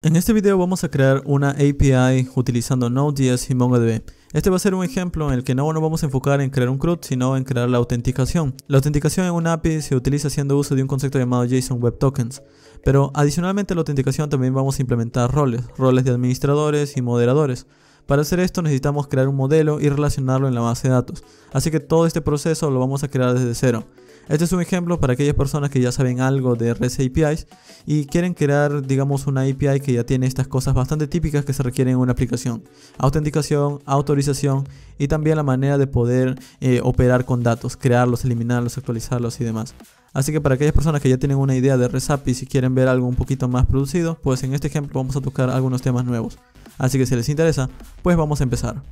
En este video vamos a crear una API utilizando Node.js y MongoDB. Este va a ser un ejemplo en el que no nos vamos a enfocar en crear un CRUD, sino en crear la autenticación. La autenticación en una API se utiliza haciendo uso de un concepto llamado JSON Web Tokens. Pero adicionalmente a la autenticación también vamos a implementar roles, roles de administradores y moderadores. Para hacer esto necesitamos crear un modelo y relacionarlo en la base de datos. Así que todo este proceso lo vamos a crear desde cero. Este es un ejemplo para aquellas personas que ya saben algo de REST APIs y quieren crear, digamos, una API que ya tiene estas cosas bastante típicas que se requieren en una aplicación. Autenticación, autorización y también la manera de poder eh, operar con datos, crearlos, eliminarlos, actualizarlos y demás. Así que para aquellas personas que ya tienen una idea de REST y si quieren ver algo un poquito más producido, pues en este ejemplo vamos a tocar algunos temas nuevos. Así que si les interesa, pues vamos a empezar.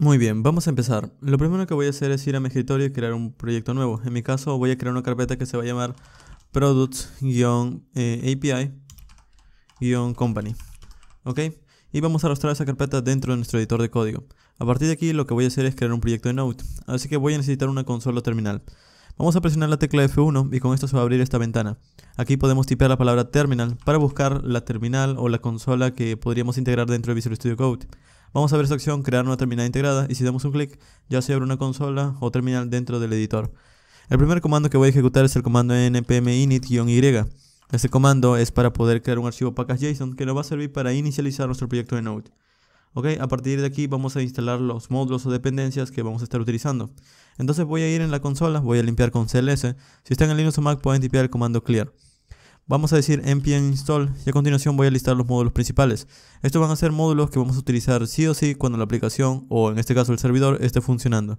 Muy bien, vamos a empezar. Lo primero que voy a hacer es ir a mi escritorio y crear un proyecto nuevo. En mi caso voy a crear una carpeta que se va a llamar products-api-company. ¿Ok? Y vamos a arrastrar esa carpeta dentro de nuestro editor de código. A partir de aquí lo que voy a hacer es crear un proyecto de Node. Así que voy a necesitar una consola terminal. Vamos a presionar la tecla F1 y con esto se va a abrir esta ventana. Aquí podemos tipear la palabra terminal para buscar la terminal o la consola que podríamos integrar dentro de Visual Studio Code. Vamos a ver esta opción, crear una terminal integrada y si damos un clic ya se abre una consola o terminal dentro del editor. El primer comando que voy a ejecutar es el comando npm init-y. Este comando es para poder crear un archivo package.json que nos va a servir para inicializar nuestro proyecto de Node. Ok, a partir de aquí vamos a instalar los módulos o dependencias que vamos a estar utilizando. Entonces voy a ir en la consola, voy a limpiar con cls. Si están en Linux o Mac pueden limpiar el comando clear. Vamos a decir npm install y a continuación voy a listar los módulos principales. Estos van a ser módulos que vamos a utilizar sí o sí cuando la aplicación o en este caso el servidor esté funcionando.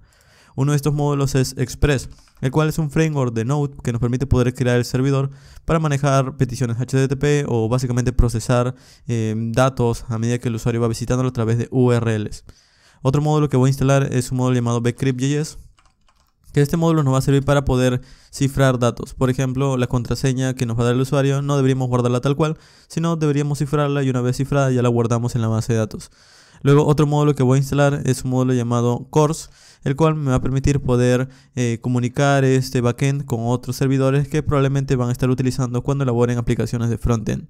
Uno de estos módulos es Express, el cual es un framework de Node que nos permite poder crear el servidor para manejar peticiones HTTP o básicamente procesar em, datos a medida que el usuario va visitándolo a través de URLs. Otro módulo que voy a instalar es un módulo llamado bcrypt.js, que este módulo nos va a servir para poder cifrar datos. Por ejemplo, la contraseña que nos va a dar el usuario no deberíamos guardarla tal cual, sino deberíamos cifrarla y una vez cifrada ya la guardamos en la base de datos. Luego otro módulo que voy a instalar es un módulo llamado course el cual me va a permitir poder eh, comunicar este backend con otros servidores que probablemente van a estar utilizando cuando elaboren aplicaciones de frontend.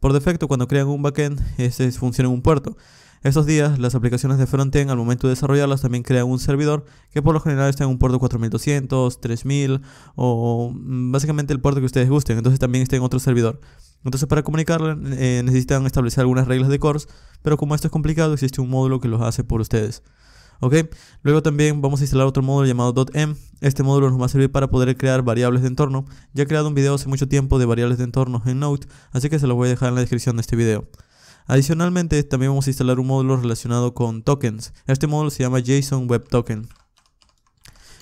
Por defecto, cuando crean un backend, este funciona en un puerto. Estos días, las aplicaciones de frontend al momento de desarrollarlas también crean un servidor que por lo general está en un puerto 4200, 3000 o mm, básicamente el puerto que ustedes gusten. Entonces también está en otro servidor. Entonces para comunicarle eh, necesitan establecer algunas reglas de cores, pero como esto es complicado existe un módulo que los hace por ustedes. ¿ok? Luego también vamos a instalar otro módulo llamado .m. Este módulo nos va a servir para poder crear variables de entorno. Ya he creado un video hace mucho tiempo de variables de entorno en Node, así que se lo voy a dejar en la descripción de este video. Adicionalmente, también vamos a instalar un módulo relacionado con tokens. Este módulo se llama JSON Web Token.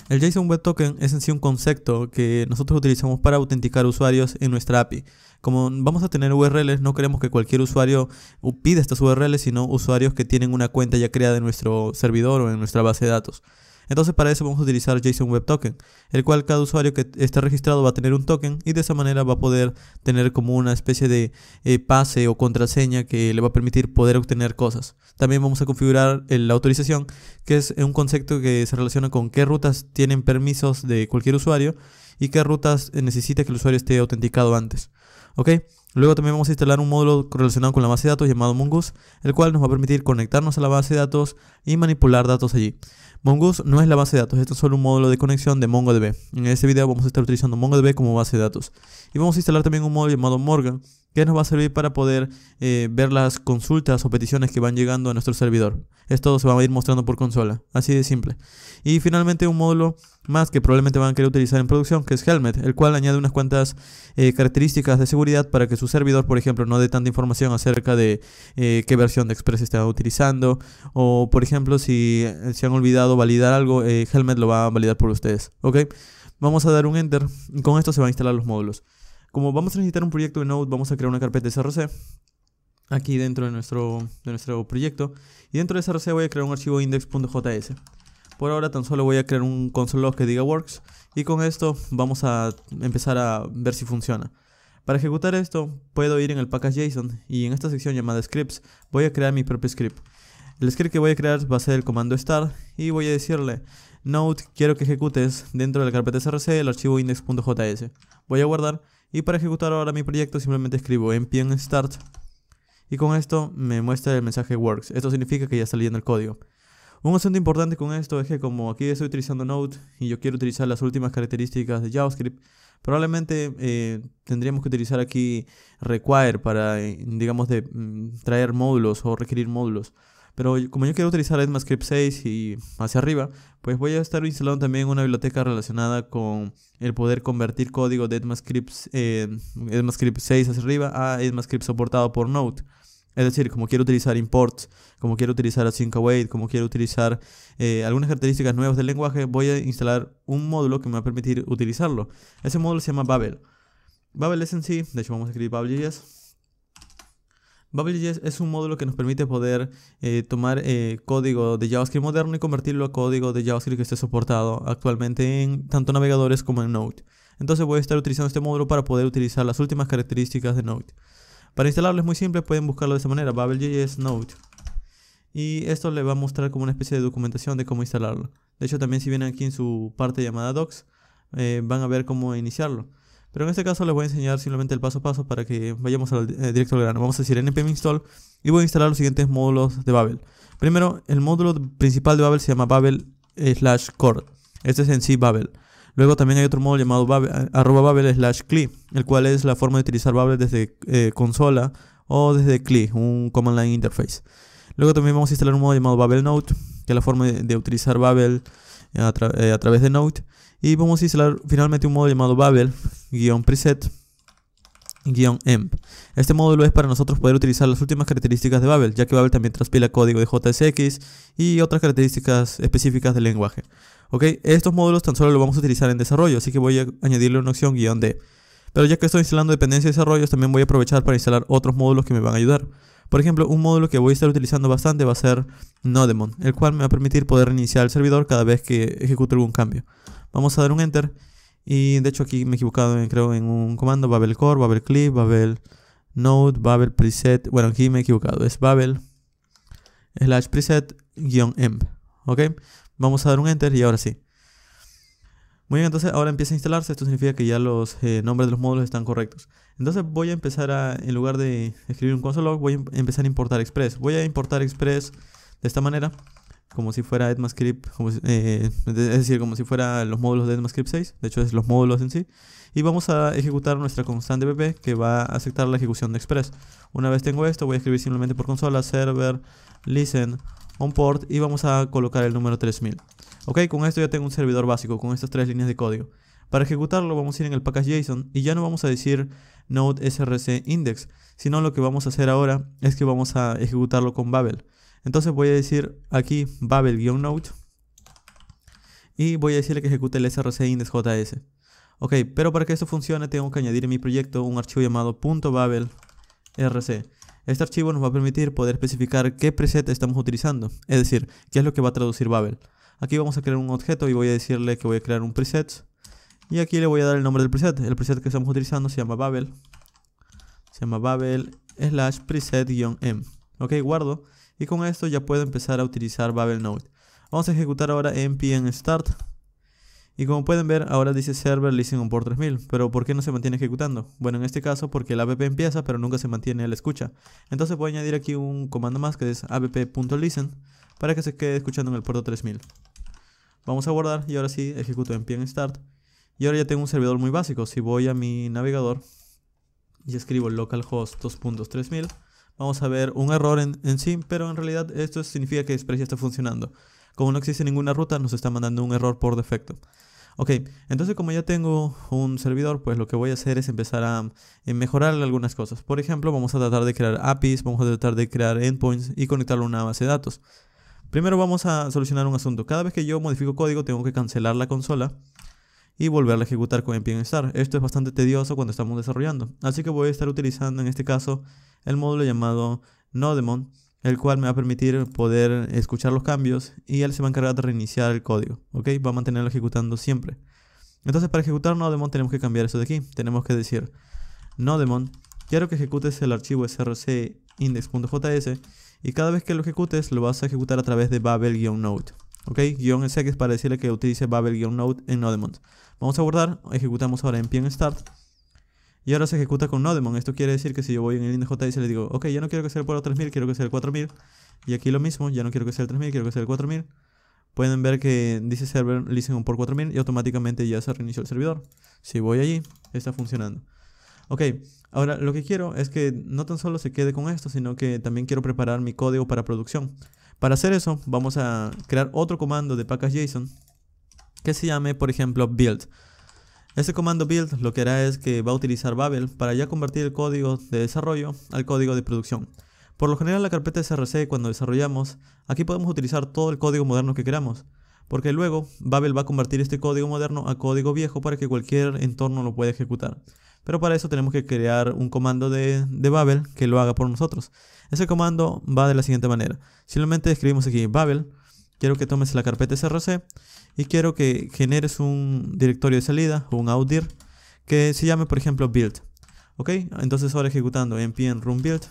El JSON Web Token es en sí un concepto que nosotros utilizamos para autenticar usuarios en nuestra API. Como vamos a tener URLs, no queremos que cualquier usuario pida estas URLs, sino usuarios que tienen una cuenta ya creada en nuestro servidor o en nuestra base de datos. Entonces para eso vamos a utilizar JSON Web Token, el cual cada usuario que está registrado va a tener un token y de esa manera va a poder tener como una especie de eh, pase o contraseña que le va a permitir poder obtener cosas. También vamos a configurar eh, la autorización, que es un concepto que se relaciona con qué rutas tienen permisos de cualquier usuario y qué rutas necesita que el usuario esté autenticado antes. ¿Ok? Luego también vamos a instalar un módulo relacionado con la base de datos llamado Mongoose, el cual nos va a permitir conectarnos a la base de datos y manipular datos allí. Mongoose no es la base de datos, esto es solo un módulo de conexión de MongoDB. En este video vamos a estar utilizando MongoDB como base de datos. Y vamos a instalar también un módulo llamado Morgan, que nos va a servir para poder eh, ver las consultas o peticiones que van llegando a nuestro servidor. Esto se va a ir mostrando por consola, así de simple. Y finalmente un módulo más que probablemente van a querer utilizar en producción, que es Helmet, el cual añade unas cuantas eh, características de seguridad para que su servidor, por ejemplo, no dé tanta información acerca de eh, qué versión de Express está utilizando, o por ejemplo, si eh, se han olvidado validar algo, Helmet lo va a validar por ustedes, Vamos a dar un Enter, y con esto se van a instalar los módulos. Como vamos a necesitar un proyecto de Node, vamos a crear una carpeta SRC aquí dentro de nuestro, de nuestro proyecto, y dentro de SRC voy a crear un archivo index.js. Por ahora tan solo voy a crear un console que diga works y con esto vamos a empezar a ver si funciona. Para ejecutar esto puedo ir en el package.json y en esta sección llamada scripts voy a crear mi propio script. El script que voy a crear va a ser el comando start y voy a decirle Node quiero que ejecutes dentro del la carpeta src el archivo index.js. Voy a guardar y para ejecutar ahora mi proyecto simplemente escribo npm start y con esto me muestra el mensaje works. Esto significa que ya está leyendo el código. Un asunto importante con esto es que como aquí estoy utilizando Node y yo quiero utilizar las últimas características de JavaScript, probablemente eh, tendríamos que utilizar aquí require para, eh, digamos, de, mm, traer módulos o requerir módulos. Pero como yo quiero utilizar Edmascript 6 y hacia arriba, pues voy a estar instalando también una biblioteca relacionada con el poder convertir código de Edmascript 6 eh, hacia arriba a Edmascript soportado por Node. Es decir, como quiero utilizar imports, como quiero utilizar async await, como quiero utilizar eh, algunas características nuevas del lenguaje, voy a instalar un módulo que me va a permitir utilizarlo. Ese módulo se llama Babel. Babel es en sí, de hecho vamos a escribir Babel.js. Babel.js es un módulo que nos permite poder eh, tomar eh, código de JavaScript moderno y convertirlo a código de JavaScript que esté soportado actualmente en tanto navegadores como en Node. Entonces voy a estar utilizando este módulo para poder utilizar las últimas características de Node. Para instalarlo es muy simple, pueden buscarlo de esa manera, babel.js node. Y esto le va a mostrar como una especie de documentación de cómo instalarlo. De hecho, también si vienen aquí en su parte llamada docs, eh, van a ver cómo iniciarlo. Pero en este caso les voy a enseñar simplemente el paso a paso para que vayamos al, eh, directo al grano. Vamos a decir npm install y voy a instalar los siguientes módulos de Babel. Primero, el módulo principal de Babel se llama Babel slash core. Este es en sí Babel. Luego también hay otro modo llamado Babel, arroba Babel slash CLI, el cual es la forma de utilizar Babel desde eh, consola o desde CLI, un Command Line Interface. Luego también vamos a instalar un modo llamado Babel Note, que es la forma de, utilizar Babel eh, eh, a, través de Note. Y vamos a instalar finalmente un modo llamado Babel-preset. .emp. Este módulo es para nosotros poder utilizar las últimas características de Babel, ya que Babel también transpila código de JSX y otras características específicas del lenguaje. Estos módulos tan solo lo vamos a utilizar en desarrollo, así que voy a añadirle una opción guión D. Pero ya que estoy instalando dependencia de desarrollos, también voy a aprovechar para instalar otros módulos que me van a ayudar. Por ejemplo, un módulo que voy a estar utilizando bastante va a ser Nodemon, el cual me va a permitir poder reiniciar el servidor cada vez que ejecute algún cambio. Vamos a dar un Enter. Y de hecho aquí me he equivocado, en, creo, en un comando, Babel Core, Babel Clip, Babel Node, Babel Preset. Bueno, aquí me he equivocado, es Babel slash preset guión emp. ¿Ok? Vamos a dar un enter y ahora sí. Muy bien, entonces ahora empieza a instalarse. Esto significa que ya los eh, nombres de los módulos están correctos. Entonces voy a empezar a, en lugar de escribir un console log, voy a em-, empezar a importar Express. Voy a importar Express de esta manera, como si fuera Edmascript, eh, es decir, como si fuera los módulos de Edmascript 6. De hecho, es los módulos en sí. Y vamos a ejecutar nuestra constante bp que va a aceptar la ejecución de Express. Una vez tengo esto, voy a escribir simplemente por consola server listen un port y vamos a colocar el número 3000. Ok, con esto ya tengo un servidor básico con estas tres líneas de código. Para ejecutarlo vamos a ir en el package.json y ya no vamos a decir node src index, sino lo que vamos a hacer ahora es que vamos a ejecutarlo con Babel. Entonces voy a decir aquí babel-node y voy a decirle que ejecute el src index.js. Ok, pero para que esto funcione tengo que añadir en mi proyecto un archivo llamado .babel.rc este archivo nos va a permitir poder especificar qué preset estamos utilizando, es decir, qué es lo que va a traducir Babel. Aquí vamos a crear un objeto y voy a decirle que voy a crear un preset. Y aquí le voy a dar el nombre del preset. El preset que estamos utilizando se llama Babel. Se llama Babel slash preset-m. Ok, guardo. Y con esto ya puedo empezar a utilizar Babel Node. Vamos a ejecutar ahora npm start y como pueden ver, ahora dice server listening por 3000, pero ¿por qué no se mantiene ejecutando? Bueno, en este caso porque el app empieza pero nunca se mantiene la escucha. Entonces voy a añadir aquí un comando más que es app.listen para que se quede escuchando en el puerto 3000. Vamos a guardar y ahora sí ejecuto en pn start. Y ahora ya tengo un servidor muy básico. Si voy a mi navegador y escribo localhost 2.3000, vamos a ver un error en, en, sí, pero en realidad esto significa que Express ya está funcionando. Como no existe ninguna ruta, nos está mandando un error por defecto. Ok, entonces como ya tengo un servidor, pues lo que voy a hacer es empezar a eh, mejorar algunas cosas. Por ejemplo, vamos a tratar de crear APIs, vamos a tratar de crear endpoints y conectarlo a una base de datos. Primero vamos a solucionar un asunto. Cada vez que yo modifico código tengo que cancelar la consola y volverla a ejecutar con Npm Star. Esto es bastante tedioso cuando estamos desarrollando. Así que voy a estar utilizando en este caso el módulo llamado Nodemon el cual me va a permitir poder escuchar los cambios y él se va a encargar de reiniciar el código, ¿ok? Va a mantenerlo ejecutando siempre. Entonces para ejecutar Nodemon tenemos que cambiar eso de aquí, tenemos que decir Nodemon, quiero que ejecutes el archivo src index.js y cada vez que lo ejecutes lo vas a ejecutar a través de babel-node, ¿ok? Guión es para decirle que utilice babel-node en Nodemon. Vamos a guardar, ejecutamos ahora en PN start y ahora se ejecuta con Nodemon. Esto quiere decir que si yo voy en el index.js y le digo, ok, ya no quiero que sea el puerto 3000, quiero que sea el 4000. Y aquí lo mismo, ya no quiero que sea el 3000, quiero que sea el 4000. Pueden ver que dice server listen on por 4000 y automáticamente ya se reinició el servidor. Si voy allí, está funcionando. Ok, ahora lo que quiero es que no tan solo se quede con esto, sino que también quiero preparar mi código para producción. Para hacer eso, vamos a crear otro comando de package.json que se llame, por ejemplo, build. Este comando build lo que hará es que va a utilizar Babel para ya convertir el código de desarrollo al código de producción. Por lo general la carpeta src cuando desarrollamos, aquí podemos utilizar todo el código moderno que queramos, porque luego Babel va a convertir este código moderno a código viejo para que cualquier entorno lo pueda ejecutar. Pero para eso tenemos que crear un comando de, Babel que lo haga por nosotros. Ese comando va de la siguiente manera. Simplemente escribimos aquí Babel, quiero que tomes la carpeta src y quiero que generes un directorio de salida un outdir que se llame por ejemplo build. Ok, entonces ahora ejecutando npm run build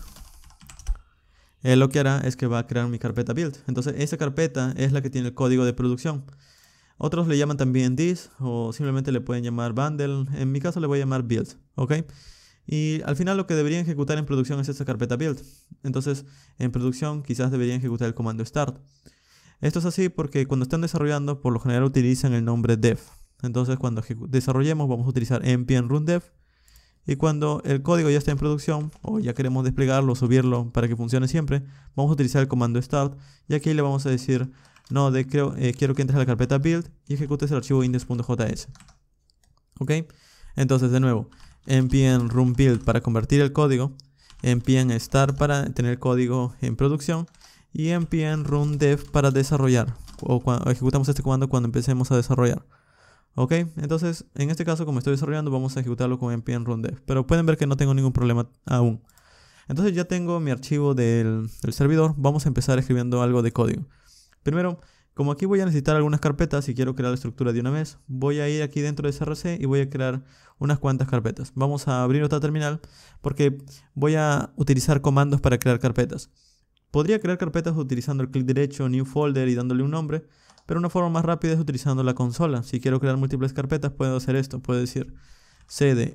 eh, lo que hará es que va a crear mi carpeta build. Entonces esa carpeta es la que tiene el código de producción. Otros le llaman también this o simplemente le pueden llamar bundle. En mi caso le voy a llamar build. Ok. Y al final lo que debería ejecutar en producción es esta carpeta build. Entonces en producción quizás debería ejecutar el comando start. Esto es así porque cuando están desarrollando, por lo general utilizan el nombre dev. Entonces, cuando desarrollemos, vamos a utilizar npm run dev. Y cuando el código ya está en producción, o ya queremos desplegarlo, subirlo para que funcione siempre, vamos a utilizar el comando start. Y aquí le vamos a decir, no, de, creo, eh, quiero que entres a la carpeta build y ejecutes el archivo index.js. ¿Ok? Entonces, de nuevo, npm run build para convertir el código, npm start para tener código en producción y npm run dev para desarrollar. O, ejecutamos este comando cuando empecemos a desarrollar. Ok, entonces en este caso como estoy desarrollando vamos a ejecutarlo con npm run dev. Pero pueden ver que no tengo ningún problema aún. Entonces ya tengo mi archivo del, del servidor. Vamos a empezar escribiendo algo de código. Primero, como aquí voy a necesitar algunas carpetas y quiero crear la estructura de una vez, voy a ir aquí dentro de src y voy a crear unas cuantas carpetas. Vamos a abrir otra terminal porque voy a utilizar comandos para crear carpetas. Podría crear carpetas utilizando el clic derecho, New Folder y dándole un nombre, pero una forma más rápida es utilizando la consola. Si quiero crear múltiples carpetas puedo hacer esto, puedo decir cd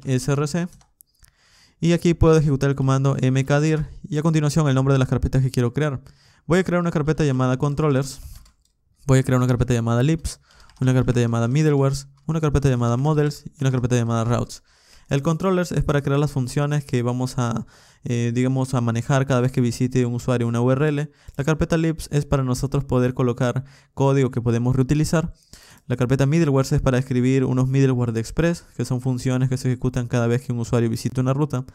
y aquí puedo ejecutar el comando mkdir y a continuación el nombre de las carpetas que quiero crear. Voy a crear una carpeta llamada controllers, voy a crear una carpeta llamada libs, una carpeta llamada middlewares, una carpeta llamada models y una carpeta llamada routes. El Controllers es para crear las funciones que vamos a, eh, digamos, a manejar cada vez que visite un usuario una URL. La carpeta libs es para nosotros poder colocar código que podemos reutilizar. La carpeta middleware es para escribir unos middleware de express, que son funciones que se ejecutan cada vez que un usuario visite una ruta.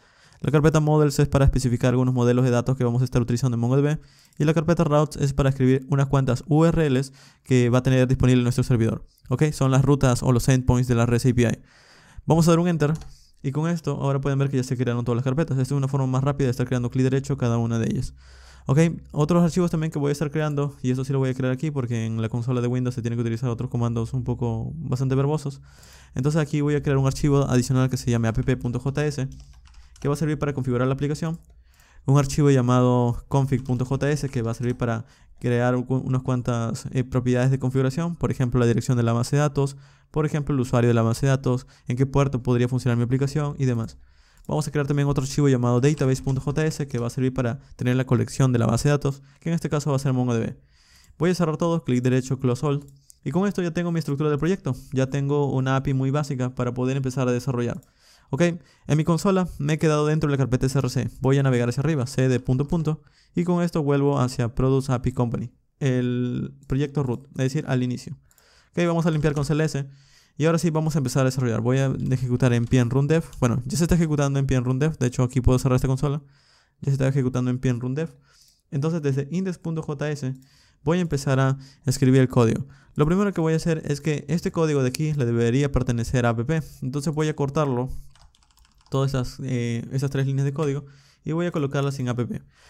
La carpeta models es para especificar algunos modelos de datos que vamos a estar utilizando en MongoDB. Y la carpeta routes es para escribir unas cuantas URLs que va a tener disponible nuestro servidor. Son las rutas o los endpoints de la REST API. Vamos a dar un enter. Y con esto, ahora pueden ver que ya se crearon todas las carpetas. Esta es una forma más rápida de estar creando clic derecho cada una de ellas. otros archivos también que voy a estar creando, y eso sí lo voy a crear aquí porque en la consola de Windows se tienen que utilizar otros comandos un poco bastante verbosos. Entonces aquí voy a crear un archivo adicional que se llame app.js, que va a servir para configurar la aplicación. Un archivo llamado config.js que va a servir para crear unas cuantas eh, propiedades de configuración, por ejemplo la dirección de la base de datos, por ejemplo el usuario de la base de datos, en qué puerto podría funcionar mi aplicación y demás. Vamos a crear también otro archivo llamado database.js que va a servir para tener la colección de la base de datos, que en este caso va a ser MongoDB. Voy a cerrar todo, clic derecho, close all. Y con esto ya tengo mi estructura del proyecto, ya tengo una API muy básica para poder empezar a desarrollar. Ok, en mi consola me he quedado dentro de la carpeta src. Voy a navegar hacia arriba, cd punto punto, y con esto vuelvo hacia Produce API Company, el proyecto root, es decir, al inicio. Ok, vamos a limpiar con cls. Y ahora sí vamos a empezar a desarrollar. Voy a ejecutar en pn run Bueno, ya se está ejecutando en pn run De hecho, aquí puedo cerrar esta consola. Ya se está ejecutando en pn run Entonces, desde index.js voy a empezar a escribir el código. Lo primero que voy a hacer es que este código de aquí le debería pertenecer a app. Entonces voy a cortarlo esas, eh, esas tres líneas de código y voy a colocarlas en app.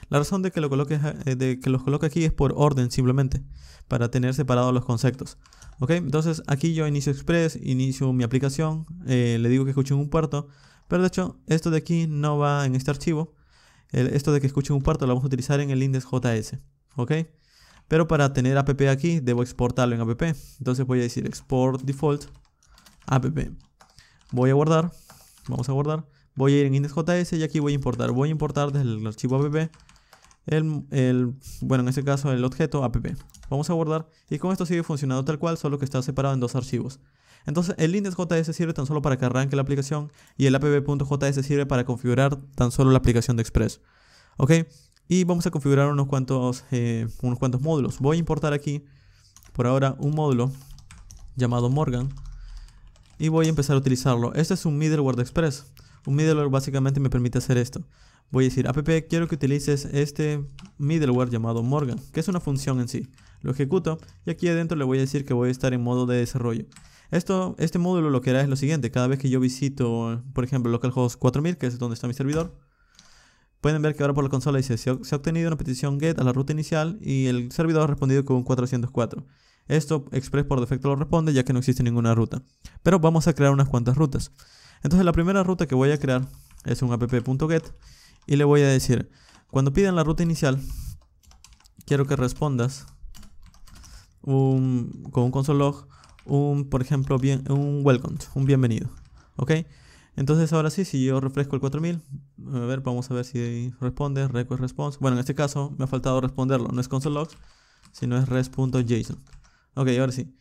La razón de que, lo coloque, eh, de que los coloque aquí es por orden simplemente, para tener separados los conceptos. ¿Ok? Entonces aquí yo inicio Express, inicio mi aplicación, eh, le digo que escuche un puerto, pero de hecho esto de aquí no va en este archivo. esto de que escuche un puerto lo vamos a utilizar en el index.js. ¿Ok? Pero para tener app aquí debo exportarlo en app. Entonces voy a decir export default app. Voy a guardar. Vamos a guardar. Voy a ir en index.js y aquí voy a importar. Voy a importar desde el archivo app el, bueno, en este caso el objeto app. Vamos a guardar y con esto sigue funcionando tal cual, solo que está separado en dos archivos. Entonces el index.js sirve tan solo para que arranque la aplicación y el app.js sirve para configurar tan solo la aplicación de Express. ¿Ok? Y vamos a configurar unos cuantos, eh, unos cuantos módulos. Voy a importar aquí, por ahora, un módulo llamado Morgan y voy a empezar a utilizarlo. Este es un middleware de Express. Un middleware básicamente me permite hacer esto. Voy a decir, app, quiero que utilices este middleware llamado Morgan, que es una función en sí. Lo ejecuto y aquí adentro le voy a decir que voy a estar en modo de desarrollo. Esto, este módulo lo que hará es lo siguiente, cada vez que yo visito, por ejemplo, localhost 4000, que es donde está mi servidor, pueden ver que ahora por la consola dice, se ha, obtenido una petición GET a la ruta inicial y el servidor ha respondido con un 404. Esto Express por defecto lo responde ya que no existe ninguna ruta. Pero vamos a crear unas cuantas rutas. Entonces la primera ruta que voy a crear es un app.get y le voy a decir, cuando piden la ruta inicial, quiero que respondas con un console log, un, por ejemplo, un welcome, un bienvenido. ¿Ok? Entonces ahora sí, si yo refresco el 4000, ver, vamos a ver si responde, request response. Bueno, en este caso me ha faltado responderlo, no es console sino es res.json. Ok, ahora sí.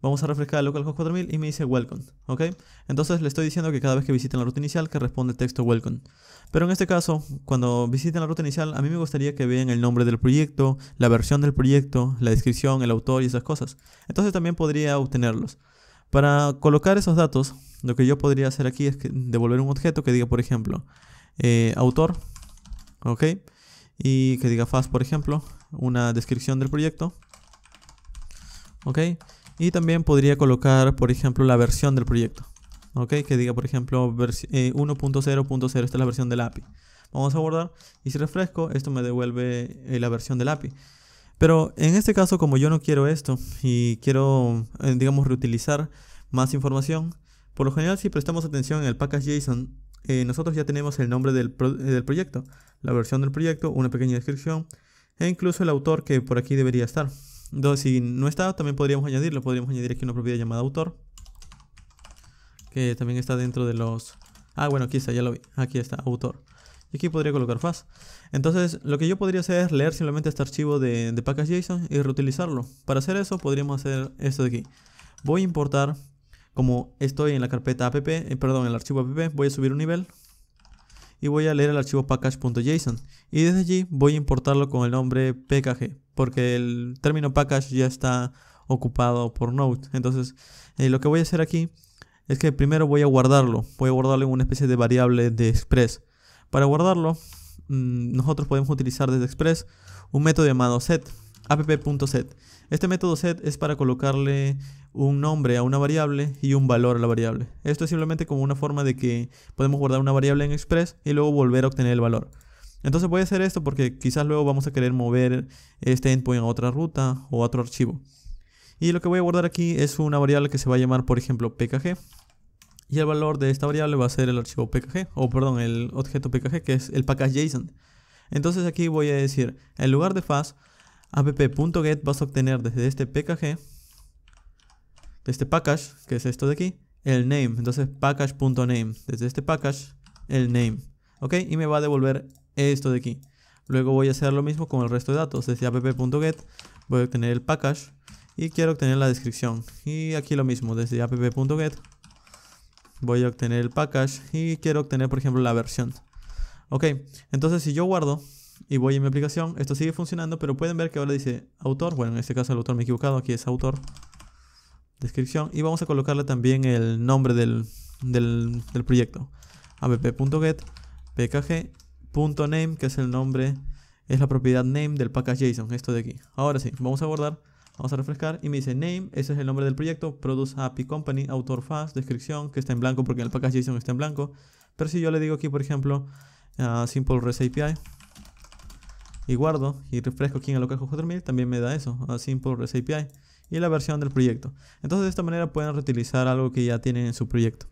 Vamos a refrescar el localhost 4000 y me dice welcome, ¿ok? Entonces le estoy diciendo que cada vez que visiten la ruta inicial que responde el texto welcome. Pero en este caso, cuando visiten la ruta inicial, a mí me gustaría que vean el nombre del proyecto, la versión del proyecto, la descripción, el autor y esas cosas. Entonces también podría obtenerlos. Para colocar esos datos, lo que yo podría hacer aquí es devolver un objeto que diga, por ejemplo, eh, autor, ¿ok? Y que diga fast, por ejemplo, una descripción del proyecto, ¿ok? Y también podría colocar, por ejemplo, la versión del proyecto. ¿Ok? Que diga, por ejemplo, 1.0.0. Eh, esta es la versión del API. Vamos a guardar. Y si refresco, esto me devuelve eh, la versión del API. Pero en este caso, como yo no quiero esto y quiero, eh, digamos, reutilizar más información, por lo general, si prestamos atención en el package.json, nosotros ya tenemos el nombre del, proyecto, la versión del proyecto, una pequeña descripción e incluso el autor que por aquí debería estar. Entonces, si no está, también podríamos añadirlo. Podríamos añadir aquí una propiedad llamada autor. Que también está dentro de los... Ah, bueno, aquí está, ya lo vi. Aquí está, autor. Y aquí podría colocar faz. Entonces, lo que yo podría hacer es leer simplemente este archivo de, package.json y reutilizarlo. Para hacer eso, podríamos hacer esto de aquí. Voy a importar, como estoy en la carpeta app, eh, perdón, en el archivo app, voy a subir un nivel y voy a leer el archivo package.json y desde allí voy a importarlo con el nombre pkg porque el término package ya está ocupado por Node. Entonces, eh, lo que voy a hacer aquí es que primero voy a guardarlo. Voy a guardarlo en una especie de variable de Express. Para guardarlo, mm, nosotros podemos utilizar desde Express un método llamado set, app.set. Este método set es para colocarle un nombre a una variable y un valor a la variable. Esto es simplemente como una forma de que podemos guardar una variable en Express y luego volver a obtener el valor. Entonces voy a hacer esto porque quizás luego vamos a querer mover este endpoint a otra ruta o a otro archivo. Y lo que voy a guardar aquí es una variable que se va a llamar, por ejemplo, pkg. Y el valor de esta variable va a ser el archivo pkg, o perdón, el objeto pkg, que es el package.json. Entonces aquí voy a decir, en lugar de fast, app.get vas a obtener desde este pkg, de este package, que es esto de aquí, el name. Entonces package.name, desde este package, el name. ¿Ok? Y me va a devolver esto de aquí. Luego voy a hacer lo mismo con el resto de datos. Desde app.get voy a obtener el package y quiero obtener la descripción. Y aquí lo mismo, desde app.get voy a obtener el package y quiero obtener, por ejemplo, la versión. Ok, entonces si yo guardo y voy a mi aplicación, esto sigue funcionando, pero pueden ver que ahora dice autor. Bueno, en este caso el autor me he equivocado, aquí es autor. Descripción. Y vamos a colocarle también el nombre del, del, del proyecto. app.get pkg .name, que es el nombre, es la propiedad name del package esto de aquí. Ahora sí, vamos a guardar, vamos a refrescar y me dice name, ese es el nombre del proyecto, produce API company, autor fast, descripción, que está en blanco porque el package está en blanco. Pero si yo le digo aquí, por ejemplo, ah, simple REST API y guardo y refresco aquí en el local 4000, también me da eso, ah, simple REST API y la versión del proyecto. Entonces de esta manera pueden reutilizar algo que ya tienen en su proyecto.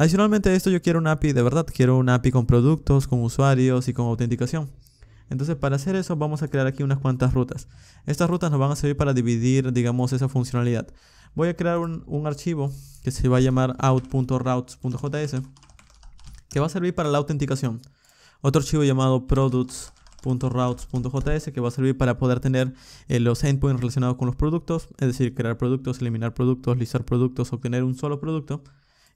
Adicionalmente a esto yo quiero una API de verdad, quiero una API con productos, con usuarios y con autenticación. Entonces para hacer eso vamos a crear aquí unas cuantas rutas. Estas rutas nos van a servir para dividir, digamos, esa funcionalidad. Voy a crear un, archivo que se va a llamar out.routes.js que va a servir para la autenticación. Otro archivo llamado products.routes.js que va a servir para poder tener eh, los endpoints relacionados con los productos, es decir, crear productos, eliminar productos, listar productos, obtener un solo producto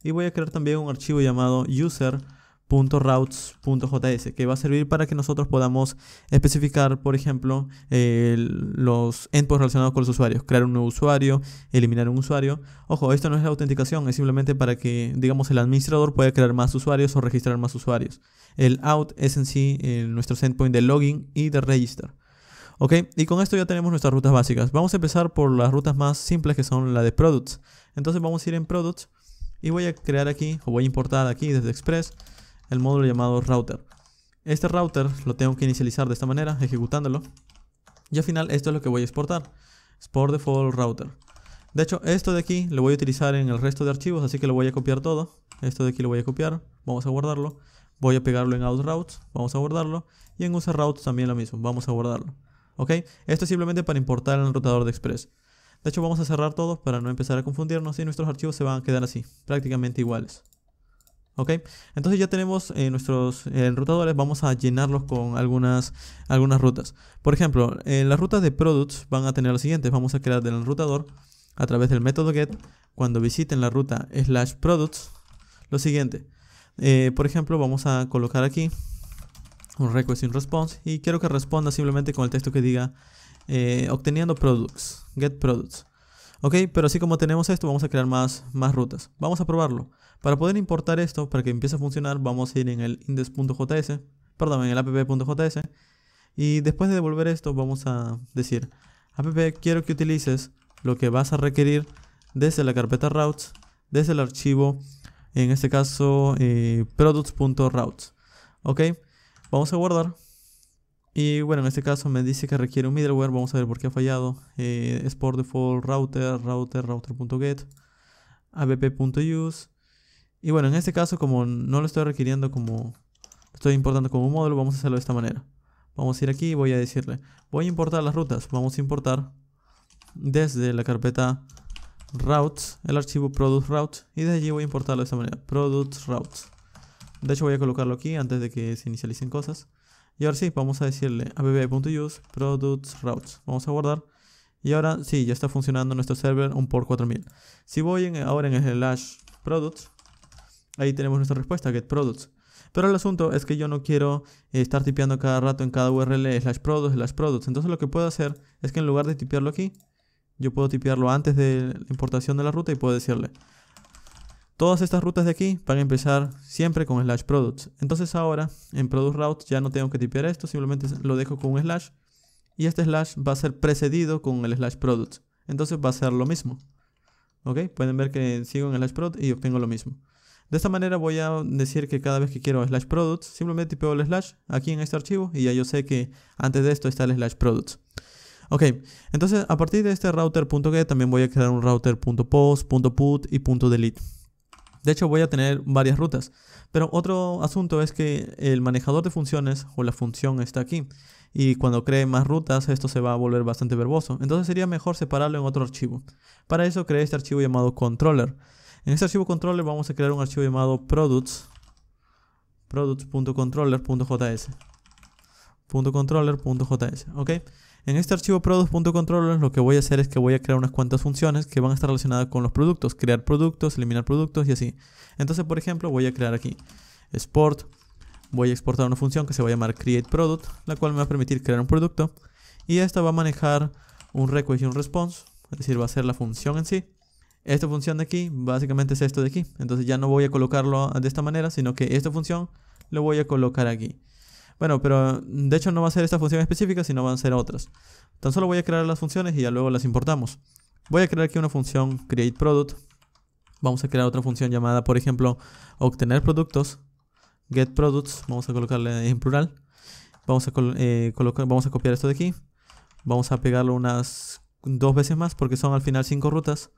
y voy a crear también un archivo llamado user.routes.js que va a servir para que nosotros podamos especificar, por ejemplo, eh, los endpoints relacionados con los usuarios, crear un nuevo usuario, eliminar un usuario. Ojo, esto no es la autenticación, es simplemente para que, digamos, el administrador pueda crear más usuarios o registrar más usuarios. El out es en sí eh, nuestro endpoint de login y de register. Ok, y con esto ya tenemos nuestras rutas básicas. Vamos a empezar por las rutas más simples que son la de products. Entonces vamos a ir en products y voy a crear aquí o voy a importar aquí desde Express el módulo llamado router. Este router lo tengo que inicializar de esta manera, ejecutándolo. Y al final esto es lo que voy a exportar. Export default router. De hecho, esto de aquí lo voy a utilizar en el resto de archivos, así que lo voy a copiar todo. Esto de aquí lo voy a copiar, vamos a guardarlo. Voy a pegarlo en routes, vamos a guardarlo. Y en routes también lo mismo, vamos a guardarlo. ¿Ok? Esto es simplemente para importar el rotador de Express. De hecho vamos a cerrar todos para no empezar a confundirnos y nuestros archivos se van a quedar así, prácticamente iguales. ¿Ok? Entonces ya tenemos eh, nuestros eh, enrutadores, vamos a llenarlos con algunas, algunas rutas. Por ejemplo, las rutas de products van a tener lo siguiente, vamos a crear del enrutador a través del método get, cuando visiten la ruta slash products, lo siguiente. Eh, por ejemplo, vamos a colocar aquí un request in response y quiero que responda simplemente con el texto que diga eh, obteniendo products, get products. Ok, pero así como tenemos esto, vamos a crear más, más rutas. Vamos a probarlo. Para poder importar esto, para que empiece a funcionar, vamos a ir en el index.js, perdón, en el app.js. Y después de devolver esto, vamos a decir, app, quiero que utilices lo que vas a requerir desde la carpeta routes, desde el archivo, en este caso, eh, products.routes. Ok, vamos a guardar. Y bueno, en este caso me dice que requiere un middleware, vamos a ver por qué ha fallado. Eh, es por default router, router, router.get, app.use. Y bueno, en este caso como no lo estoy requiriendo como, estoy importando como un módulo, vamos a hacerlo de esta manera. Vamos a ir aquí y voy a decirle, voy a importar las rutas, vamos a importar desde la carpeta routes, el archivo product routes, y desde allí voy a importarlo de esta manera, product routes. De hecho voy a colocarlo aquí antes de que se inicialicen cosas. Y ahora sí, vamos a decirle abb.use products routes. Vamos a guardar. Y ahora sí, ya está funcionando nuestro server un por 4000. Si voy ahora en el slash products, ahí tenemos nuestra respuesta, get products. Pero el asunto es que yo no quiero eh, estar tipeando cada rato en cada URL slash products, slash products. Entonces lo que puedo hacer es que en lugar de tipearlo aquí, yo puedo tipearlo antes de la importación de la ruta y puedo decirle Todas estas rutas de aquí van a empezar siempre con slash products. Entonces ahora en product route ya no tengo que tipear esto, simplemente lo dejo con un slash y este slash va a ser precedido con el slash products. Entonces va a ser lo mismo. ¿Ok? Pueden ver que sigo en el slash product y obtengo lo mismo. De esta manera voy a decir que cada vez que quiero slash products, simplemente tipeo el slash aquí en este archivo y ya yo sé que antes de esto está el slash products. Ok, entonces a partir de este router.get también voy a crear un router.post, .put y .delete. De hecho, voy a tener varias rutas. Pero otro asunto es que el manejador de funciones o la función está aquí. Y cuando cree más rutas, esto se va a volver bastante verboso. Entonces sería mejor separarlo en otro archivo. Para eso creé este archivo llamado controller. En este archivo controller vamos a crear un archivo llamado products. products.controller.js. .controller.js, ¿ok? En este archivo product.controller lo que voy a hacer es que voy a crear unas cuantas funciones que van a estar relacionadas con los productos, crear productos, eliminar productos y así. Entonces, por ejemplo, voy a crear aquí export, voy a exportar una función que se va a llamar createProduct, la cual me va a permitir crear un producto y esta va a manejar un request y un response, es decir, va a ser la función en sí. Esta función de aquí básicamente es esto de aquí, entonces ya no voy a colocarlo de esta manera, sino que esta función lo voy a colocar aquí. Bueno, pero mm, de hecho no va a ser esta función específica, sino van a ser otras. Tan solo voy a crear las funciones y ya luego las importamos. Voy a crear aquí una función createProduct. Vamos a crear otra función llamada, por ejemplo, obtener productos, Get getProducts. Vamos a colocarle en plural. Vamos a, eh, colocar, vamos a copiar esto de aquí. Vamos a pegarlo unas dos veces más porque son al final cinco rutas.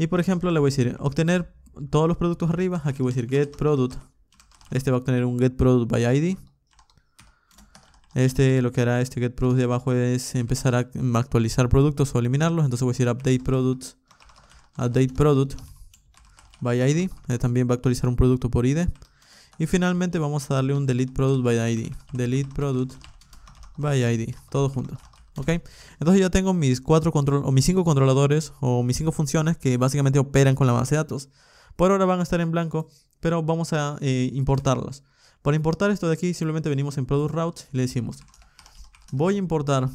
Y por ejemplo le voy a decir obtener todos los productos arriba. Aquí voy a decir get product. Este va a obtener un get by ID. Este lo que hará este get de abajo es empezar a actualizar productos o eliminarlos. Entonces voy a decir update products, update product by ID. Eh, también va a actualizar un producto por ID. Y finalmente vamos a darle un delete product by ID. Delete product by ID. Todo junto. ¿Ok? Entonces ya tengo mis cuatro control o mis cinco controladores o mis cinco funciones que básicamente operan con la base de datos. Por ahora van a estar en blanco, pero vamos a eh, Importarlos para importar esto de aquí, simplemente venimos en Product Routes y le decimos, voy a importar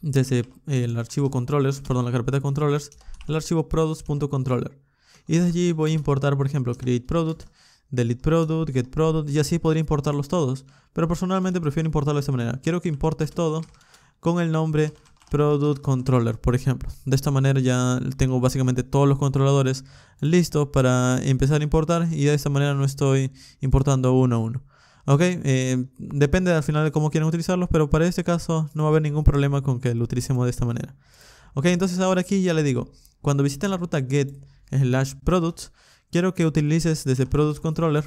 desde eh, el archivo controllers, perdón, la carpeta controllers, el archivo products.controller. Y de allí voy a importar, por ejemplo, create product, delete product, get product, y así podría importarlos todos. Pero personalmente prefiero importarlo de esta manera. Quiero que importes todo con el nombre Product Controller, por ejemplo. De esta manera ya tengo básicamente todos los controladores listos para empezar a importar y de esta manera no estoy importando uno a uno. Ok, eh, depende al final de cómo quieran utilizarlos, pero para este caso no va a haber ningún problema con que lo utilicemos de esta manera. Ok, entonces ahora aquí ya le digo, cuando visiten la ruta get slash products, quiero que utilices desde product controller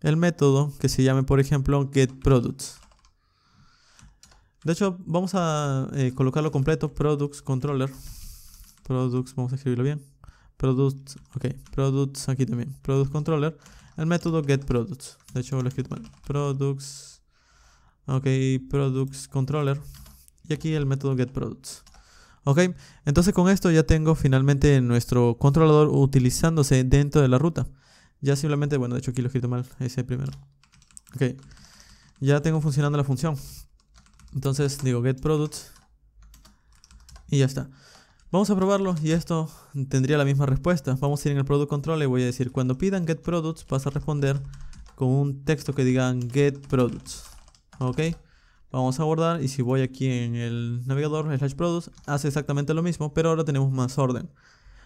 el método que se llame por ejemplo get products. De hecho, vamos a eh, colocarlo completo. Products controller. Products, vamos a escribirlo bien. Products, ok. Products aquí también. Products controller. El método getProducts. De hecho, lo he escrito mal. Products. Ok, products controller. Y aquí el método getProducts. Ok, entonces con esto ya tengo finalmente nuestro controlador utilizándose dentro de la ruta. Ya simplemente, bueno, de hecho aquí lo he escrito mal, ese primero. Ok, ya tengo funcionando la función. Entonces digo get products y ya está. Vamos a probarlo y esto tendría la misma respuesta. Vamos a ir en el product control y voy a decir cuando pidan get products vas a responder con un texto que digan get products. Ok, vamos a guardar y si voy aquí en el navegador slash products hace exactamente lo mismo pero ahora tenemos más orden.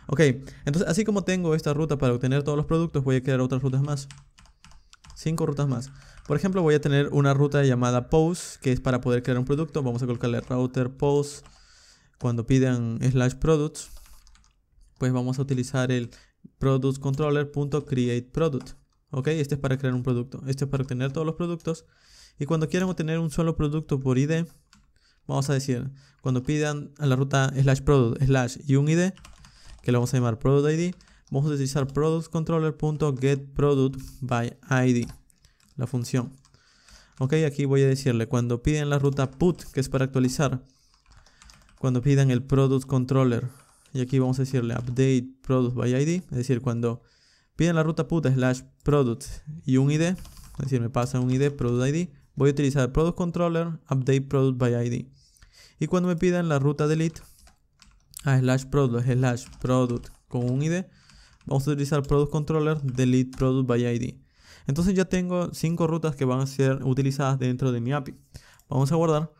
Ok, entonces así como tengo esta ruta para obtener todos los productos voy a crear otras rutas más. Cinco rutas más. Por ejemplo, voy a tener una ruta llamada post, que es para poder crear un producto. Vamos a colocarle router post cuando pidan slash products. Pues vamos a utilizar el product Ok, este es para crear un producto. Este es para obtener todos los productos. Y cuando quieran obtener un solo producto por ID, vamos a decir, cuando pidan a la ruta slash product slash y un ID, que lo vamos a llamar product ID, vamos a utilizar product by ID la función. Ok, aquí voy a decirle, cuando piden la ruta put, que es para actualizar, cuando pidan el product controller, y aquí vamos a decirle update product by id, es decir, cuando piden la ruta put slash product y un id, es decir, me pasa un id product id, voy a utilizar product controller update product by id. Y cuando me pidan la ruta delete a slash product slash product con un id, vamos a utilizar product controller delete product by id. Entonces ya tengo 5 rutas que van a ser utilizadas dentro de mi API. Vamos a guardar.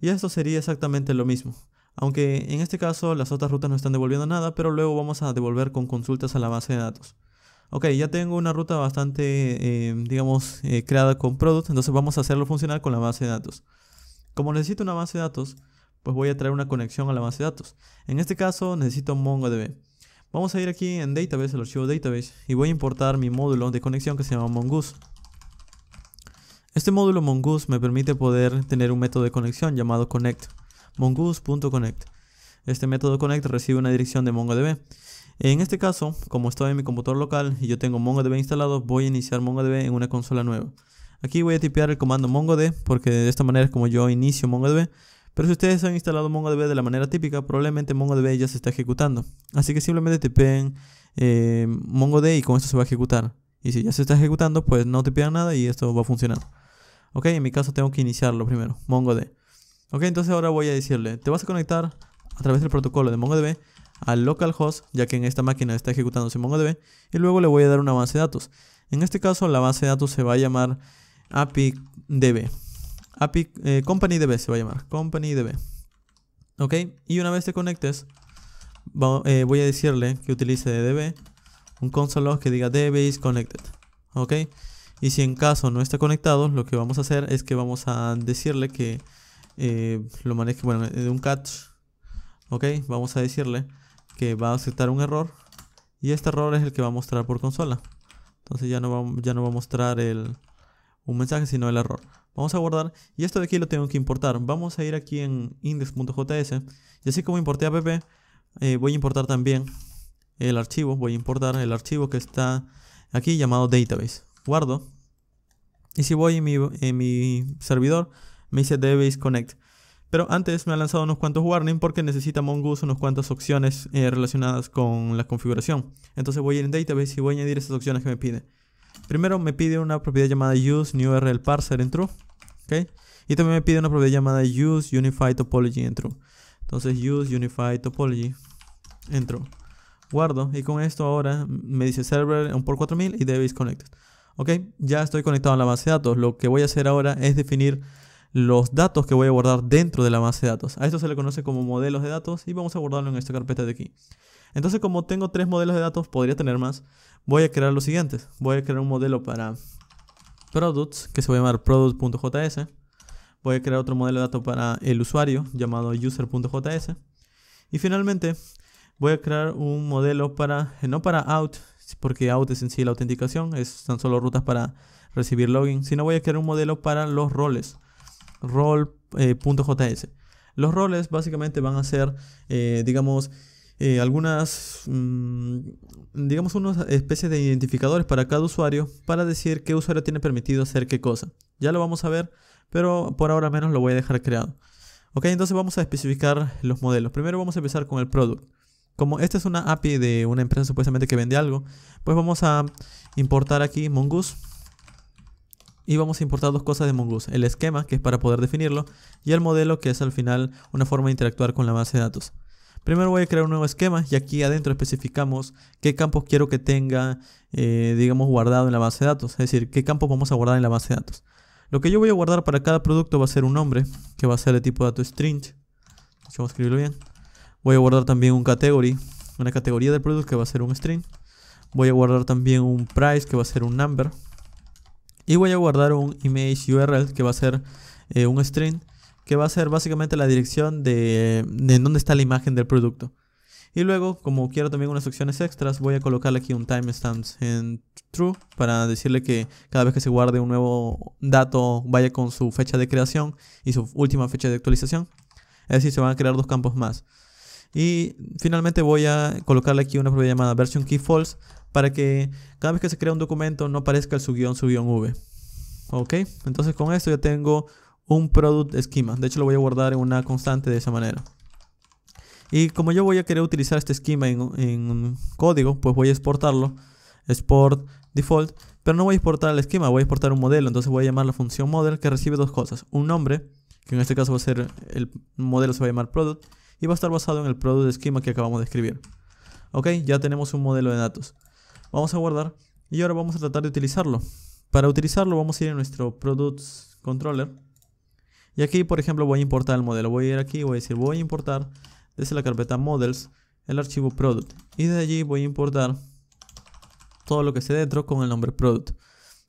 Y esto sería exactamente lo mismo. Aunque en este caso las otras rutas no están devolviendo nada, pero luego vamos a devolver con consultas a la base de datos. Ok, ya tengo una ruta bastante, eh, digamos, eh, creada con product, entonces vamos a hacerlo funcionar con la base de datos. Como necesito una base de datos, pues voy a traer una conexión a la base de datos. En este caso necesito MongoDB. Vamos a ir aquí en Database, el archivo Database, y voy a importar mi módulo de conexión que se llama Mongoose. Este módulo Mongoose me permite poder tener un método de conexión llamado connect, mongoose.connect. Este método connect recibe una dirección de MongoDB. En este caso, como estoy en mi computador local y yo tengo MongoDB instalado, voy a iniciar MongoDB en una consola nueva. Aquí voy a tipear el comando mongod porque de esta manera es como yo inicio MongoDB pero si ustedes han instalado MongoDB de la manera típica, probablemente MongoDB ya se está ejecutando. Así que simplemente te eh, MongoDB y con esto se va a ejecutar. Y si ya se está ejecutando, pues no te tipean nada y esto va a funcionar. Ok, en mi caso tengo que iniciarlo primero, MongoDB Ok, entonces ahora voy a decirle, te vas a conectar a través del protocolo de MongoDB al localhost, ya que en esta máquina está ejecutándose MongoDB, y luego le voy a dar una base de datos. En este caso, la base de datos se va a llamar api.db API eh, Company se va a llamar, Company ¿Ok? Y una vez te conectes, eh, voy a decirle que utilice DB un console que diga DB is connected. ¿Ok? Y si en caso no está conectado, lo que vamos a hacer es que vamos a decirle que eh, lo maneje, de un catch. ¿Ok? Vamos a decirle que va a aceptar un error y este error es el que va a mostrar por consola. Entonces ya no va, ya no va a mostrar un mensaje, sino el error. Vamos a guardar y esto de aquí lo tengo que importar. Vamos a ir aquí en index.js y así como importé app, eh, voy a importar también el archivo. Voy a importar el archivo que está aquí llamado database. Guardo. Y si voy en mi, en mi servidor, me dice database connect. Pero antes me ha lanzado unos cuantos warnings porque necesita Mongoose unas cuantas opciones eh, relacionadas con la configuración. Entonces voy a ir en database y voy a añadir esas opciones que me pide. Primero me pide una propiedad llamada use new URL parser en ¿okay? Y también me pide una propiedad llamada use unified topology en Entonces use unified topology en Guardo y con esto ahora me dice server por 4000 y debe connected. Ok, ya estoy conectado a la base de datos. Lo que voy a hacer ahora es definir los datos que voy a guardar dentro de la base de datos. A esto se le conoce como modelos de datos y vamos a guardarlo en esta carpeta de aquí. Entonces como tengo tres modelos de datos, podría tener más, voy a crear los siguientes. Voy a crear un modelo para products que se va a llamar product.js. Voy a crear otro modelo de datos para el usuario llamado user.js. Y finalmente voy a crear un modelo para, eh, no para out, porque out es en sí la autenticación, es tan solo rutas para recibir login, sino voy a crear un modelo para los roles, role.js. Eh, los roles básicamente van a ser, eh, digamos, eh, algunas, mm, digamos, unas especies de identificadores para cada usuario para decir qué usuario tiene permitido hacer qué cosa. Ya lo vamos a ver, pero por ahora menos lo voy a dejar creado. Ok, entonces vamos a especificar los modelos. Primero vamos a empezar con el product. Como esta es una API de una empresa supuestamente que vende algo, pues vamos a importar aquí Mongoose. Y vamos a importar dos cosas de Mongoose. El esquema, que es para poder definirlo, y el modelo, que es al final una forma de interactuar con la base de datos. Primero voy a crear un nuevo esquema y aquí adentro especificamos qué campos quiero que tenga, eh, digamos, guardado en la base de datos. Es decir, qué campos vamos a guardar en la base de datos. Lo que yo voy a guardar para cada producto va a ser un nombre, que va a ser de tipo dato string. Vamos bien. Voy a guardar también un category, una categoría del producto que va a ser un string. Voy a guardar también un price que va a ser un number. Y voy a guardar un image URL que va a ser eh, un string que va a ser básicamente la dirección de, dónde está la imagen del producto. Y luego, como quiero también unas opciones extras, voy a colocarle aquí un timestamp en true para decirle que cada vez que se guarde un nuevo dato vaya con su fecha de creación y su última fecha de actualización. Es decir, se van a crear dos campos más. Y finalmente voy a colocarle aquí una propiedad llamada version key false para que cada vez que se crea un documento no aparezca el su guión su guión v. Ok, entonces con esto ya tengo un product esquema. De hecho, lo voy a guardar en una constante de esa manera. Y como yo voy a querer utilizar este esquema en, código, pues voy a exportarlo. Export default. Pero no voy a exportar el esquema, voy a exportar un modelo. Entonces voy a llamar la función model que recibe dos cosas. Un nombre, que en este caso va a ser el modelo, se va a llamar product. Y va a estar basado en el product esquema que acabamos de escribir. Ok, ya tenemos un modelo de datos. Vamos a guardar. Y ahora vamos a tratar de utilizarlo. Para utilizarlo vamos a ir a nuestro product controller y aquí, por ejemplo, voy a importar el modelo. Voy a ir aquí, voy a decir voy a importar desde la carpeta models el archivo product. Y de allí voy a importar todo lo que esté dentro con el nombre product.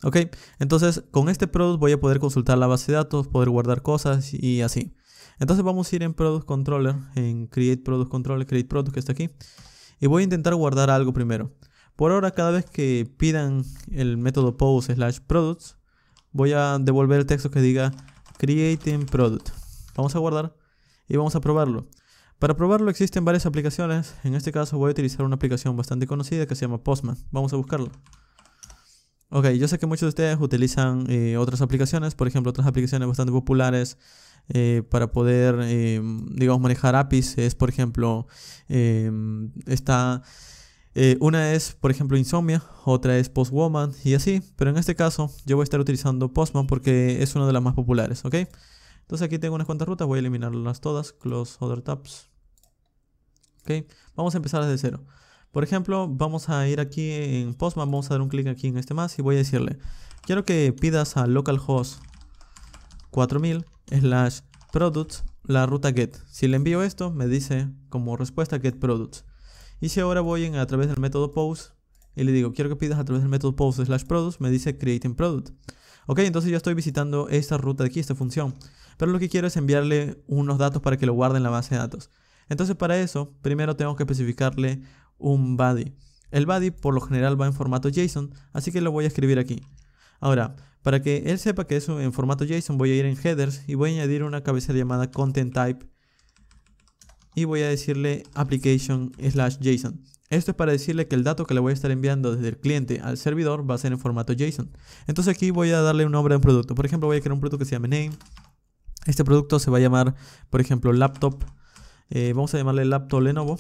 Ok, entonces con este product voy a poder consultar la base de datos, poder guardar cosas y así. Entonces vamos a ir en product controller, en create product controller, create product que está aquí. Y voy a intentar guardar algo primero. Por ahora, cada vez que pidan el método post slash products, voy a devolver el texto que diga Creating Product. Vamos a guardar y vamos a probarlo. Para probarlo existen varias aplicaciones. En este caso voy a utilizar una aplicación bastante conocida que se llama Postman. Vamos a buscarlo Ok, yo sé que muchos de ustedes utilizan eh, otras aplicaciones, por ejemplo, otras aplicaciones bastante populares eh, para poder, eh, digamos, manejar APIs. Es, por ejemplo, Esta eh, una es, por ejemplo, Insomnia, otra es Postwoman y así, pero en este caso yo voy a estar utilizando Postman porque es una de las más populares, ¿ok? Entonces aquí tengo unas cuantas rutas, voy a eliminarlas todas, Close Other Tabs. ¿Ok? Vamos a empezar desde cero. Por ejemplo, vamos a ir aquí en Postman, vamos a dar un clic aquí en este más y voy a decirle, quiero que pidas a localhost 4000 slash products la ruta get. Si le envío esto, me dice como respuesta get products. Y si ahora voy a través del método post y le digo, quiero que pidas a través del método post slash product, me dice creating product. Ok, entonces ya estoy visitando esta ruta de aquí, esta función. Pero lo que quiero es enviarle unos datos para que lo guarde en la base de datos. Entonces para eso, primero tengo que especificarle un body. El body por lo general va en formato JSON, así que lo voy a escribir aquí. Ahora, para que él sepa que es en formato JSON, voy a ir en headers y voy a añadir una cabecera llamada content type y voy a decirle application slash JSON. Esto es para decirle que el dato que le voy a estar enviando desde el cliente al servidor va a ser en formato JSON. Entonces aquí voy a darle un nombre a un producto. Por ejemplo, voy a crear un producto que se llame name. Este producto se va a llamar, por ejemplo, laptop. Eh, vamos a llamarle laptop Lenovo.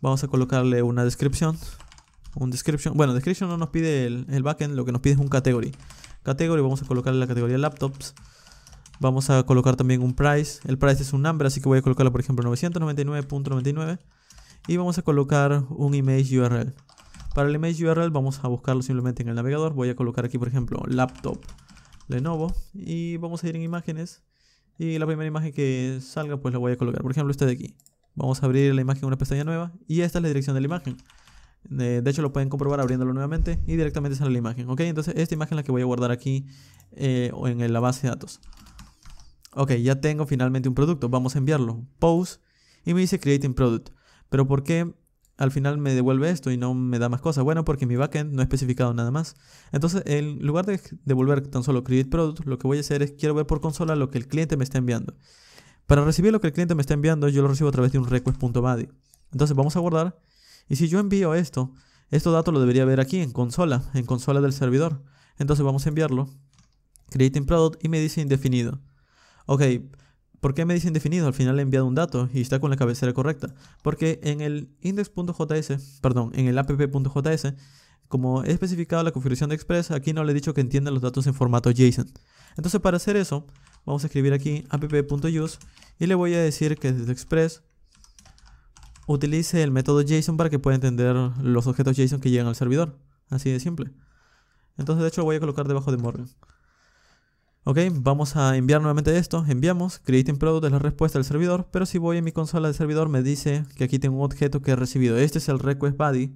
Vamos a colocarle una descripción. Un description. Bueno, description no nos pide el, el backend, lo que nos pide es un category. Category, vamos a colocarle la categoría laptops. Vamos a colocar también un price. El price es un nombre, así que voy a colocarlo, por ejemplo, 999.99. Y vamos a colocar un image URL. Para el image URL vamos a buscarlo simplemente en el navegador. Voy a colocar aquí, por ejemplo, laptop Lenovo. Y vamos a ir en imágenes. Y la primera imagen que salga, pues la voy a colocar. Por ejemplo, esta de aquí. Vamos a abrir la imagen en una pestaña nueva. Y esta es la dirección de la imagen. Eh, de hecho, lo pueden comprobar abriéndolo nuevamente y directamente sale la imagen. ¿Ok? Entonces, esta imagen es la que voy a guardar aquí eh, en la base de datos. Ok, ya tengo finalmente un producto, vamos a enviarlo. Pose y me dice creating product. Pero ¿por qué al final me devuelve esto y no me da más cosas? Bueno, porque mi backend no ha especificado nada más. Entonces, en lugar de devolver tan solo create product, lo que voy a hacer es quiero ver por consola lo que el cliente me está enviando. Para recibir lo que el cliente me está enviando, yo lo recibo a través de un request.body. Entonces, vamos a guardar y si yo envío esto, esto dato lo debería ver aquí en consola, en consola del servidor. Entonces, vamos a enviarlo creating product y me dice indefinido ok, ¿por qué me dice indefinido? Al final he enviado un dato y está con la cabecera correcta. Porque en el index.js, perdón, en el app.js, como he especificado la configuración de Express, aquí no le he dicho que entienda los datos en formato JSON. Entonces para hacer eso, vamos a escribir aquí app.use y le voy a decir que desde Express utilice el método JSON para que pueda entender los objetos JSON que llegan al servidor. Así de simple. Entonces de hecho lo voy a colocar debajo de Morgan. Ok, vamos a enviar nuevamente esto, enviamos, creating product es la respuesta del servidor, pero si voy a mi consola del servidor me dice que aquí tengo un objeto que he recibido. Este es el request body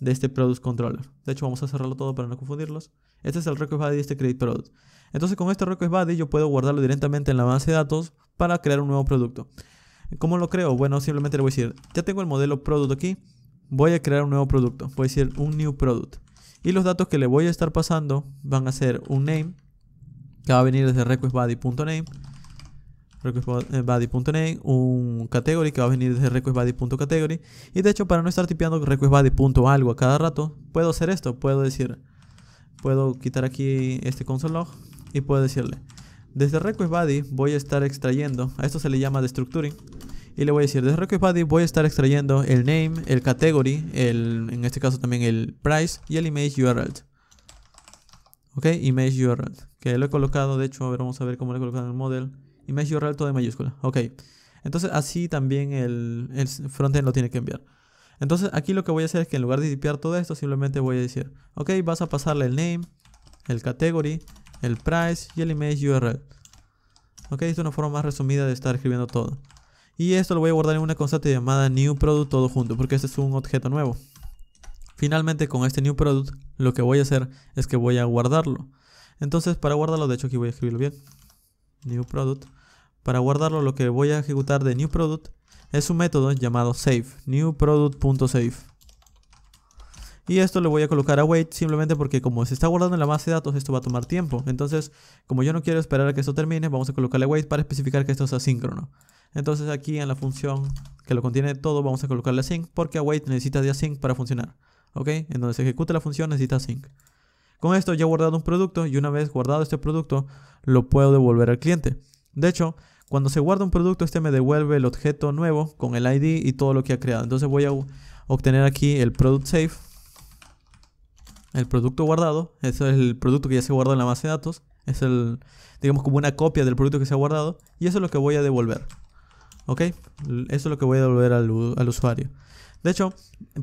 de este product controller. De hecho vamos a cerrarlo todo para no confundirlos. Este es el request body de este create product. Entonces con este request body yo puedo guardarlo directamente en la base de datos para crear un nuevo producto. ¿Cómo lo creo? Bueno, simplemente le voy a decir, ya tengo el modelo product aquí, voy a crear un nuevo producto. Voy a decir un new product. Y los datos que le voy a estar pasando van a ser un name que va a venir desde requestbody.name requestbody.name, un category que va a venir desde requestbody.category. Y de hecho, para no estar tipeando requestbody.algo a cada rato, puedo hacer esto. Puedo decir, puedo quitar aquí este console log y puedo decirle, desde requestbody voy a estar extrayendo, a esto se le llama destructuring. Y le voy a decir, desde requestbody voy a estar extrayendo el name, el category, el, en este caso también el price y el image URL. Ok, image URL que lo he colocado, de hecho, a ver, vamos a ver cómo lo he colocado en el model. Image URL todo de mayúscula, ok. Entonces así también el, el frontend lo tiene que enviar. Entonces aquí lo que voy a hacer es que en lugar de tipear todo esto, simplemente voy a decir, ok, vas a pasarle el name, el category, el price y el image URL. Ok, esto es una forma más resumida de estar escribiendo todo. Y esto lo voy a guardar en una constante llamada new product todo junto, porque este es un objeto nuevo. Finalmente con este new product lo que voy a hacer es que voy a guardarlo. Entonces, para guardarlo, de hecho aquí voy a escribirlo bien. New product. Para guardarlo, lo que voy a ejecutar de new product es un método llamado save. New product.save. Y esto le voy a colocar a wait simplemente porque como se está guardando en la base de datos, esto va a tomar tiempo. Entonces, como yo no quiero esperar a que esto termine, vamos a colocarle wait para especificar que esto es asíncrono. Entonces aquí en la función que lo contiene todo, vamos a colocarle async porque await necesita de async para funcionar. ¿Ok? En donde se ejecuta la función necesita async. Con esto ya he guardado un producto y una vez guardado este producto lo puedo devolver al cliente. De hecho, cuando se guarda un producto este me devuelve el objeto nuevo con el ID y todo lo que ha creado. Entonces voy a obtener aquí el product save, el producto guardado, ese es el producto que ya se guardó en la base de datos, es el digamos como una copia del producto que se ha guardado y eso es lo que voy a devolver. ¿Ok? Eso es lo que voy a devolver al usuario. De hecho,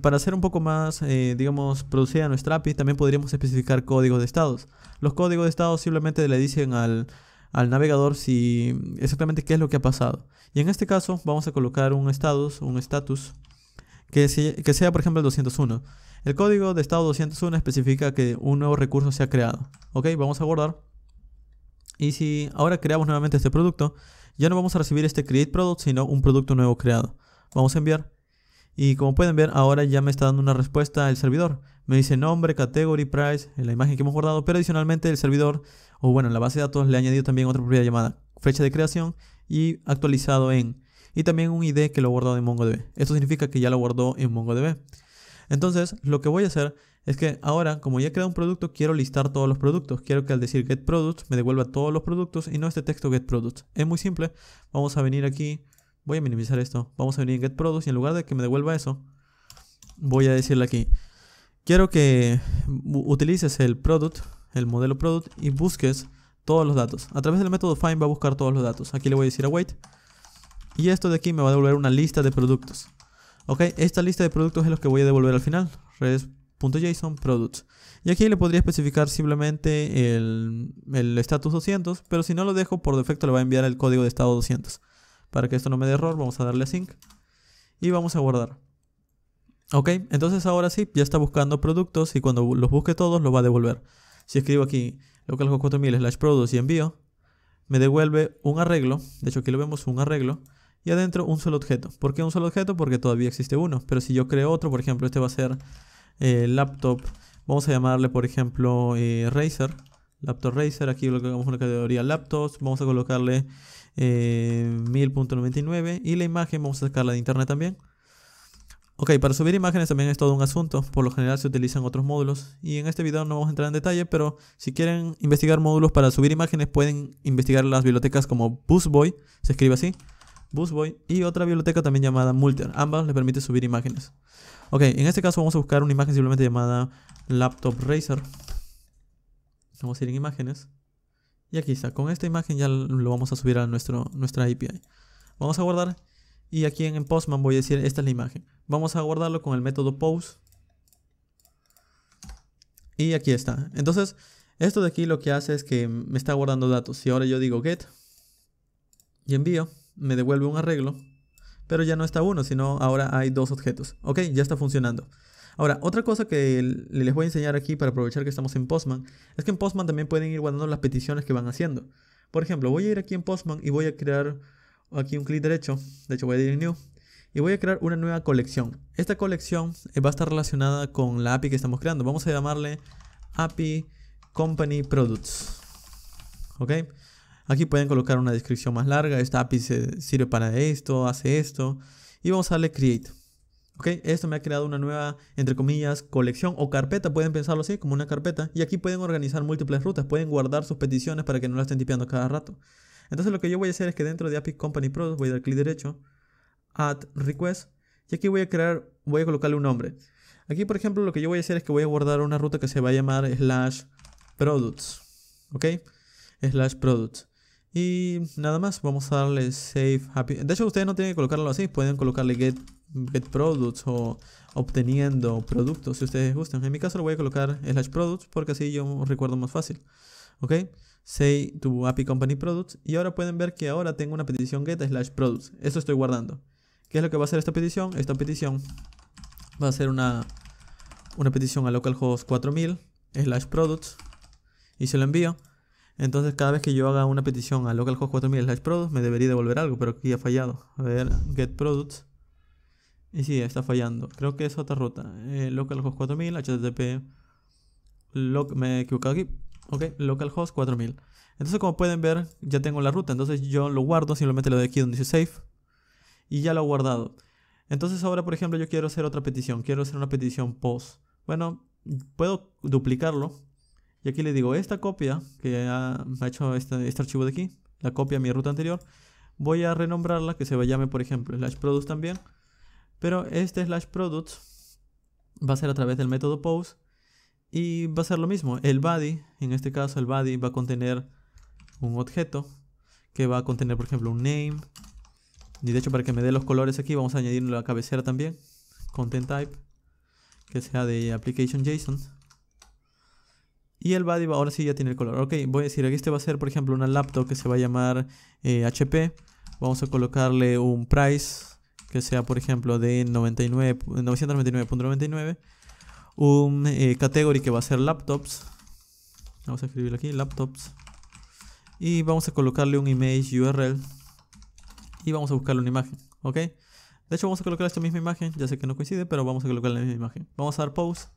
para hacer un poco más, eh, digamos, producida nuestra API, también podríamos especificar códigos de estados. Los códigos de estados simplemente le dicen al, al navegador si exactamente qué es lo que ha pasado. Y en este caso vamos a colocar un status, un status que, que sea por ejemplo el 201. El código de estado 201 especifica que un nuevo recurso se ha creado. Ok, vamos a guardar. Y si ahora creamos nuevamente este producto, ya no vamos a recibir este create product, sino un producto nuevo creado. Vamos a enviar. Y como pueden ver, ahora ya me está dando una respuesta el servidor. Me dice nombre, category, price, en la imagen que hemos guardado, pero adicionalmente el servidor, o bueno, en la base de datos le ha añadido también otra propiedad llamada fecha de creación y actualizado en. Y también un ID que lo ha guardado en MongoDB. Esto significa que ya lo guardó en MongoDB. Entonces, lo que voy a hacer es que ahora, como ya he creado un producto, quiero listar todos los productos. Quiero que al decir get products me devuelva todos los productos y no este texto get products. Es muy simple. Vamos a venir aquí Voy a minimizar esto. Vamos a venir en getProducts y en lugar de que me devuelva eso, voy a decirle aquí. Quiero que utilices el product, el modelo product y busques todos los datos. A través del método find va a buscar todos los datos. Aquí le voy a decir await. Y esto de aquí me va a devolver una lista de productos. Ok, esta lista de productos es lo que voy a devolver al final. Res.json products. Y aquí le podría especificar simplemente el status 200, pero si no lo dejo, por defecto le va a enviar el código de estado 200. Para que esto no me dé error, vamos a darle a sync. Y vamos a guardar. Ok, entonces ahora sí, ya está buscando productos y cuando los busque todos los va a devolver. Si escribo aquí localhost 4000 slash products y envío, me devuelve un arreglo. De hecho aquí lo vemos, un arreglo. Y adentro un solo objeto. ¿Por qué un solo objeto? Porque todavía existe uno. Pero si yo creo otro, por ejemplo, este va a ser eh, laptop. Vamos a llamarle, por ejemplo, eh, Razer. Laptop Razer. Aquí lo que es una categoría laptops. Vamos a colocarle eh, 1000.99 y la imagen vamos a sacarla de internet también. Ok, para subir imágenes también es todo un asunto, por lo general se utilizan otros módulos y en este video no vamos a entrar en detalle, pero si quieren investigar módulos para subir imágenes pueden investigar las bibliotecas como Busboy, se escribe así, Busboy y otra biblioteca también llamada Multer, ambas le permite subir imágenes. Ok, en este caso vamos a buscar una imagen simplemente llamada Laptop Racer. Vamos a ir en imágenes. Y aquí está, con esta imagen ya lo vamos a subir a nuestro, nuestra API. Vamos a guardar y aquí en Postman voy a decir esta es la imagen. Vamos a guardarlo con el método post. Y aquí está. Entonces, esto de aquí lo que hace es que me está guardando datos. Si ahora yo digo get y envío, me devuelve un arreglo. Pero ya no está uno, sino ahora hay dos objetos. Ok, ya está funcionando. Ahora, otra cosa que les voy a enseñar aquí para aprovechar que estamos en Postman, es que en Postman también pueden ir guardando las peticiones que van haciendo. Por ejemplo, voy a ir aquí en Postman y voy a crear aquí un clic derecho, de hecho voy a ir New, y voy a crear una nueva colección. Esta colección eh, va a estar relacionada con la API que estamos creando. Vamos a llamarle API Company Products. ¿Ok? Aquí pueden colocar una descripción más larga. Esta API sirve para esto, hace esto. Y vamos a darle Create. Esto me ha creado una nueva, entre comillas, colección o carpeta, pueden pensarlo así, como una carpeta. Y aquí pueden organizar múltiples rutas, pueden guardar sus peticiones para que no las estén tipeando cada rato. Entonces lo que yo voy a hacer es que dentro de API Company Products voy a dar clic derecho, Add Request, y aquí voy a crear, voy a colocarle un nombre. Aquí, por ejemplo, lo que yo voy a hacer es que voy a guardar una ruta que se va a llamar slash products, ¿ok? Slash products. Y nada más, vamos a darle save happy De hecho, ustedes no tienen que colocarlo así, pueden colocarle get get products o obteniendo productos si ustedes gustan. En mi caso lo voy a colocar slash products porque así yo recuerdo más fácil. ¿Ok? Say to API Company Products. Y ahora pueden ver que ahora tengo una petición get slash products. eso estoy guardando. ¿Qué es lo que va a hacer esta petición? Esta petición va a ser una, una petición a localhost 4000 slash products y se lo envío. Entonces cada vez que yo haga una petición a localhost 4000 slash products me debería devolver algo, pero aquí ha fallado. A ver, get products y sí, está fallando. Creo que es otra ruta. Eh, localhost 4000, HTTP. me he equivocado aquí. Ok, localhost 4000. Entonces, como pueden ver, ya tengo la ruta. Entonces, yo lo guardo, simplemente lo doy aquí donde dice save. Y ya lo he guardado. Entonces, ahora, por ejemplo, yo quiero hacer otra petición. Quiero hacer una petición post. Bueno, puedo duplicarlo. Y aquí le digo, esta copia que ha hecho este, este, archivo de aquí, la copia a mi ruta anterior, voy a renombrarla, que se llame, por ejemplo, slash produce también. Pero este slash products va a ser a través del método post y va a ser lo mismo. El body, en este caso el body va a contener un objeto que va a contener, por ejemplo, un name. Y de hecho, para que me dé los colores aquí, vamos a añadirle la cabecera también. Content type, que sea de application JSON. Y el body ahora sí ya tiene el color. Ok, voy a decir, aquí este va a ser, por ejemplo, una laptop que se va a llamar HP. Eh, vamos a colocarle un price que sea por ejemplo de 999.99 un eh, category que va a ser laptops vamos a escribir aquí laptops y vamos a colocarle un image url y vamos a buscarle una imagen ok de hecho vamos a colocar esta misma imagen ya sé que no coincide pero vamos a colocar la misma imagen vamos a dar post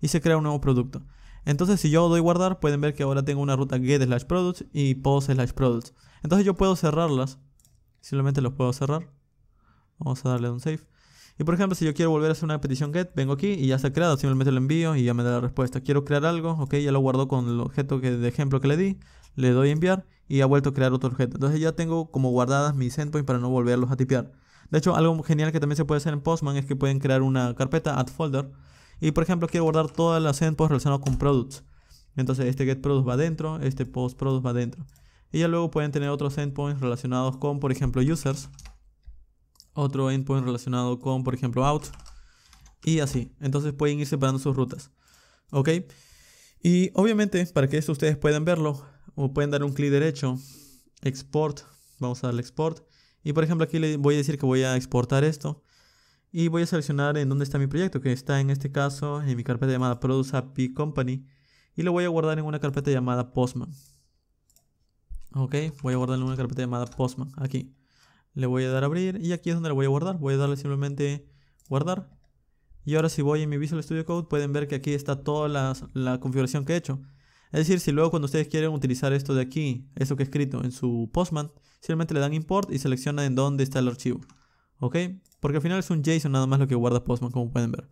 y se crea un nuevo producto entonces si yo doy guardar pueden ver que ahora tengo una ruta get slash products y post slash products entonces yo puedo cerrarlas simplemente los puedo cerrar Vamos a darle un save. Y por ejemplo, si yo quiero volver a hacer una petición get, vengo aquí y ya se ha creado. Simplemente lo envío y ya me da la respuesta. Quiero crear algo, ok, ya lo guardo con el objeto que, de ejemplo que le di. Le doy enviar y ha vuelto a crear otro objeto. Entonces ya tengo como guardadas mis endpoints para no volverlos a tipear. De hecho, algo genial que también se puede hacer en Postman es que pueden crear una carpeta add folder. Y por ejemplo, quiero guardar todas las endpoints relacionadas con products. Entonces este get products va adentro, este post products va adentro. Y ya luego pueden tener otros endpoints relacionados con, por ejemplo, users otro endpoint relacionado con, por ejemplo, out, y así. Entonces pueden ir separando sus rutas. ¿Ok? Y obviamente, para que esto ustedes puedan verlo, o pueden dar un clic derecho, export, vamos a darle export. Y por ejemplo, aquí le voy a decir que voy a exportar esto. Y voy a seleccionar en dónde está mi proyecto, que está en este caso en mi carpeta llamada Produce API Company. Y lo voy a guardar en una carpeta llamada Postman. Ok, voy a guardar en una carpeta llamada Postman, aquí. Le voy a dar a abrir y aquí es donde le voy a guardar. Voy a darle simplemente guardar. Y ahora si voy en mi Visual Studio Code pueden ver que aquí está toda la, configuración que he hecho. Es decir, si luego cuando ustedes quieren utilizar esto de aquí, esto que he escrito en su Postman, simplemente le dan import y seleccionan en dónde está el archivo. ¿Ok? Porque al final es un JSON nada más lo que guarda Postman, como pueden ver.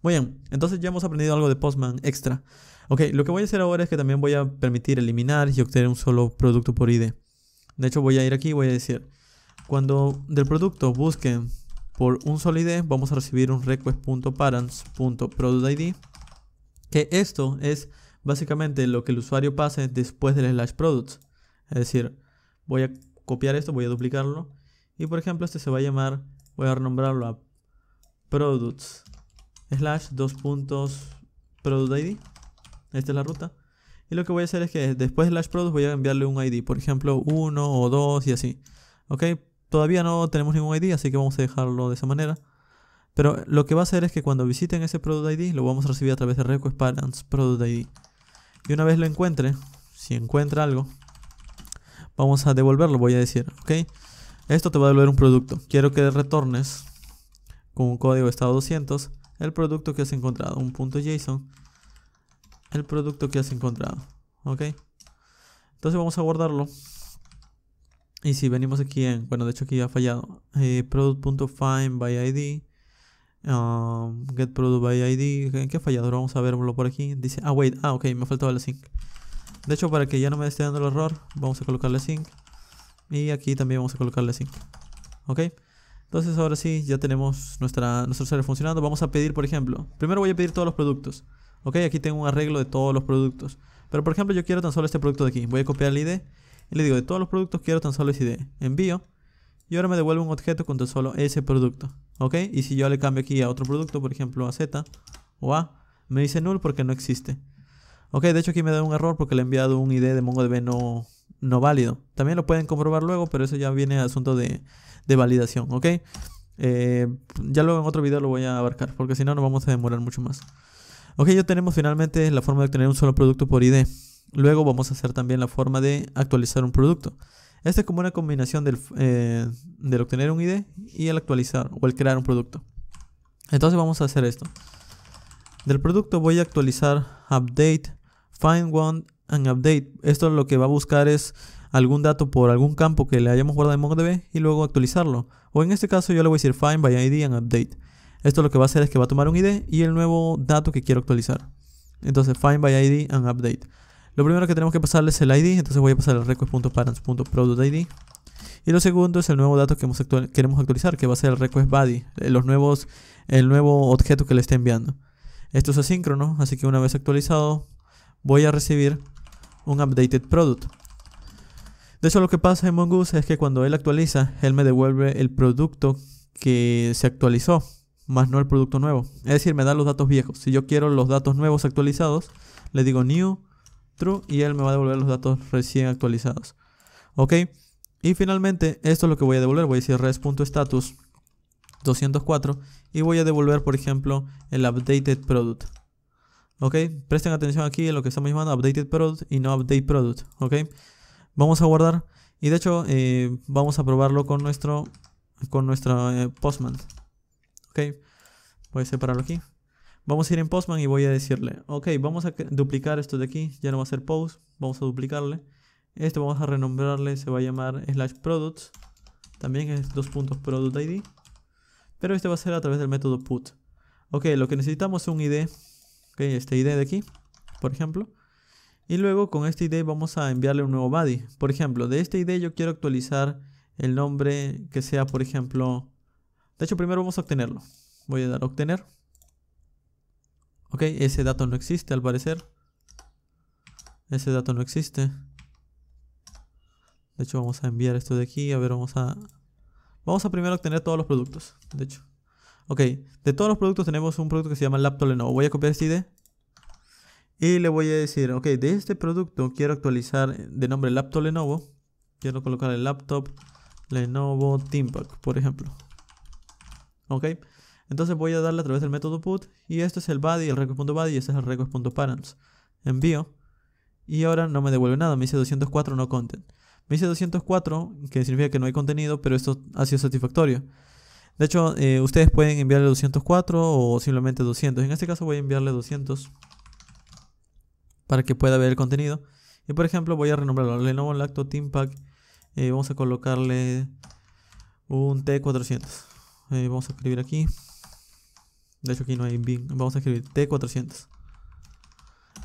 Muy bien, entonces ya hemos aprendido algo de Postman extra. Ok, lo que voy a hacer ahora es que también voy a permitir eliminar y obtener un solo producto por ID. De hecho, voy a ir aquí y voy a decir cuando del producto busquen por un solo ID, vamos a recibir un request.parents.productID, que esto es básicamente lo que el usuario pase después del slash products. Es decir, voy a copiar esto, voy a duplicarlo, y por ejemplo este se va a llamar, voy a renombrarlo a products slash dos puntos product ID. Esta es la ruta. Y lo que voy a hacer es que después de slash product voy a enviarle un ID, por ejemplo 1 o 2 y así. ¿Ok? Todavía no tenemos ningún ID, así que vamos a dejarlo de esa manera. Pero lo que va a hacer es que cuando visiten ese Product ID, lo vamos a recibir a través de Request Parents Product ID. Y una vez lo encuentre, si encuentra algo, vamos a devolverlo, voy a decir, ok. Esto te va a devolver un producto. Quiero que retornes con un código de estado 200 el producto que has encontrado, un punto JSON, el producto que has encontrado, ok. Entonces vamos a guardarlo y si venimos aquí en, bueno, de hecho aquí ha fallado, Product.findById eh, product.find by ID, um, get product ¿en qué ha fallado? vamos a verlo por aquí. Dice, ah, wait, ah, ok, me faltaba el sync. De hecho, para que ya no me esté dando el error, vamos a colocarle sync. Y aquí también vamos a colocarle sync. ¿Ok? Entonces ahora sí, ya tenemos nuestra, nuestro server funcionando. Vamos a pedir, por ejemplo, primero voy a pedir todos los productos. ¿Ok? Aquí tengo un arreglo de todos los productos. Pero por ejemplo, yo quiero tan solo este producto de aquí. Voy a copiar el ID le digo de todos los productos quiero tan solo ese de envío y ahora me devuelve un objeto con tan solo ese producto ok y si yo le cambio aquí a otro producto por ejemplo a z o a me dice null porque no existe ok de hecho aquí me da un error porque le he enviado un id de mongodb no no válido también lo pueden comprobar luego pero eso ya viene asunto de, validación ok eh, ya luego en otro video lo voy a abarcar porque si no nos vamos a demorar mucho más ok ya tenemos finalmente la forma de obtener un solo producto por id Luego vamos a hacer también la forma de actualizar un producto. Esta es como una combinación del, eh, obtener un ID y el actualizar o el crear un producto. Entonces vamos a hacer esto. Del producto voy a actualizar update, find one and update. Esto lo que va a buscar es algún dato por algún campo que le hayamos guardado en MongoDB y luego actualizarlo. O en este caso yo le voy a decir find by ID and update. Esto lo que va a hacer es que va a tomar un ID y el nuevo dato que quiero actualizar. Entonces find by ID and update. Lo primero que tenemos que pasarle es el ID, entonces voy a pasar el request.parents.product.id. Y lo segundo es el nuevo dato que queremos actualizar, que va a ser el request body, eh, los nuevos, el nuevo objeto que le esté enviando. Esto es asíncrono, así que una vez actualizado voy a recibir un updated product. De hecho lo que pasa en Mongoose es que cuando él actualiza, él me devuelve el producto que se actualizó, más no el producto nuevo. Es decir, me da los datos viejos. Si yo quiero los datos nuevos actualizados, le digo new true y él me va a devolver los datos recién actualizados. Ok, y finalmente esto es lo que voy a devolver, voy a decir res.status 204 y voy a devolver por ejemplo el updated product. Ok, presten atención aquí en lo que estamos llamando updated product y no update product. Ok, vamos a guardar y de hecho eh, vamos a probarlo con nuestro con nuestro eh, postman. Ok, voy a separarlo aquí. Vamos a ir en Postman y voy a decirle, ok, vamos a duplicar esto de aquí, ya no va a ser post, vamos a duplicarle. Esto vamos a renombrarle, se va a llamar slash products, también es dos puntos product ID, pero este va a ser a través del método put. Ok, lo que necesitamos es un ID, ok, este ID de aquí, por ejemplo. Y luego con este ID vamos a enviarle un nuevo body. Por ejemplo, de este ID yo quiero actualizar el nombre que sea, por ejemplo... De hecho, primero vamos a obtenerlo. Voy a dar obtener. Ok, ese dato no existe al parecer. Ese dato no existe. De hecho, vamos a enviar esto de aquí. A ver, vamos a... Vamos a primero obtener todos los productos. De hecho. Ok, de todos los productos tenemos un producto que se llama Laptop Lenovo. Voy a copiar este ID. Y le voy a decir, ok, de este producto quiero actualizar de nombre Laptop Lenovo. Quiero colocar el Laptop Lenovo ThinkPad, por ejemplo. Ok. Entonces voy a darle a través del método put y esto es el body, el request.body y este es el request.params. Envío y ahora no me devuelve nada, me dice 204 no content. Me dice 204, que significa que no hay contenido, pero esto ha sido satisfactorio. De hecho, eh, ustedes pueden enviarle 204 o simplemente 200. En este caso voy a enviarle 200 para que pueda ver el contenido. Y por ejemplo voy a renombrarlo, le el Lacto Team Pack. Eh, vamos a colocarle un T400. Eh, vamos a escribir aquí de hecho aquí no hay bin. Vamos a escribir T400.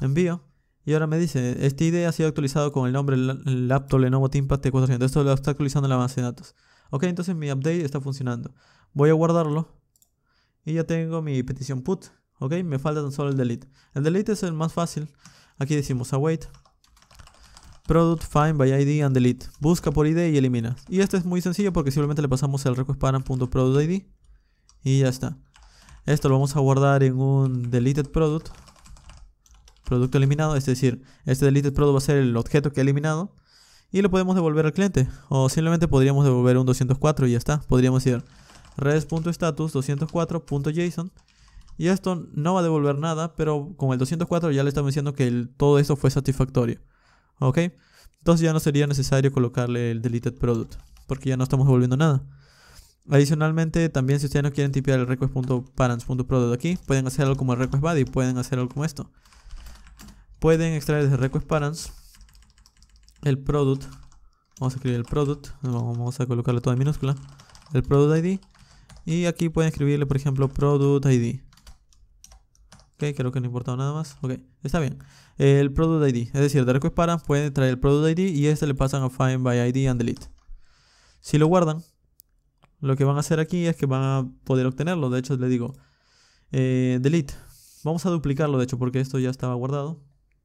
Envío. Y ahora me dice, este ID ha sido actualizado con el nombre el laptop Lenovo Thinkpad T400. Esto lo está actualizando en la base de datos. Ok, entonces mi update está funcionando. Voy a guardarlo. Y ya tengo mi petición put. Ok, me falta tan solo el delete. El delete es el más fácil. Aquí decimos await product find by id and delete. Busca por id y elimina. Y este es muy sencillo porque simplemente le pasamos el request ID y ya está. Esto lo vamos a guardar en un deleted product. Producto eliminado, es decir, este deleted product va a ser el objeto que ha eliminado. Y lo podemos devolver al cliente. O simplemente podríamos devolver un 204 y ya está. Podríamos ir res.status 204.json. Y esto no va a devolver nada, pero con el 204 ya le estamos diciendo que todo esto fue satisfactorio. ¿Ok? Entonces ya no sería necesario colocarle el deleted product, porque ya no estamos devolviendo nada. Adicionalmente, también si ustedes no quieren tipear el request.parents.product aquí, pueden hacer algo como el request body, pueden hacer algo como esto. Pueden extraer desde request parents el product. Vamos a escribir el product, vamos a colocarlo todo en minúscula. El product ID. Y aquí pueden escribirle, por ejemplo, product ID. Ok, creo que no importa nada más. Ok, está bien. El product ID, es decir, de request parents pueden traer el product ID y este le pasan a find by ID and delete. Si lo guardan, lo que van a hacer aquí es que van a poder obtenerlo. De hecho, le digo eh, delete. Vamos a duplicarlo, de hecho, porque esto ya estaba guardado.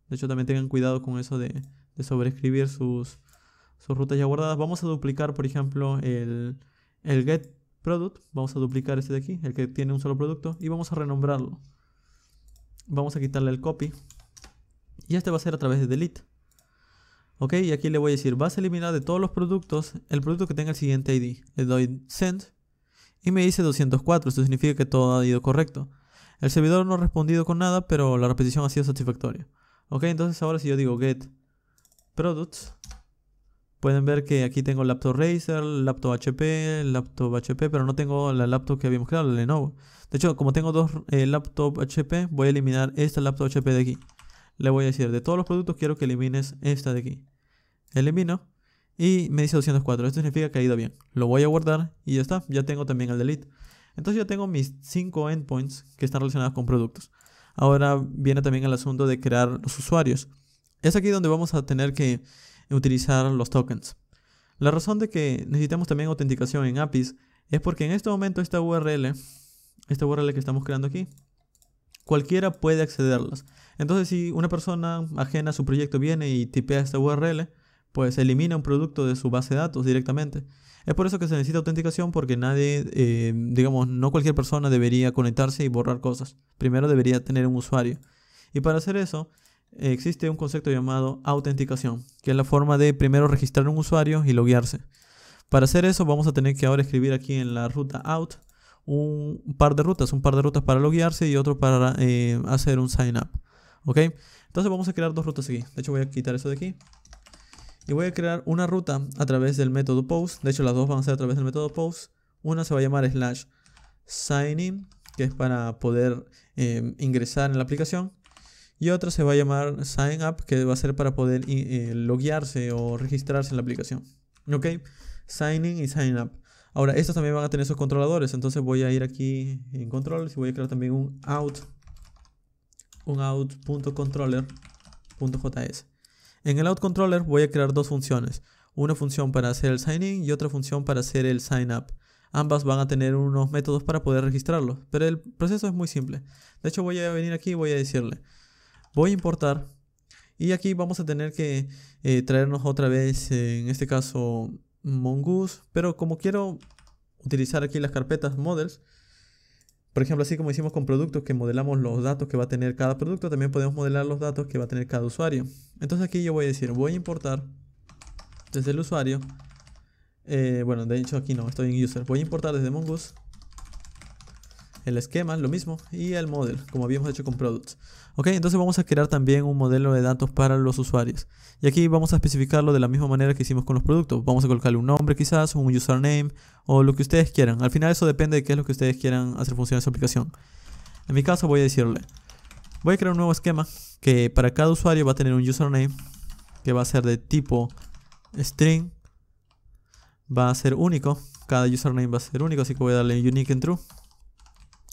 De hecho, también tengan cuidado con eso de, sobreescribir sus, rutas ya guardadas. Vamos a duplicar, por ejemplo, el, el get product. Vamos a duplicar este de aquí, el que tiene un solo producto. Y vamos a renombrarlo. Vamos a quitarle el copy. Y este va a ser a través de delete y aquí le voy a decir, vas a eliminar de todos los productos el producto que tenga el siguiente ID. Le doy send y me dice 204, esto significa que todo ha ido correcto. El servidor no ha respondido con nada, pero la repetición ha sido satisfactoria. Ok, entonces ahora si yo digo get products, pueden ver que aquí tengo laptop Razer, laptop HP, laptop HP, pero no tengo la laptop que habíamos creado, la Lenovo. De hecho, como tengo dos eh, laptop HP, voy a eliminar esta laptop HP de aquí. Le voy a decir, de todos los productos quiero que elimines esta de aquí. Elimino. Y me dice 204. Esto significa que ha ido bien. Lo voy a guardar y ya está. Ya tengo también el delete. Entonces ya tengo mis 5 endpoints que están relacionados con productos. Ahora viene también el asunto de crear los usuarios. Es aquí donde vamos a tener que utilizar los tokens. La razón de que necesitamos también autenticación en APIs es porque en este momento esta URL, esta URL que estamos creando aquí, cualquiera puede accederlas. Entonces si una persona ajena a su proyecto viene y tipea esta URL, pues elimina un producto de su base de datos directamente. Es por eso que se necesita autenticación porque nadie, eh, digamos, no cualquier persona debería conectarse y borrar cosas. Primero debería tener un usuario. Y para hacer eso existe un concepto llamado autenticación, que es la forma de primero registrar un usuario y loguearse. Para hacer eso vamos a tener que ahora escribir aquí en la ruta out un par de rutas, un par de rutas para loguearse y otro para eh, hacer un sign up. Entonces vamos a crear dos rutas aquí. De hecho voy a quitar eso de aquí. Y voy a crear una ruta a través del método post. De hecho, las dos van a ser a través del método post. Una se va a llamar slash signing, que es para poder em, ingresar en la aplicación. Y otra se va a llamar sign up, que va a ser para poder eh, loguearse o registrarse en la aplicación. ¿Ok? Signing y sign up. Ahora, estos también van a tener sus controladores. Entonces voy a ir aquí en controls y voy a crear también un out. Un out.controller.js. En el OutController controller voy a crear dos funciones, una función para hacer el sign in y otra función para hacer el sign up. Ambas van a tener unos métodos para poder registrarlos, pero el proceso es muy simple. De hecho voy a venir aquí y voy a decirle, voy a importar y aquí vamos a tener que eh, traernos otra vez, en este caso Mongoose, pero como quiero utilizar aquí las carpetas models, por ejemplo, así como hicimos con productos que modelamos los datos que va a tener cada producto, también podemos modelar los datos que va a tener cada usuario. Entonces aquí yo voy a decir, voy a importar desde el usuario. Eh, bueno, de hecho aquí no, estoy en user. Voy a importar desde Mongoose el esquema, lo mismo, y el model, como habíamos hecho con products. Ok, entonces vamos a crear también un modelo de datos para los usuarios. Y aquí vamos a especificarlo de la misma manera que hicimos con los productos. Vamos a colocarle un nombre quizás, un username, o lo que ustedes quieran. Al final eso depende de qué es lo que ustedes quieran hacer funcionar su aplicación. En mi caso voy a decirle, voy a crear un nuevo esquema que para cada usuario va a tener un username que va a ser de tipo string, va a ser único, cada username va a ser único, así que voy a darle unique en true.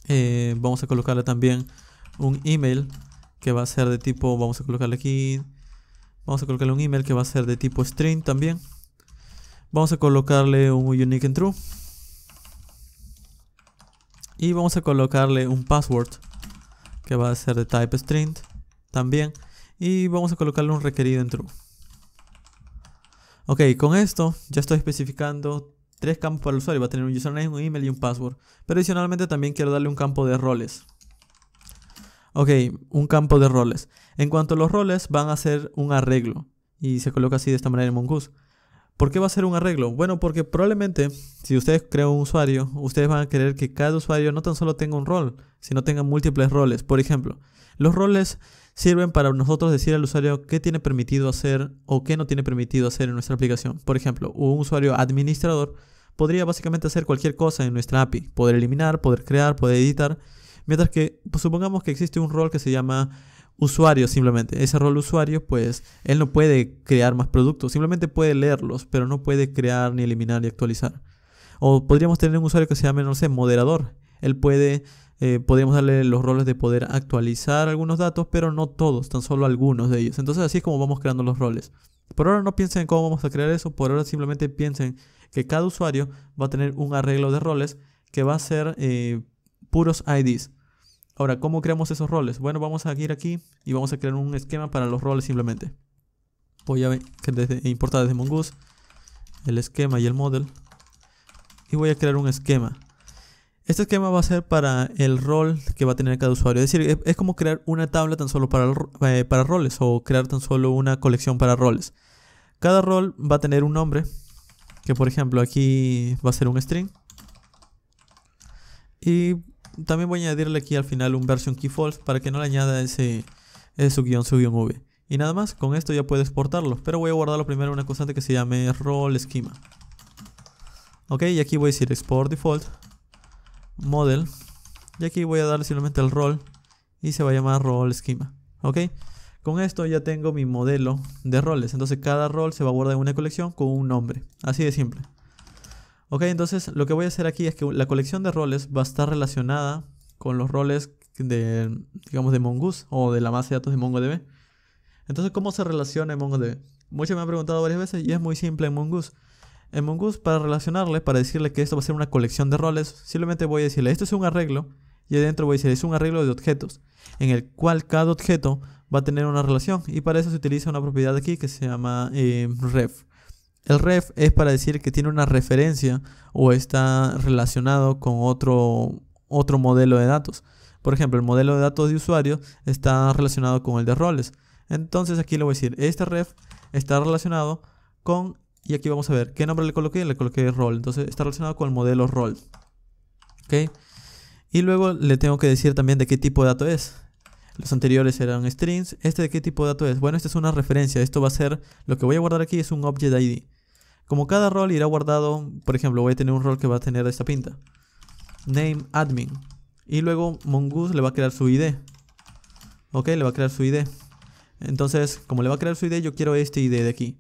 Eh, vamos a colocarle también un email que va a ser de tipo, vamos a colocarle aquí, vamos a colocarle un email que va a ser de tipo string también. Vamos a colocarle un unique en true. Y vamos a colocarle un password que va a ser de type string también. Y vamos a colocarle un requerido en true. Ok, con esto ya estoy especificando tres campos para el usuario. Va a tener un username, un email y un password. Pero adicionalmente también quiero darle un campo de roles. Ok, un campo de roles. En cuanto a los roles, van a ser un arreglo. Y se coloca así de esta manera en Mongoose. ¿Por qué va a ser un arreglo? Bueno, porque probablemente si ustedes crean un usuario, ustedes van a querer que cada usuario no tan solo tenga un rol, sino tenga múltiples roles. Por ejemplo, los roles sirven para nosotros decir al usuario qué tiene permitido hacer o qué no tiene permitido hacer en nuestra aplicación. Por ejemplo, un usuario administrador podría básicamente hacer cualquier cosa en nuestra API, poder eliminar, poder crear, poder editar, mientras que pues, supongamos que existe un rol que se llama usuario simplemente. Ese rol usuario, pues él no puede crear más productos, simplemente puede leerlos, pero no puede crear ni eliminar ni actualizar. O podríamos tener un usuario que se llame, no sé, moderador. Él puede, eh, podríamos darle los roles de poder actualizar algunos datos, pero no todos, tan solo algunos de ellos. Entonces así es como vamos creando los roles. Por ahora no piensen en cómo vamos a crear eso, por ahora simplemente piensen que cada usuario va a tener un arreglo de roles que va a ser eh, puros IDs. Ahora, ¿cómo creamos esos roles? Bueno, vamos a ir aquí y vamos a crear un esquema para los roles simplemente. Voy a importar desde eh, Mongoose el esquema y el model. Y voy a crear un esquema. Este esquema va a ser para el rol que va a tener cada usuario. Es decir, es, como crear una tabla tan solo para, eh, para roles o crear tan solo una colección para roles. Cada rol va a tener un nombre por ejemplo aquí va a ser un string. Y también voy a añadirle aquí al final un version key false para que no le añada ese, su guión, su guión v. Y nada más, con esto ya puedo exportarlo. Pero voy a guardarlo primero en una constante que se llame roll schema. Ok, y aquí voy a decir export default model. Y aquí voy a darle simplemente el role y se va a llamar role schema. Ok. Con esto ya tengo mi modelo de roles. Entonces cada rol se va a guardar en una colección con un nombre. Así de simple. Ok, entonces lo que voy a hacer aquí es que la colección de roles va a estar relacionada con los roles de, digamos, de Mongoose o de la base de datos de MongoDB. Entonces, ¿cómo se relaciona en MongoDB? Muchos me han preguntado varias veces y es muy simple en Mongoose. En Mongoose, para relacionarle, para decirle que esto va a ser una colección de roles, simplemente voy a decirle, esto es un arreglo y adentro voy a decir es un arreglo de objetos en el cual cada objeto va a tener una relación y para eso se utiliza una propiedad aquí que se llama eh, ref. El ref es para decir que tiene una referencia o está relacionado con otro, otro modelo de datos. Por ejemplo, el modelo de datos de usuario está relacionado con el de roles. Entonces aquí le voy a decir, este ref está relacionado con, y aquí vamos a ver, ¿qué nombre le coloqué? Le coloqué rol. Entonces está relacionado con el modelo role ¿Ok? Y luego le tengo que decir también de qué tipo de dato es. Los anteriores eran strings. ¿Este de qué tipo de dato es? Bueno, esta es una referencia. Esto va a ser, lo que voy a guardar aquí es un object ID. Como cada rol irá guardado, por ejemplo, voy a tener un rol que va a tener esta pinta. Name admin. Y luego Mongoose le va a crear su ID. Ok, le va a crear su ID. Entonces, como le va a crear su ID, yo quiero este ID de aquí.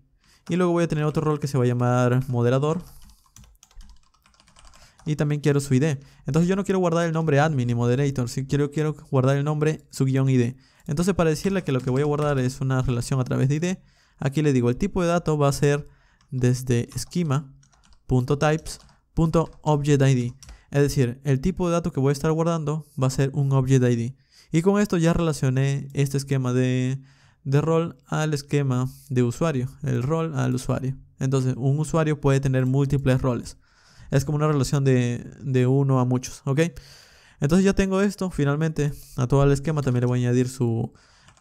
Y luego voy a tener otro rol que se va a llamar moderador y también quiero su ID. Entonces yo no quiero guardar el nombre admin ni moderator, si quiero, quiero guardar el nombre su guión ID. Entonces para decirle que lo que voy a guardar es una relación a través de ID, aquí le digo el tipo de dato va a ser desde schema.types.objectid. Es decir, el tipo de dato que voy a estar guardando va a ser un object ID. Y con esto ya relacioné este esquema de, de rol al esquema de usuario, el rol al usuario. Entonces, un usuario puede tener múltiples roles. Es como una relación de, uno a muchos, ¿ok? Entonces ya tengo esto, finalmente, a todo el esquema también le voy a añadir su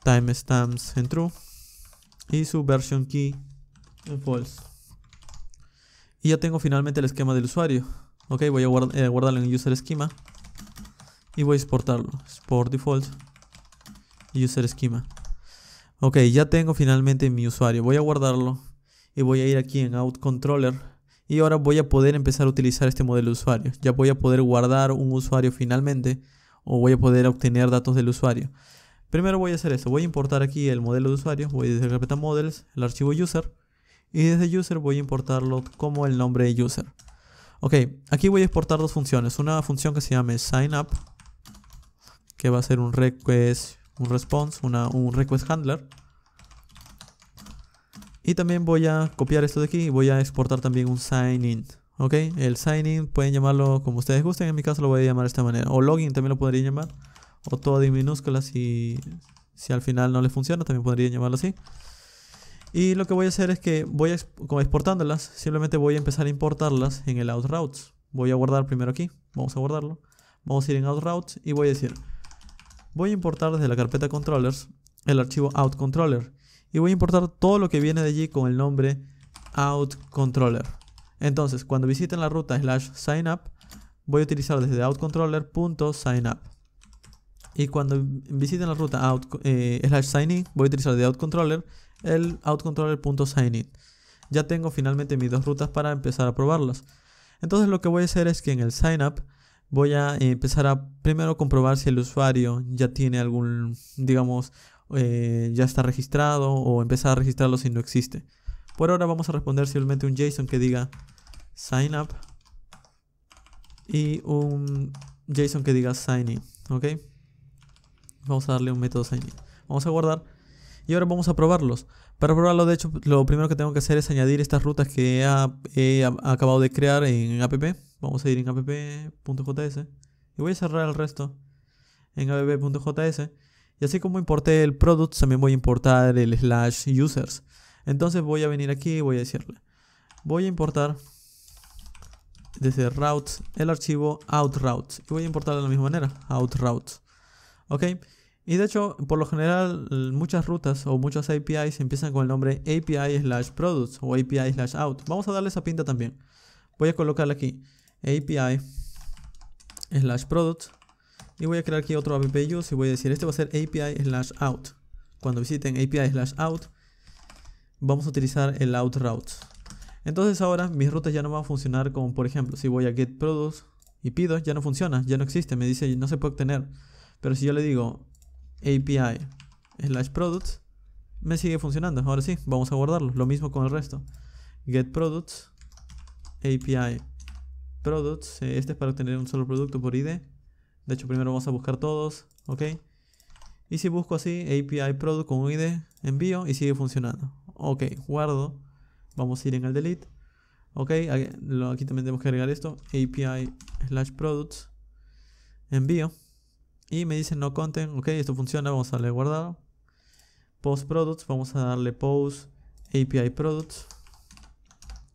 timestamps en true y su version key en false. Y ya tengo finalmente el esquema del usuario. Ok, voy a guardar eh, guardarlo en user schema y voy a exportarlo. Export default user schema Ok, ya tengo finalmente mi usuario. Voy a guardarlo y voy a ir aquí en out controller y ahora voy a poder empezar a utilizar este modelo de usuario. Ya voy a poder guardar un usuario finalmente o voy a poder obtener datos del usuario. Primero voy a hacer esto, voy a importar aquí el modelo de usuario, voy desde la carpeta models, el archivo user y desde user voy a importarlo como el nombre de user. Ok, aquí voy a exportar dos funciones, una función que se llame signup que va a ser un request, un response, un request handler y también voy a copiar esto de aquí y voy a exportar también un sign in. ¿Ok? El sign in pueden llamarlo como ustedes gusten. En mi caso lo voy a llamar de esta manera. O login también lo podría llamar. O todo en minúsculas si, si al final no les funciona también podría llamarlo así. Y lo que voy a hacer es que voy a, como exportándolas, simplemente voy a empezar a importarlas en el OutRoutes. Voy a guardar primero aquí, vamos a guardarlo. Vamos a ir en OutRoutes y voy a decir, voy a importar desde la carpeta controllers el archivo out-controller y voy a importar todo lo que viene de allí con el nombre outcontroller Entonces, cuando visiten la ruta slash signup, voy a utilizar desde outcontroller.signup. Y cuando visiten la ruta out, eh, slash signin, voy a utilizar de outcontroller el outcontroller.signin. Ya tengo finalmente mis dos rutas para empezar a probarlas. Entonces lo que voy a hacer es que en el signup voy a empezar a primero comprobar si el usuario ya tiene algún, digamos, eh, ya está registrado o empezar a registrarlo si no existe. Por ahora vamos a responder simplemente un JSON que diga sign up y un JSON que diga sign in, ¿ok? Vamos a darle un método sign in. Vamos a guardar y ahora vamos a probarlos. Para probarlo, de hecho, lo primero que tengo que hacer es añadir estas rutas que he acabado de crear en app. Vamos a ir en app.js y voy a cerrar el resto en app.js y así como importé el product, también voy a importar el slash users. Entonces voy a venir aquí y voy a decirle, voy a importar desde routes el archivo outroutes. Y voy a importar de la misma manera, outroutes. ¿Ok? Y de hecho, por lo general, muchas rutas o muchas APIs empiezan con el nombre API slash products o API slash out. Vamos a darle esa pinta también. Voy a colocarle aquí API slash products y voy a crear aquí otro app use y voy a decir, este va a ser API slash out. Cuando visiten API slash out, vamos a utilizar el out route. Entonces ahora mis rutas ya no van a funcionar como por ejemplo, si voy a get products y pido, ya no funciona, ya no existe, me dice no se puede obtener. Pero si yo le digo API slash products, me sigue funcionando. Ahora sí, vamos a guardarlo. Lo mismo con el resto. Get products, API products, eh, este es para obtener un solo producto por ID. De hecho, primero vamos a buscar todos, ¿ok? Y si busco así, API product con ID, envío y sigue funcionando. Ok, guardo. Vamos a ir en el delete. Ok, aquí también tenemos que agregar esto. API slash products. Envío. Y me dice no content. Ok, esto funciona. Vamos a darle guardado. Post products. Vamos a darle post API products.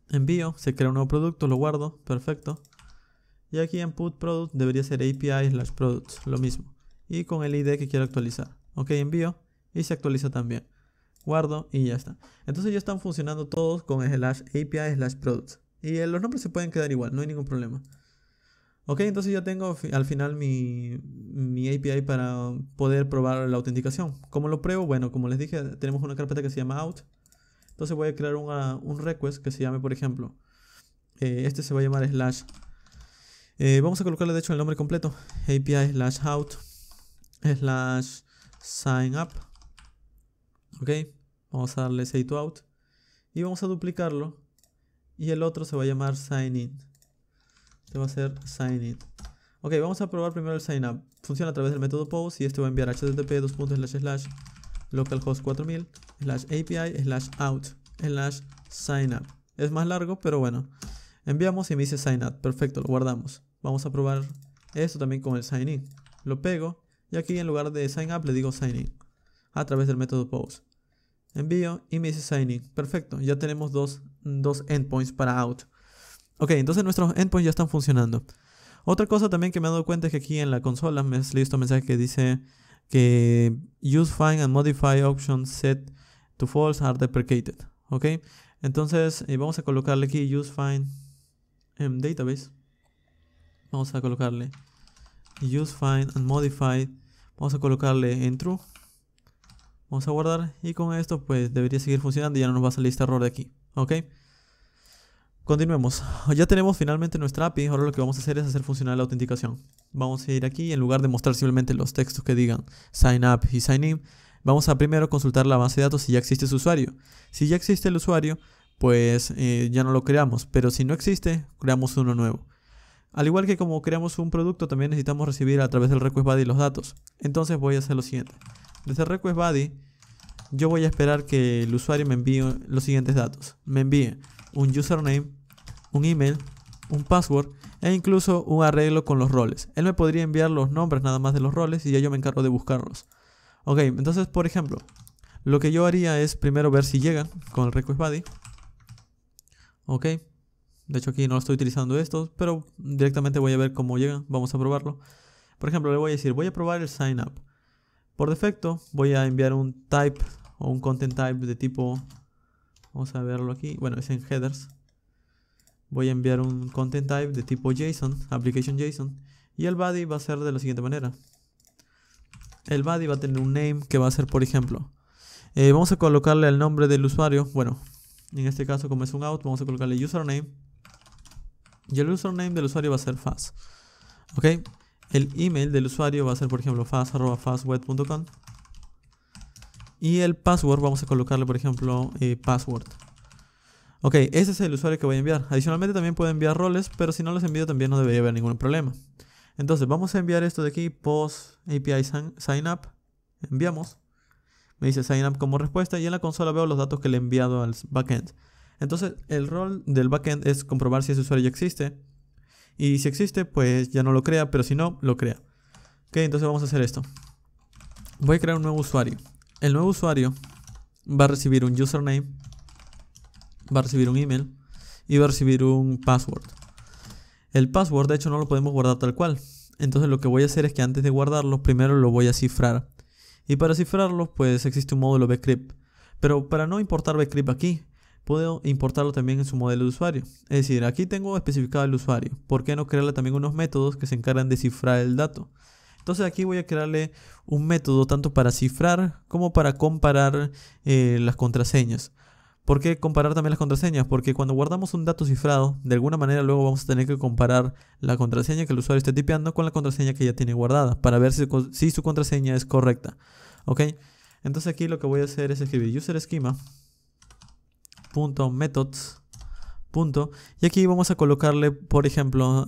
Envío. Se crea un nuevo producto. Lo guardo. Perfecto. Y aquí en put product debería ser API slash products, lo mismo. Y con el ID que quiero actualizar. Ok, envío y se actualiza también. Guardo y ya está. Entonces ya están funcionando todos con el slash API slash products. Y eh, los nombres se pueden quedar igual, no hay ningún problema. Ok, entonces ya tengo al final mi, API para poder probar la autenticación. ¿Cómo lo pruebo? Bueno, como les dije, tenemos una carpeta que se llama out. Entonces voy a crear un request que se llame, por ejemplo, eh, este se va a llamar slash eh, vamos a colocarle de hecho el nombre completo. API slash out slash sign up. Ok. Vamos a darle say to out. Y vamos a duplicarlo. Y el otro se va a llamar sign in. Este va a ser sign in. Ok, vamos a probar primero el sign up. Funciona a través del método post y este va a enviar http dos puntos, slash, localhost 4000 slash api slash out slash sign up. Es más largo, pero bueno. Enviamos y me dice sign up. Perfecto, lo guardamos. Vamos a probar esto también con el sign in. Lo pego y aquí en lugar de sign up le digo sign in a través del método post. Envío y me dice sign in. Perfecto, ya tenemos dos, endpoints para out. Ok, entonces nuestros endpoints ya están funcionando. Otra cosa también que me he dado cuenta es que aquí en la consola me ha listo este un mensaje que dice que use find and modify options set to false are deprecated. Ok, entonces eh, vamos a colocarle aquí use find en em, database. Vamos a colocarle use find and modify. Vamos a colocarle en true. Vamos a guardar y con esto pues debería seguir funcionando y ya no nos va a salir este error de aquí. ¿Ok? Continuemos. Ya tenemos finalmente nuestra API. Ahora lo que vamos a hacer es hacer funcionar la autenticación. Vamos a ir aquí en lugar de mostrar simplemente los textos que digan sign up y sign in, vamos a primero consultar la base de datos si ya existe su usuario. Si ya existe el usuario, pues eh, ya no lo creamos. Pero si no existe, creamos uno nuevo. Al igual que como creamos un producto, también necesitamos recibir a través del request body los datos. Entonces voy a hacer lo siguiente. Desde el request body, yo voy a esperar que el usuario me envíe los siguientes datos. Me envíe un username, un email, un password e incluso un arreglo con los roles. Él me podría enviar los nombres nada más de los roles y ya yo me encargo de buscarlos. Ok, entonces por ejemplo, lo que yo haría es primero ver si llegan con el request body. Ok. De hecho aquí no estoy utilizando estos, pero directamente voy a ver cómo llega Vamos a probarlo. Por ejemplo, le voy a decir, voy a probar el sign up. Por defecto, voy a enviar un type o un content type de tipo... Vamos a verlo aquí. Bueno, es en headers. Voy a enviar un content type de tipo JSON, application JSON. Y el body va a ser de la siguiente manera. El body va a tener un name que va a ser, por ejemplo... Eh, vamos a colocarle el nombre del usuario. Bueno, en este caso como es un out, vamos a colocarle username. Y el username del usuario va a ser fast. ¿Ok? El email del usuario va a ser, por ejemplo, fast.fastweb.com. Y el password, vamos a colocarle, por ejemplo, eh, password. Ok, ese es el usuario que voy a enviar. Adicionalmente también puedo enviar roles, pero si no los envío también no debería haber ningún problema. Entonces, vamos a enviar esto de aquí, post API signup, up. Enviamos. Me dice sign up como respuesta y en la consola veo los datos que le he enviado al backend. Entonces, el rol del backend es comprobar si ese usuario ya existe. Y si existe, pues ya no lo crea, pero si no, lo crea. Ok, entonces vamos a hacer esto. Voy a crear un nuevo usuario. El nuevo usuario va a recibir un username, va a recibir un email y va a recibir un password. El password, de hecho, no lo podemos guardar tal cual. Entonces lo que voy a hacer es que antes de guardarlo, primero lo voy a cifrar. Y para cifrarlo, pues existe un módulo bcrypt. Pero para no importar bcrypt aquí, puedo importarlo también en su modelo de usuario. Es decir, aquí tengo especificado el usuario. ¿Por qué no crearle también unos métodos que se encargan de cifrar el dato? Entonces aquí voy a crearle un método tanto para cifrar como para comparar eh, las contraseñas. ¿Por qué comparar también las contraseñas? Porque cuando guardamos un dato cifrado, de alguna manera luego vamos a tener que comparar la contraseña que el usuario esté tipeando con la contraseña que ya tiene guardada para ver si, su contraseña es correcta. ¿Ok? Entonces aquí lo que voy a hacer es escribir user schema methods y aquí vamos a colocarle por ejemplo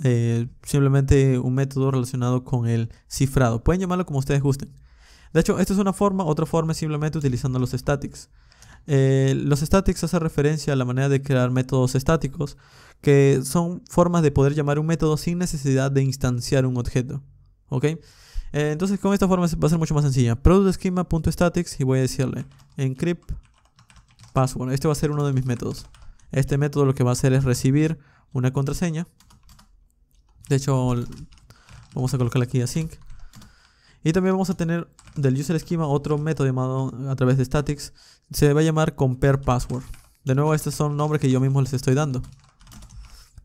simplemente un método relacionado con el cifrado pueden llamarlo como ustedes gusten de hecho esta es una forma otra forma es simplemente utilizando los statics los statics hace referencia a la manera de crear métodos estáticos que son formas de poder llamar un método sin necesidad de instanciar un objeto ok entonces con esta forma va a ser mucho más sencilla producteschema.statics y voy a decirle encrypt este va a ser uno de mis métodos. Este método lo que va a hacer es recibir una contraseña. De hecho, vamos a colocarla aquí a Y también vamos a tener del user schema otro método llamado a través de statics. Se va a llamar compare password. De nuevo, estos son nombres que yo mismo les estoy dando.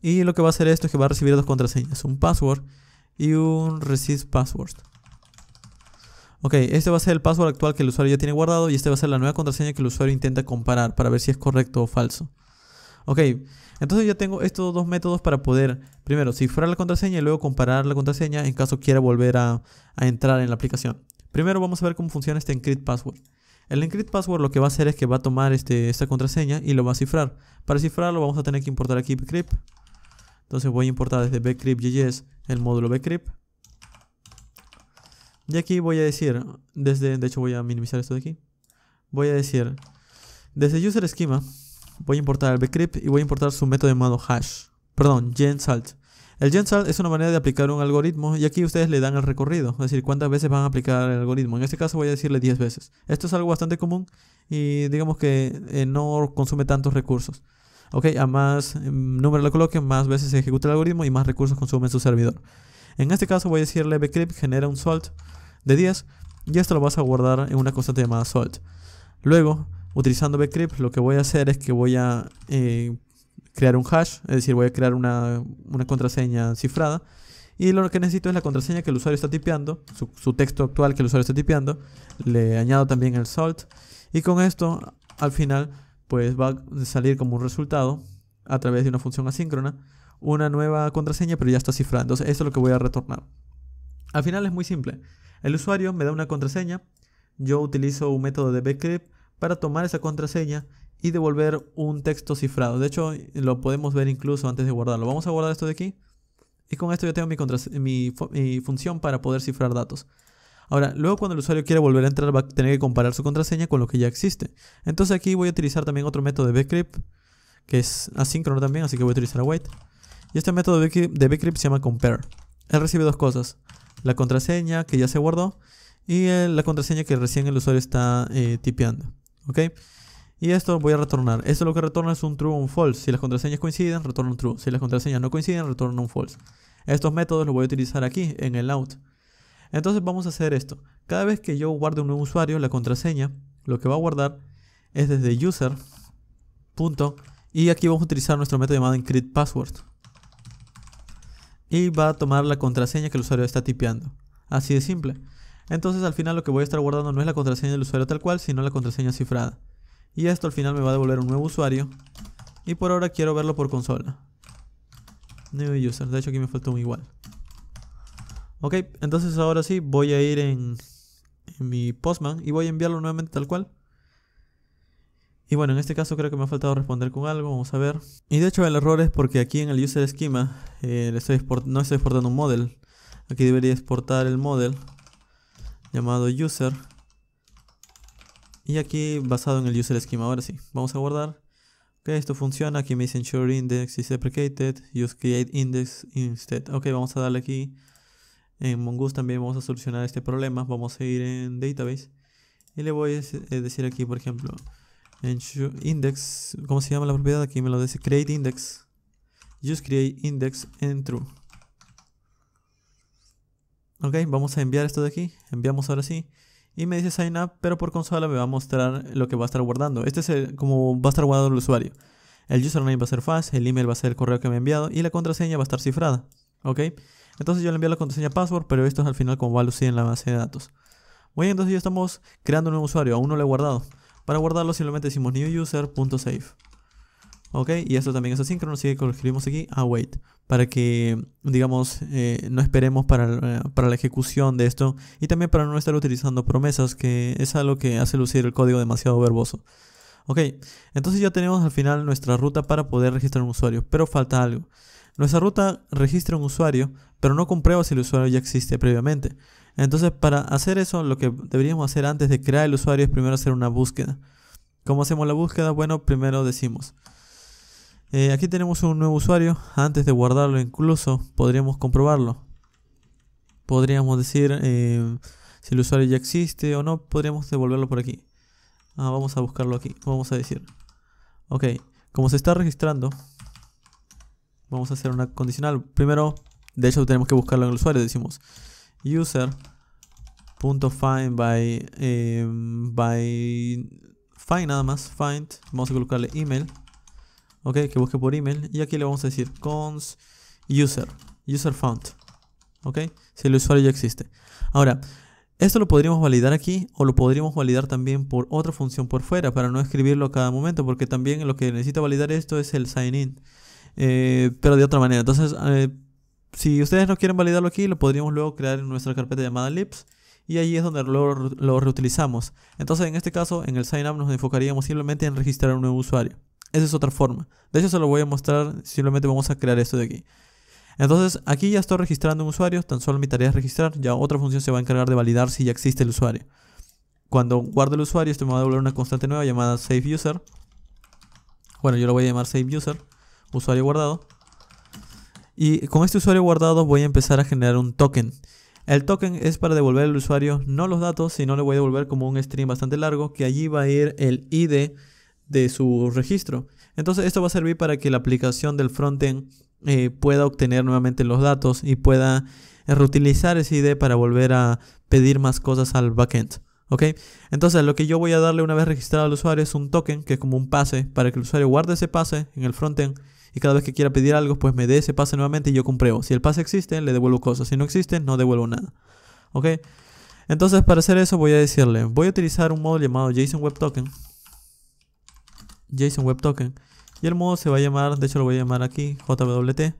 Y lo que va a hacer esto es que va a recibir dos contraseñas, un password y un receive password. Ok, este va a ser el password actual que el usuario ya tiene guardado y este va a ser la nueva contraseña que el usuario intenta comparar para ver si es correcto o falso. Ok, entonces ya tengo estos dos métodos para poder, primero, cifrar la contraseña y luego comparar la contraseña en caso quiera volver a, entrar en la aplicación. Primero vamos a ver cómo funciona este encrypt password. El encrypt password lo que va a hacer es que va a tomar este, esta contraseña y lo va a cifrar. Para cifrarlo vamos a tener que importar aquí bcrypt. Entonces voy a importar desde bcrypt.js el módulo bcrypt. Y aquí voy a decir, desde, de hecho voy a minimizar esto de aquí. Voy a decir, desde user schema, voy a importar el bcrypt y voy a importar su método llamado hash. Perdón, salt El salt es una manera de aplicar un algoritmo y aquí ustedes le dan el recorrido, es decir, cuántas veces van a aplicar el algoritmo. En este caso voy a decirle 10 veces. Esto es algo bastante común y digamos que eh, no consume tantos recursos. Ok, a más mm, número lo coloquen, más veces se ejecuta el algoritmo y más recursos consume su servidor. En este caso voy a decirle bcrypt genera un salt de 10 y esto lo vas a guardar en una constante llamada salt. Luego, utilizando bcrypt, lo que voy a hacer es que voy a eh, crear un hash, es decir, voy a crear una, contraseña cifrada. Y lo que necesito es la contraseña que el usuario está tipeando, su, texto actual que el usuario está tipeando. Le añado también el salt. Y con esto, al final, pues va a salir como un resultado a través de una función asíncrona una nueva contraseña, pero ya está cifrada. Entonces, eso es lo que voy a retornar. Al final es muy simple. El usuario me da una contraseña, yo utilizo un método de bcrypt para tomar esa contraseña y devolver un texto cifrado. De hecho, lo podemos ver incluso antes de guardarlo. Vamos a guardar esto de aquí. Y con esto yo tengo mi, mi, función para poder cifrar datos. Ahora, luego cuando el usuario quiere volver a entrar va a tener que comparar su contraseña con lo que ya existe. Entonces aquí voy a utilizar también otro método de bcrypt, que es asíncrono también, así que voy a utilizar await. Y este método de bcrypt, de bcrypt se llama compare. Él recibe dos cosas la contraseña que ya se guardó y eh, la contraseña que recién el usuario está eh, tipeando. ¿Ok? Y esto voy a retornar. Esto lo que retorna es un true o un false. Si las contraseñas coinciden, retorna un true. Si las contraseñas no coinciden, retorna un false. Estos métodos los voy a utilizar aquí en el out. Entonces vamos a hacer esto. Cada vez que yo guarde un nuevo usuario, la contraseña, lo que va a guardar es desde user. Punto, y aquí vamos a utilizar nuestro método llamado EncryptPassword password y va a tomar la contraseña que el usuario está tipeando. Así de simple. Entonces al final lo que voy a estar guardando no es la contraseña del usuario tal cual, sino la contraseña cifrada. Y esto al final me va a devolver un nuevo usuario. Y por ahora quiero verlo por consola. New user. De hecho aquí me faltó un igual. Ok, entonces ahora sí voy a ir en, en mi Postman y voy a enviarlo nuevamente tal cual. Y bueno, en este caso creo que me ha faltado responder con algo, vamos a ver. Y de hecho el error es porque aquí en el user schema eh, estoy no estoy exportando un model. Aquí debería exportar el model llamado user. Y aquí basado en el user schema, ahora sí. Vamos a guardar. Ok, esto funciona. Aquí me dice ensure index is deprecated. Use create index instead. Ok, vamos a darle aquí. En Mongoose también vamos a solucionar este problema. Vamos a ir en database. Y le voy a eh, decir aquí, por ejemplo, index, ¿cómo se llama la propiedad? Aquí me lo dice create index. Just create index en true. Ok, vamos a enviar esto de aquí. Enviamos ahora sí. Y me dice sign up, pero por consola me va a mostrar lo que va a estar guardando. Este es como va a estar guardado el usuario. El username va a ser fast, el email va a ser el correo que me ha enviado y la contraseña va a estar cifrada. ¿Ok? Entonces yo le envío la contraseña password, pero esto es al final como va a lucir en la base de datos. Muy entonces ya estamos creando un nuevo usuario. Aún no lo he guardado. Para guardarlo simplemente decimos new user.save. Ok, y esto también es asíncrono, así que lo escribimos aquí await. Para que, digamos, eh, no esperemos para, eh, para, la ejecución de esto. Y también para no estar utilizando promesas, que es algo que hace lucir el código demasiado verboso. Ok, entonces ya tenemos al final nuestra ruta para poder registrar un usuario, pero falta algo. Nuestra ruta registra un usuario, pero no comprueba si el usuario ya existe previamente. Entonces, para hacer eso, lo que deberíamos hacer antes de crear el usuario es primero hacer una búsqueda. ¿Cómo hacemos la búsqueda? Bueno, primero decimos. Eh, aquí tenemos un nuevo usuario. Antes de guardarlo incluso, podríamos comprobarlo. Podríamos decir eh, si el usuario ya existe o no. Podríamos devolverlo por aquí. Ah, vamos a buscarlo aquí. Vamos a decir. Ok, como se está registrando, vamos a hacer una condicional. Primero, de hecho, tenemos que buscarlo en el usuario. Decimos user punto by eh, by find nada más find vamos a colocarle email ok que busque por email y aquí le vamos a decir cons user user found ok si el usuario ya existe ahora esto lo podríamos validar aquí o lo podríamos validar también por otra función por fuera para no escribirlo a cada momento porque también lo que necesita validar esto es el sign in eh, pero de otra manera entonces eh, si ustedes no quieren validarlo aquí, lo podríamos luego crear en nuestra carpeta llamada lips y ahí es donde lo, reutilizamos. Entonces, en este caso, en el sign up nos enfocaríamos simplemente en registrar un nuevo usuario. Esa es otra forma. De hecho, se lo voy a mostrar. Simplemente vamos a crear esto de aquí. Entonces, aquí ya estoy registrando un usuario. Tan solo mi tarea es registrar. Ya otra función se va a encargar de validar si ya existe el usuario. Cuando guardo el usuario, esto me va a devolver una constante nueva llamada saveUser Bueno, yo lo voy a llamar saveUser usuario guardado. Y con este usuario guardado voy a empezar a generar un token. El token es para devolver al usuario no los datos, sino le voy a devolver como un stream bastante largo que allí va a ir el ID de su registro. Entonces esto va a servir para que la aplicación del frontend eh, pueda obtener nuevamente los datos y pueda eh, reutilizar ese ID para volver a pedir más cosas al backend. okay Entonces lo que yo voy a darle una vez registrado al usuario es un token, que es como un pase, para que el usuario guarde ese pase en el frontend y cada vez que quiera pedir algo, pues me dé ese pase nuevamente y yo compruebo. Si el pase existe, le devuelvo cosas. Si no existe, no devuelvo nada. ¿Ok? Entonces, para hacer eso, voy a decirle, voy a utilizar un modo llamado JSON Web Token. JSON Web Token. Y el modo se va a llamar, de hecho lo voy a llamar aquí, JWT.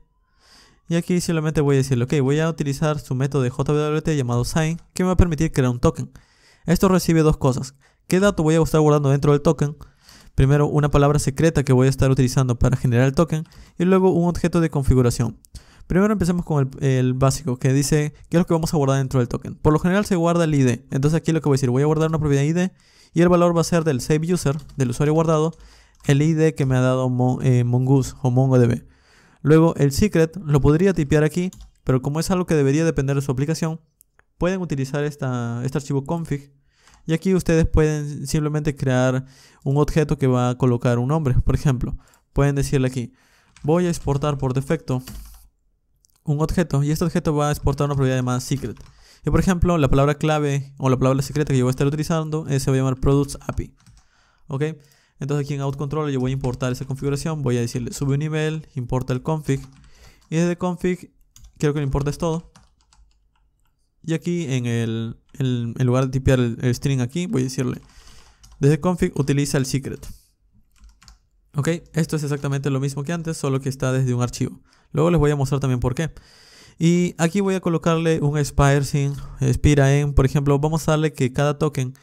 Y aquí simplemente voy a decirle, ok, voy a utilizar su método de JWT llamado sign, que me va a permitir crear un token. Esto recibe dos cosas. ¿Qué dato voy a estar guardando dentro del token? Primero una palabra secreta que voy a estar utilizando para generar el token y luego un objeto de configuración. Primero empecemos con el, básico que dice qué es lo que vamos a guardar dentro del token. Por lo general se guarda el ID. Entonces aquí lo que voy a decir, voy a guardar una propiedad ID y el valor va a ser del save user, del usuario guardado, el ID que me ha dado eh, Mongoose o MongoDB. Luego el secret lo podría tipear aquí, pero como es algo que debería depender de su aplicación, pueden utilizar esta, este archivo config y aquí ustedes pueden simplemente crear un objeto que va a colocar un nombre. Por ejemplo, pueden decirle aquí, voy a exportar por defecto un objeto. Y este objeto va a exportar una propiedad llamada secret. Y por ejemplo, la palabra clave o la palabra secreta que yo voy a estar utilizando se va a llamar products API. ¿Ok? Entonces aquí en OutController yo voy a importar esa configuración. Voy a decirle sube un nivel, importa el config. Y desde config quiero que lo importes todo. Y aquí en el en lugar de tipear el, string aquí, voy a decirle desde config utiliza el secret. Ok, esto es exactamente lo mismo que antes, solo que está desde un archivo. Luego les voy a mostrar también por qué. Y aquí voy a colocarle un expire sin, expira en, por ejemplo, vamos a darle que cada token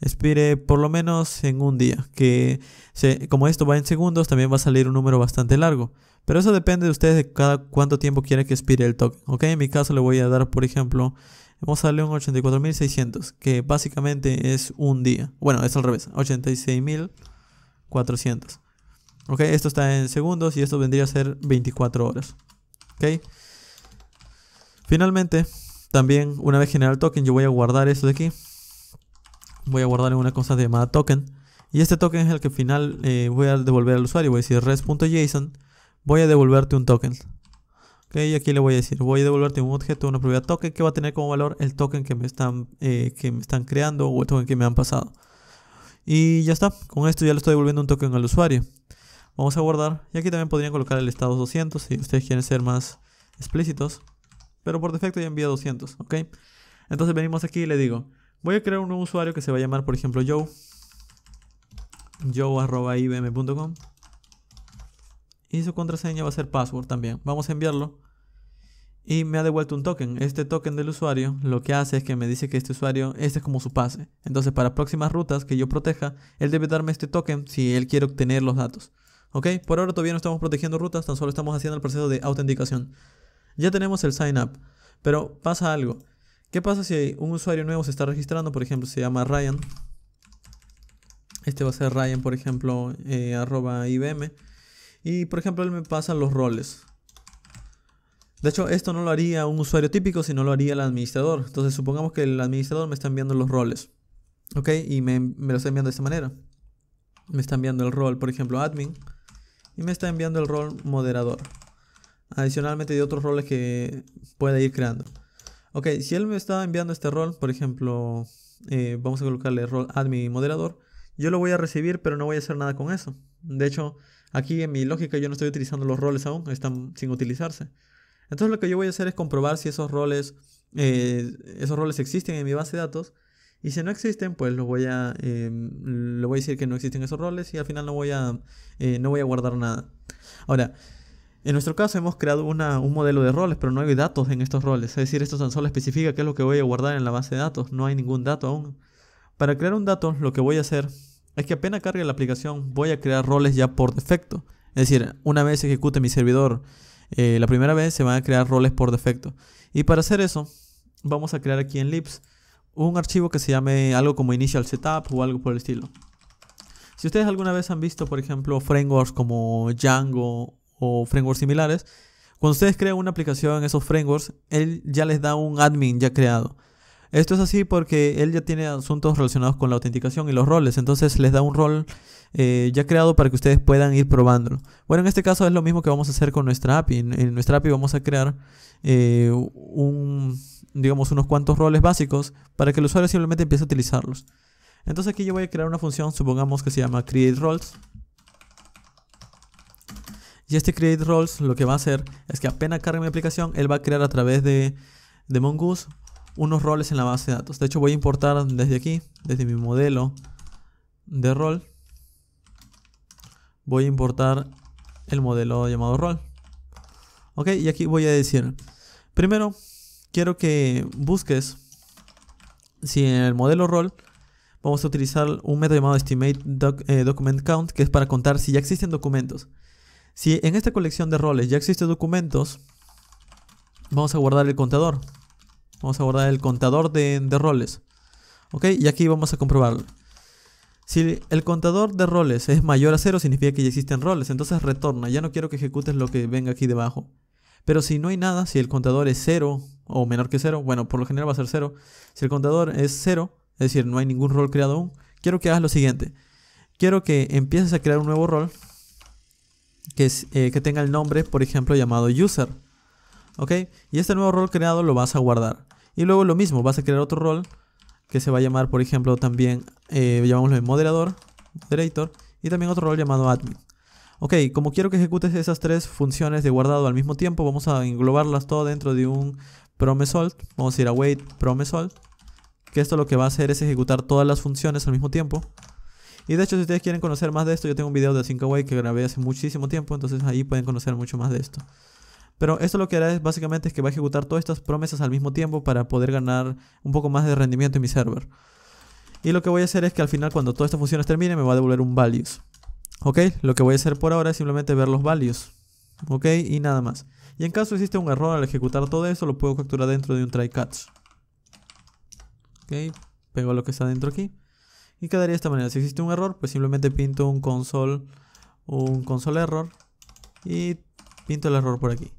expire por lo menos en un día. Que se, como esto va en segundos, también va a salir un número bastante largo. Pero eso depende de ustedes de cada cuánto tiempo quieren que expire el token. Ok, en mi caso le voy a dar, por ejemplo, vamos a darle un 84.600, que básicamente es un día. Bueno, es al revés, 86.400. ¿Ok? Esto está en segundos y esto vendría a ser 24 horas. ¿Ok? Finalmente, también una vez generado el token, yo voy a guardar esto de aquí. Voy a guardar en una cosa llamada token. Y este token es el que al final eh, voy a devolver al usuario. Voy a decir res.json. Voy a devolverte un token. Y aquí le voy a decir, voy a devolverte un objeto, una propiedad token que va a tener como valor el token que me están, eh, que me están creando o el token que me han pasado. Y ya está, con esto ya le estoy devolviendo un token al usuario. Vamos a guardar, y aquí también podrían colocar el estado 200 si ustedes quieren ser más explícitos. Pero por defecto ya envía 200, ok. Entonces venimos aquí y le digo, voy a crear un nuevo usuario que se va a llamar, por ejemplo, Joe. ibm.com y su contraseña va a ser password también. Vamos a enviarlo y me ha devuelto un token. Este token del usuario lo que hace es que me dice que este usuario, este es como su pase. Entonces para próximas rutas que yo proteja, él debe darme este token si él quiere obtener los datos. ¿Ok? Por ahora todavía no estamos protegiendo rutas, tan solo estamos haciendo el proceso de autenticación. Ya tenemos el sign up, pero pasa algo. ¿Qué pasa si un usuario nuevo se está registrando? Por ejemplo, se llama Ryan. Este va a ser Ryan, por ejemplo, eh, arroba IBM. Y por ejemplo, él me pasa los roles. De hecho, esto no lo haría un usuario típico, sino lo haría el administrador. Entonces, supongamos que el administrador me está enviando los roles. ¿Ok? Y me, lo está enviando de esta manera. Me está enviando el rol, por ejemplo, admin. Y me está enviando el rol moderador. Adicionalmente de otros roles que pueda ir creando. Ok, si él me está enviando este rol, por ejemplo, eh, vamos a colocarle rol admin y moderador. Yo lo voy a recibir, pero no voy a hacer nada con eso. De hecho, Aquí en mi lógica yo no estoy utilizando los roles aún, están sin utilizarse. Entonces lo que yo voy a hacer es comprobar si esos roles, eh, esos roles existen en mi base de datos. Y si no existen, pues lo voy a, em, le voy a decir que no existen esos roles y al final no voy a, eh, no voy a guardar nada. Ahora, en nuestro caso hemos creado un modelo de roles, pero no hay datos en estos roles. Es decir, esto tan solo especifica qué es lo que voy a guardar en la base de datos. No hay ningún dato aún. Para crear un dato, lo que voy a hacer es que apenas cargue la aplicación voy a crear roles ya por defecto. Es decir, una vez ejecute mi servidor eh, la primera vez se van a crear roles por defecto. Y para hacer eso vamos a crear aquí en Lips un archivo que se llame algo como Initial Setup o algo por el estilo. Si ustedes alguna vez han visto, por ejemplo, frameworks como Django o frameworks similares, cuando ustedes crean una aplicación en esos frameworks, él ya les da un admin ya creado. Esto es así porque él ya tiene asuntos relacionados con la autenticación y los roles, entonces les da un rol eh, ya creado para que ustedes puedan ir probándolo. Bueno, en este caso es lo mismo que vamos a hacer con nuestra API. En, nuestra API vamos a crear eh, un, digamos, unos cuantos roles básicos para que el usuario simplemente empiece a utilizarlos. Entonces aquí yo voy a crear una función, supongamos que se llama createRoles. Y este createRoles lo que va a hacer es que apenas cargue mi aplicación, él va a crear a través de, de Mongoose unos roles en la base de datos. De hecho voy a importar desde aquí, desde mi modelo de rol, voy a importar el modelo llamado rol. Ok, y aquí voy a decir, primero quiero que busques si en el modelo rol vamos a utilizar un método llamado estimate eh, document count que es para contar si ya existen documentos. Si en esta colección de roles ya existen documentos, vamos a guardar el contador Vamos a guardar el contador de, roles. ¿Ok? Y aquí vamos a comprobarlo. Si el contador de roles es mayor a 0, significa que ya existen roles. Entonces retorna. Ya no quiero que ejecutes lo que venga aquí debajo. Pero si no hay nada, si el contador es 0 o menor que 0, bueno, por lo general va a ser 0. Si el contador es 0, es decir, no hay ningún rol creado aún, quiero que hagas lo siguiente. Quiero que empieces a crear un nuevo rol que, es, eh, que tenga el nombre, por ejemplo, llamado user. ¿Ok? Y este nuevo rol creado lo vas a guardar. Y luego lo mismo, vas a crear otro rol que se va a llamar, por ejemplo, también, eh, llamámoslo moderador, moderator, y también otro rol llamado admin. Ok, como quiero que ejecutes esas tres funciones de guardado al mismo tiempo, vamos a englobarlas todo dentro de un promesalt. Vamos a ir a wait que esto lo que va a hacer es ejecutar todas las funciones al mismo tiempo. Y de hecho, si ustedes quieren conocer más de esto, yo tengo un video de 5 que grabé hace muchísimo tiempo, entonces ahí pueden conocer mucho más de esto. Pero esto lo que hará es básicamente es que va a ejecutar todas estas promesas al mismo tiempo para poder ganar un poco más de rendimiento en mi server. Y lo que voy a hacer es que al final cuando todas estas funciones terminen me va a devolver un values. Ok, lo que voy a hacer por ahora es simplemente ver los values. Ok, y nada más. Y en caso existe un error al ejecutar todo eso lo puedo capturar dentro de un try catch. Ok, pego lo que está dentro aquí. Y quedaría de esta manera. Si existe un error, pues simplemente pinto un console, un console error. Y pinto el error por aquí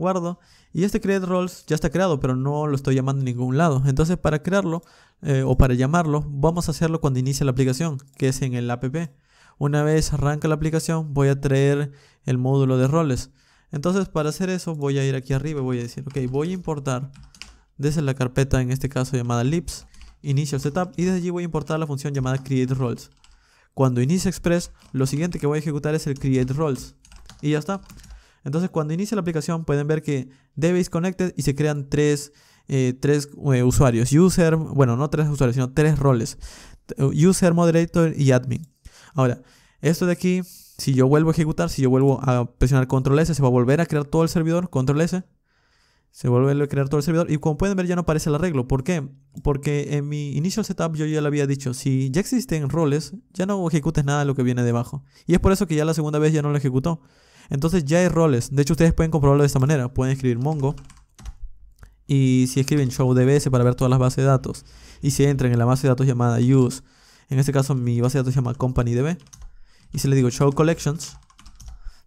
guardo. Y este create roles ya está creado, pero no lo estoy llamando en ningún lado. Entonces para crearlo eh, o para llamarlo, vamos a hacerlo cuando inicie la aplicación, que es en el app. Una vez arranca la aplicación, voy a traer el módulo de roles. Entonces para hacer eso voy a ir aquí arriba y voy a decir, ok, voy a importar desde la carpeta, en este caso llamada lips, Inicio setup, y desde allí voy a importar la función llamada create roles. Cuando inicie Express, lo siguiente que voy a ejecutar es el create roles. Y ya está. Entonces cuando inicia la aplicación pueden ver que is Connected y se crean tres, eh, eh, usuarios. User, bueno, no tres usuarios, sino tres roles. User, Moderator y Admin. Ahora, esto de aquí, si yo vuelvo a ejecutar, si yo vuelvo a presionar Control S, se va a volver a crear todo el servidor. Control S. Se vuelve a crear todo el servidor. Y como pueden ver ya no aparece el arreglo. ¿Por qué? Porque en mi initial setup yo ya le había dicho, si ya existen roles, ya no ejecutes nada de lo que viene debajo. Y es por eso que ya la segunda vez ya no lo ejecutó. Entonces ya hay roles. De hecho, ustedes pueden comprobarlo de esta manera. Pueden escribir Mongo. Y si escriben show DBS para ver todas las bases de datos. Y si entran en la base de datos llamada use. En este caso, mi base de datos se llama company DB. Y si le digo show collections.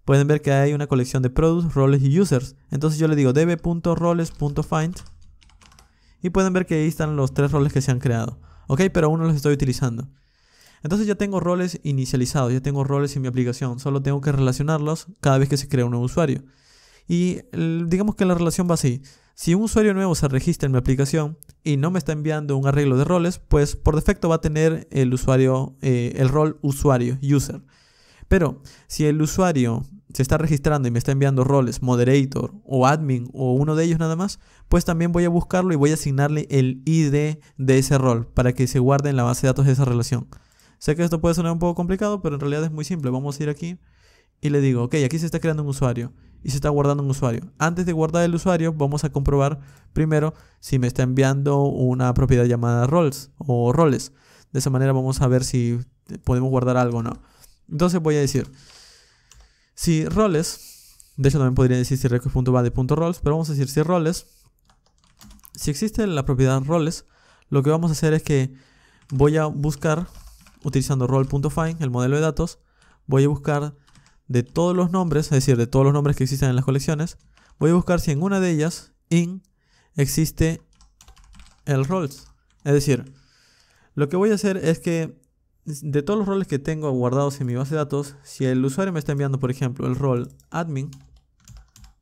Pueden ver que hay una colección de products, roles y users. Entonces yo le digo db.roles.find. Y pueden ver que ahí están los tres roles que se han creado. Ok, pero aún no los estoy utilizando. Entonces ya tengo roles inicializados, ya tengo roles en mi aplicación, solo tengo que relacionarlos cada vez que se crea un nuevo usuario. Y digamos que la relación va así. Si un usuario nuevo se registra en mi aplicación y no me está enviando un arreglo de roles, pues por defecto va a tener el usuario, eh, el rol usuario, user. Pero si el usuario se está registrando y me está enviando roles, moderator o admin o uno de ellos nada más, pues también voy a buscarlo y voy a asignarle el ID de ese rol para que se guarde en la base de datos de esa relación. Sé que esto puede sonar un poco complicado, pero en realidad es muy simple. Vamos a ir aquí y le digo, ok, aquí se está creando un usuario y se está guardando un usuario. Antes de guardar el usuario, vamos a comprobar primero si me está enviando una propiedad llamada roles o roles. De esa manera vamos a ver si podemos guardar algo o no. Entonces voy a decir, si roles, de hecho también podría decir si roles, pero vamos a decir si roles, si existe la propiedad roles, lo que vamos a hacer es que voy a buscar utilizando role.find, el modelo de datos, voy a buscar de todos los nombres, es decir, de todos los nombres que existen en las colecciones, voy a buscar si en una de ellas, in, existe el roles. Es decir, lo que voy a hacer es que de todos los roles que tengo guardados en mi base de datos, si el usuario me está enviando, por ejemplo, el rol admin,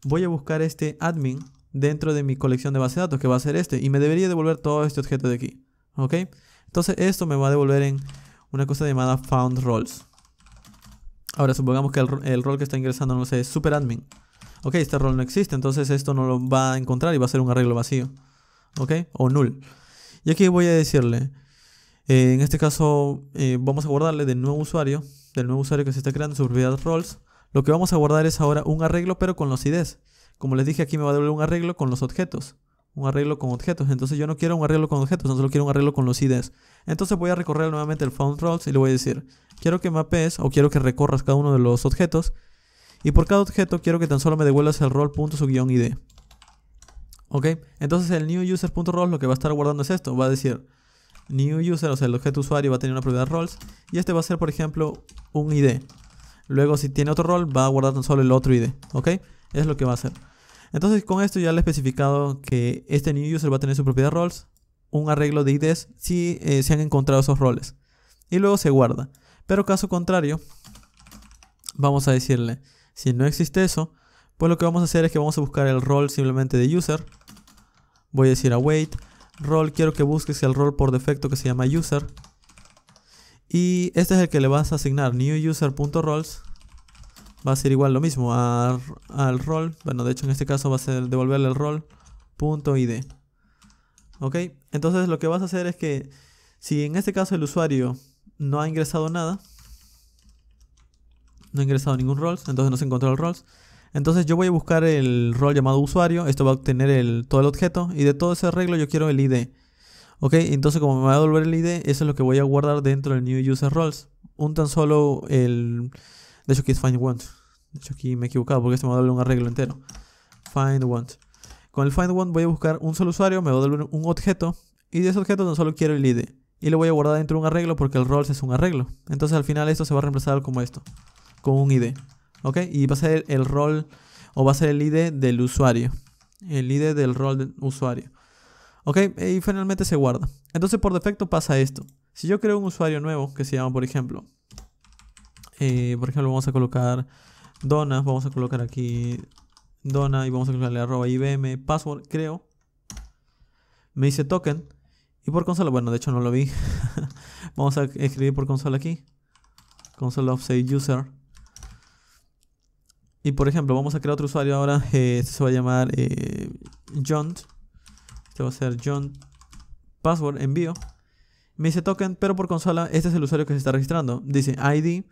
voy a buscar este admin dentro de mi colección de base de datos, que va a ser este, y me debería devolver todo este objeto de aquí. ¿Ok? Entonces esto me va a devolver en una cosa llamada found roles. Ahora supongamos que el, rol que está ingresando, no sé, es super admin. Ok, este rol no existe, entonces esto no lo va a encontrar y va a ser un arreglo vacío. Ok, o null. Y aquí voy a decirle, eh, en este caso eh, vamos a guardarle del nuevo usuario, del nuevo usuario que se está creando su propiedad roles. Lo que vamos a guardar es ahora un arreglo pero con los IDs. Como les dije aquí me va a devolver un arreglo con los objetos un arreglo con objetos. Entonces yo no quiero un arreglo con objetos, solo quiero un arreglo con los IDs. Entonces voy a recorrer nuevamente el found rolls y le voy a decir, quiero que mapees o quiero que recorras cada uno de los objetos. Y por cada objeto quiero que tan solo me devuelvas el rol punto guión ID. Ok, entonces el new lo que va a estar guardando es esto. Va a decir new user, o sea, el objeto usuario va a tener una propiedad roles. Y este va a ser, por ejemplo, un ID. Luego si tiene otro rol va a guardar tan solo el otro ID. Ok, es lo que va a hacer. Entonces con esto ya le he especificado que este new user va a tener su propiedad roles, un arreglo de IDs si eh, se han encontrado esos roles. Y luego se guarda. Pero caso contrario, vamos a decirle, si no existe eso, pues lo que vamos a hacer es que vamos a buscar el rol simplemente de user. Voy a decir await role, quiero que busques el rol por defecto que se llama user. Y este es el que le vas a asignar, new va a ser igual lo mismo al rol. Bueno, de hecho en este caso va a ser devolverle el rol punto ¿Ok? Entonces lo que vas a hacer es que si en este caso el usuario no ha ingresado nada, no ha ingresado ningún roles, entonces no se encontró el roles. Entonces yo voy a buscar el rol llamado usuario, esto va a obtener el, todo el objeto y de todo ese arreglo yo quiero el ID. Ok, entonces como me va a devolver el ID, eso es lo que voy a guardar dentro del new user roles. Un tan solo el de hecho, aquí es find want. De hecho, aquí me he equivocado porque este me va a darle un arreglo entero. Find want. Con el find one voy a buscar un solo usuario, me va a dar un objeto. Y de ese objeto no solo quiero el ID. Y lo voy a guardar dentro de un arreglo porque el roles es un arreglo. Entonces al final esto se va a reemplazar como esto. Con un ID. ¿Ok? Y va a ser el rol o va a ser el ID del usuario. El ID del rol del usuario. ¿Ok? Y finalmente se guarda. Entonces por defecto pasa esto. Si yo creo un usuario nuevo que se llama, por ejemplo, eh, por ejemplo, vamos a colocar Dona, vamos a colocar aquí dona y vamos a colocarle arroba ibm, password, creo. Me dice token. Y por consola, bueno, de hecho no lo vi. vamos a escribir por consola aquí. Consola say user. Y por ejemplo, vamos a crear otro usuario ahora. Eh, este se va a llamar eh, John. Este va a ser John Password envío. Me dice token, pero por consola, este es el usuario que se está registrando. Dice ID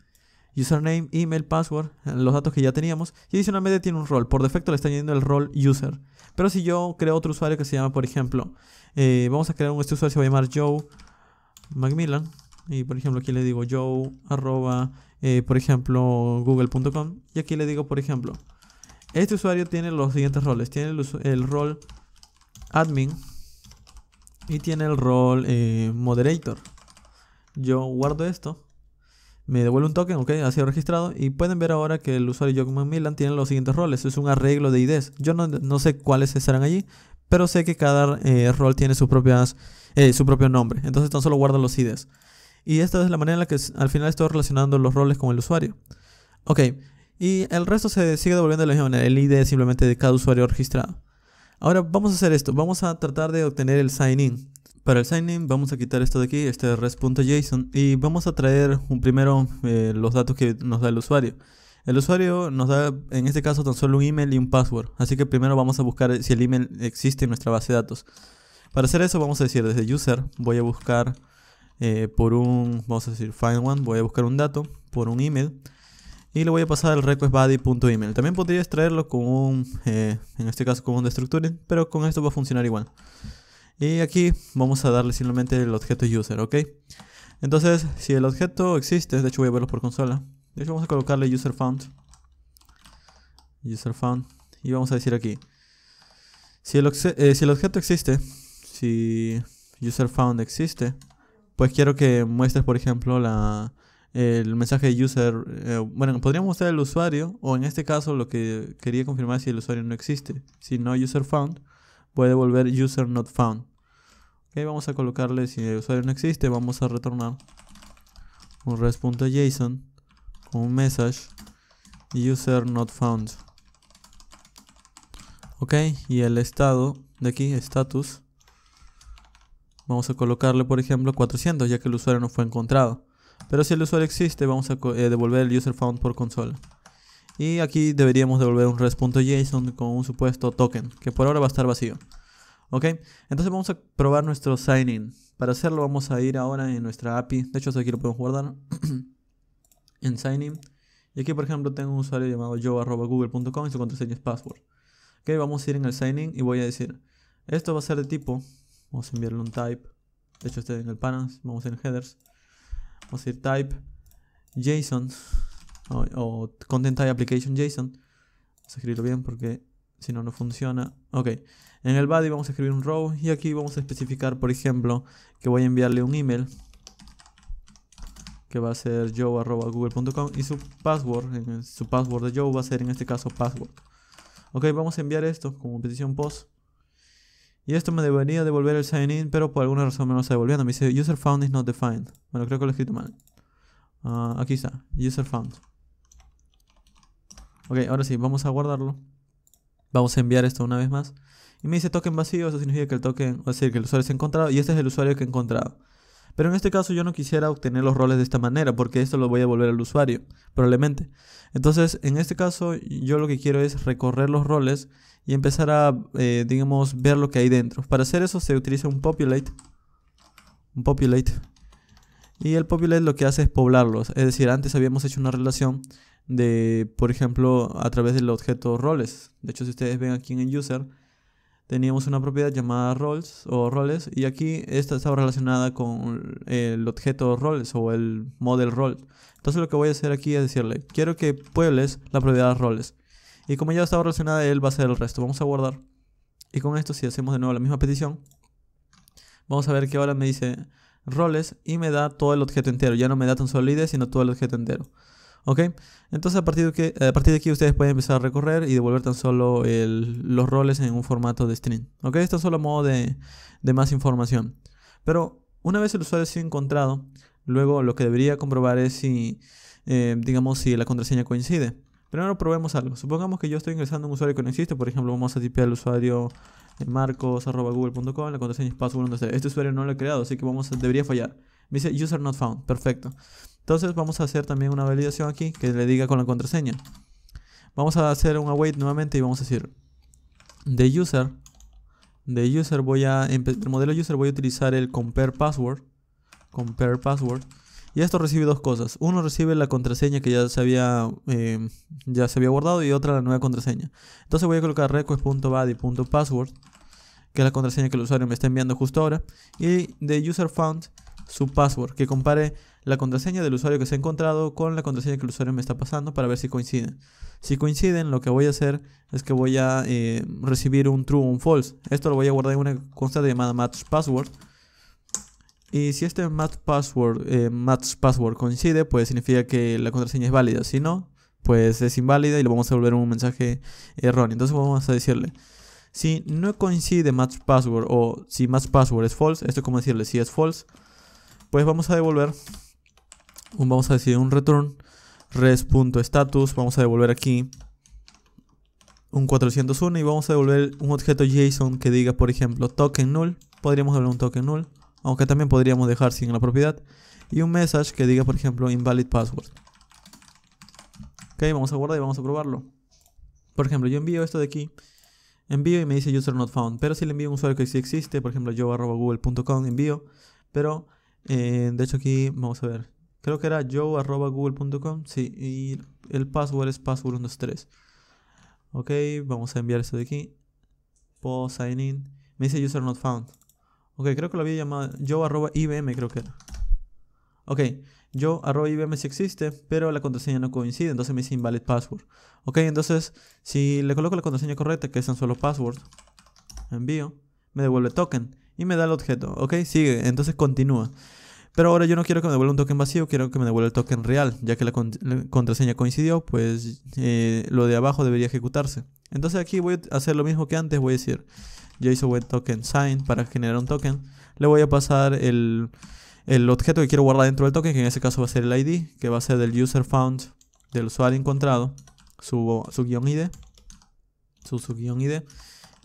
username, email, password, los datos que ya teníamos. Y adicionalmente tiene un rol. Por defecto le está añadiendo el rol user. Pero si yo creo otro usuario que se llama, por ejemplo, eh, vamos a crear un este usuario, se va a llamar Joe Macmillan. Y por ejemplo aquí le digo Joe arroba, eh, por ejemplo, google.com. Y aquí le digo, por ejemplo, este usuario tiene los siguientes roles. Tiene el, rol admin y tiene el rol eh, moderator. Yo guardo esto me devuelve un token, ok, ha sido registrado. Y pueden ver ahora que el usuario como Milan tiene los siguientes roles. Es un arreglo de IDs. Yo no, sé cuáles estarán allí, pero sé que cada eh, rol tiene propias, eh, su propio nombre. Entonces tan solo guardo los IDs. Y esta es la manera en la que al final estoy relacionando los roles con el usuario. Ok, y el resto se sigue devolviendo de la misma manera. El ID simplemente de cada usuario registrado. Ahora vamos a hacer esto. Vamos a tratar de obtener el sign-in. Para el signing vamos a quitar esto de aquí, este res.json y vamos a traer primero eh, los datos que nos da el usuario. El usuario nos da en este caso tan solo un email y un password, así que primero vamos a buscar si el email existe en nuestra base de datos. Para hacer eso vamos a decir desde user voy a buscar eh, por un, vamos a decir find one, voy a buscar un dato por un email y le voy a pasar el requestBody.email. También podría traerlo con un, eh, en este caso con un destructuring, pero con esto va a funcionar igual. Y aquí vamos a darle simplemente el objeto user, ¿ok? Entonces, si el objeto existe, de hecho voy a verlo por consola. De hecho vamos a colocarle user found. User found. Y vamos a decir aquí. Si el, eh, objeto existe, si user found existe, pues quiero que muestres, por ejemplo, el mensaje de user. Eh, bueno, podríamos mostrar el usuario, o en este caso lo que quería confirmar es si el usuario no existe. Si no user found, puede devolver user not found. Ok, vamos a colocarle si el usuario no existe, vamos a retornar un res.json con un message user not found. Ok, y el estado de aquí, status, vamos a colocarle por ejemplo 400 ya que el usuario no fue encontrado. Pero si el usuario existe, vamos a eh, devolver el user found por consola. Y aquí deberíamos devolver un res.json con un supuesto token, que por ahora va a estar vacío. ¿Ok? Entonces vamos a probar nuestro sign-in. Para hacerlo vamos a ir ahora en nuestra API. De hecho, aquí lo podemos guardar. en sign-in. Y aquí, por ejemplo, tengo un usuario llamado yo.google.com y su contraseña es password. Ok, vamos a ir en el sign-in y voy a decir, esto va a ser de tipo, vamos a enviarle un type. De hecho, este en el params, vamos en headers. Vamos a ir type JSON o, content application JSON. Vamos a escribirlo bien porque si no, no funciona. Ok, en el body vamos a escribir un row y aquí vamos a especificar, por ejemplo, que voy a enviarle un email que va a ser joe.google.com y su password, su password de Joe va a ser en este caso password. Ok, vamos a enviar esto como petición post. Y esto me debería devolver el sign in, pero por alguna razón me lo está devolviendo. Me dice user found is not defined. Bueno, creo que lo he escrito mal. Ah, aquí está, user found. Ok, ahora sí, vamos a guardarlo. Vamos a enviar esto una vez más. Y me dice token vacío, eso significa que el token, o sea, que el usuario se ha encontrado y este es el usuario que he encontrado. Pero en este caso yo no quisiera obtener los roles de esta manera porque esto lo voy a devolver al usuario, probablemente. Entonces, en este caso yo lo que quiero es recorrer los roles y empezar a, eh, digamos, ver lo que hay dentro. Para hacer eso se utiliza un populate. Un populate. Y el populate lo que hace es poblarlos. Es decir, antes habíamos hecho una relación de, por ejemplo, a través del objeto roles. De hecho, si ustedes ven aquí en el user, teníamos una propiedad llamada roles o roles y aquí esta estaba relacionada con el objeto roles o el model role. Entonces lo que voy a hacer aquí es decirle, quiero que puebles la propiedad roles. Y como ya estaba relacionada, él va a hacer el resto. Vamos a guardar. Y con esto, si hacemos de nuevo la misma petición, vamos a ver que ahora me dice roles y me da todo el objeto entero. Ya no me da tan solo ID, sino todo el objeto entero. ¿Ok? Entonces a partir, de que, a partir de aquí ustedes pueden empezar a recorrer y devolver tan solo los roles en un formato de string. ¿Ok? Esto es solo a modo de, más información. Pero una vez el usuario ha encontrado, luego lo que debería comprobar es si, eh, digamos, si la contraseña coincide. Primero probemos algo. Supongamos que yo estoy ingresando un usuario que no existe. Por ejemplo, vamos a tipear el usuario eh, marcos.google.com. La contraseña es password. Este usuario no lo he creado, así que vamos debería fallar. Me dice user not found. Perfecto. Entonces vamos a hacer también una validación aquí que le diga con la contraseña. Vamos a hacer un await nuevamente y vamos a decir de user de user voy a en el modelo user voy a utilizar el compare password compare password y esto recibe dos cosas uno recibe la contraseña que ya se había em, ya se había guardado y otra la nueva contraseña entonces voy a colocar request.body.password que es la contraseña que el usuario me está enviando justo ahora y de user found su password, que compare la contraseña del usuario que se ha encontrado con la contraseña que el usuario me está pasando para ver si coinciden. Si coinciden, lo que voy a hacer es que voy a eh, recibir un true o un false. Esto lo voy a guardar en una constante llamada match password. Y si este match password, eh, match password coincide, pues significa que la contraseña es válida. Si no, pues es inválida y le vamos a volver un mensaje erróneo. Entonces vamos a decirle, si no coincide match password o si match password es false, esto es como decirle, si es false, pues vamos a devolver, vamos a decir un return, res.status, vamos a devolver aquí un 401 y vamos a devolver un objeto JSON que diga, por ejemplo, token null. Podríamos devolver un token null, aunque también podríamos dejar sin la propiedad. Y un message que diga, por ejemplo, invalid password. Ok, vamos a guardar y vamos a probarlo. Por ejemplo, yo envío esto de aquí. Envío y me dice user not found. Pero si le envío un usuario que sí existe, por ejemplo, yo arroba google.com envío. Pero eh, de hecho aquí vamos a ver. Creo que era joe.google.com. Sí, y el password es password123. Ok, vamos a enviar esto de aquí. Post sign in. Me dice user not found. Ok, creo que lo había llamado joe.ibm, creo que era. Ok, yo si sí existe, pero la contraseña no coincide, entonces me dice invalid password. Ok, entonces si le coloco la contraseña correcta, que es tan solo password, envío, me devuelve token. Y me da el objeto. Ok, sigue. Entonces continúa. Pero ahora yo no quiero que me devuelva un token vacío, quiero que me devuelva el token real, ya que la, contraseña coincidió, pues eh, lo de abajo debería ejecutarse. Entonces aquí voy a hacer lo mismo que antes, voy a decir JSON Web Token Sign para generar un token. Le voy a pasar el, objeto que quiero guardar dentro del token, que en ese caso va a ser el ID, que va a ser del user found del usuario encontrado, su, su guión ID, su, su guión ID.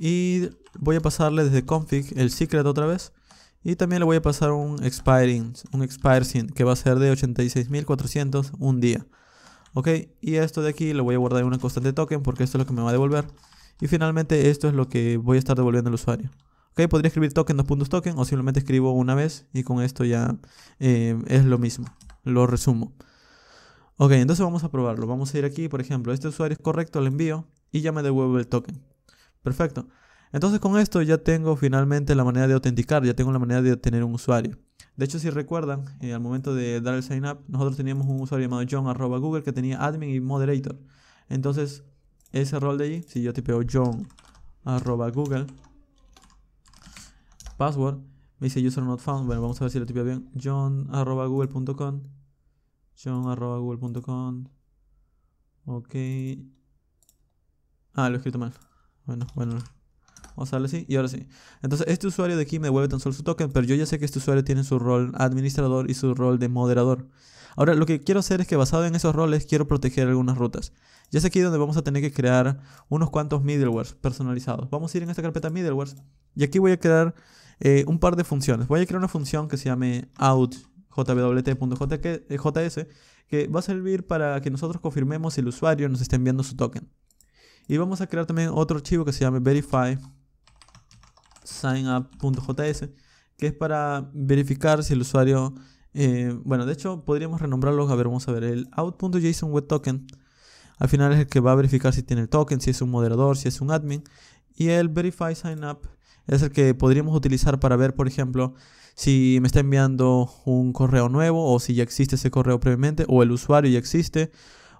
Y voy a pasarle desde config el secret otra vez. Y también le voy a pasar un expiring, un expiring que va a ser de 86.400 un día. Ok, y esto de aquí lo voy a guardar en una constante token porque esto es lo que me va a devolver. Y finalmente esto es lo que voy a estar devolviendo al usuario. Ok, podría escribir token, dos puntos token o simplemente escribo una vez y con esto ya eh, es lo mismo. Lo resumo. Ok, entonces vamos a probarlo. Vamos a ir aquí, por ejemplo, este usuario es correcto, le envío y ya me devuelve el token. Perfecto. Entonces con esto ya tengo finalmente la manera de autenticar, ya tengo la manera de obtener un usuario. De hecho, si recuerdan, eh, al momento de dar el sign up, nosotros teníamos un usuario llamado John arroba Google que tenía admin y moderator. Entonces, ese rol de ahí. si yo tipeo John arroba Google password, me dice user not found. Bueno, vamos a ver si lo tipeo bien. John arroba Google.com. John Ok. Ah, lo he escrito mal. Bueno, bueno. Vamos a darle sí y ahora sí. Entonces, este usuario de aquí me devuelve tan solo su token, pero yo ya sé que este usuario tiene su rol administrador y su rol de moderador. Ahora, lo que quiero hacer es que basado en esos roles, quiero proteger algunas rutas. Ya es aquí donde vamos a tener que crear unos cuantos middlewares personalizados. Vamos a ir en esta carpeta middlewares y aquí voy a crear eh, un par de funciones. Voy a crear una función que se llame out que va a servir para que nosotros confirmemos si el usuario nos está enviando su token. Y vamos a crear también otro archivo que se llame verify signup.js, que es para verificar si el usuario... Eh, bueno, de hecho podríamos renombrarlo a ver, vamos a ver, el out.jsonWebToken web token. Al final es el que va a verificar si tiene el token, si es un moderador, si es un admin. Y el verify signup es el que podríamos utilizar para ver, por ejemplo, si me está enviando un correo nuevo o si ya existe ese correo previamente o el usuario ya existe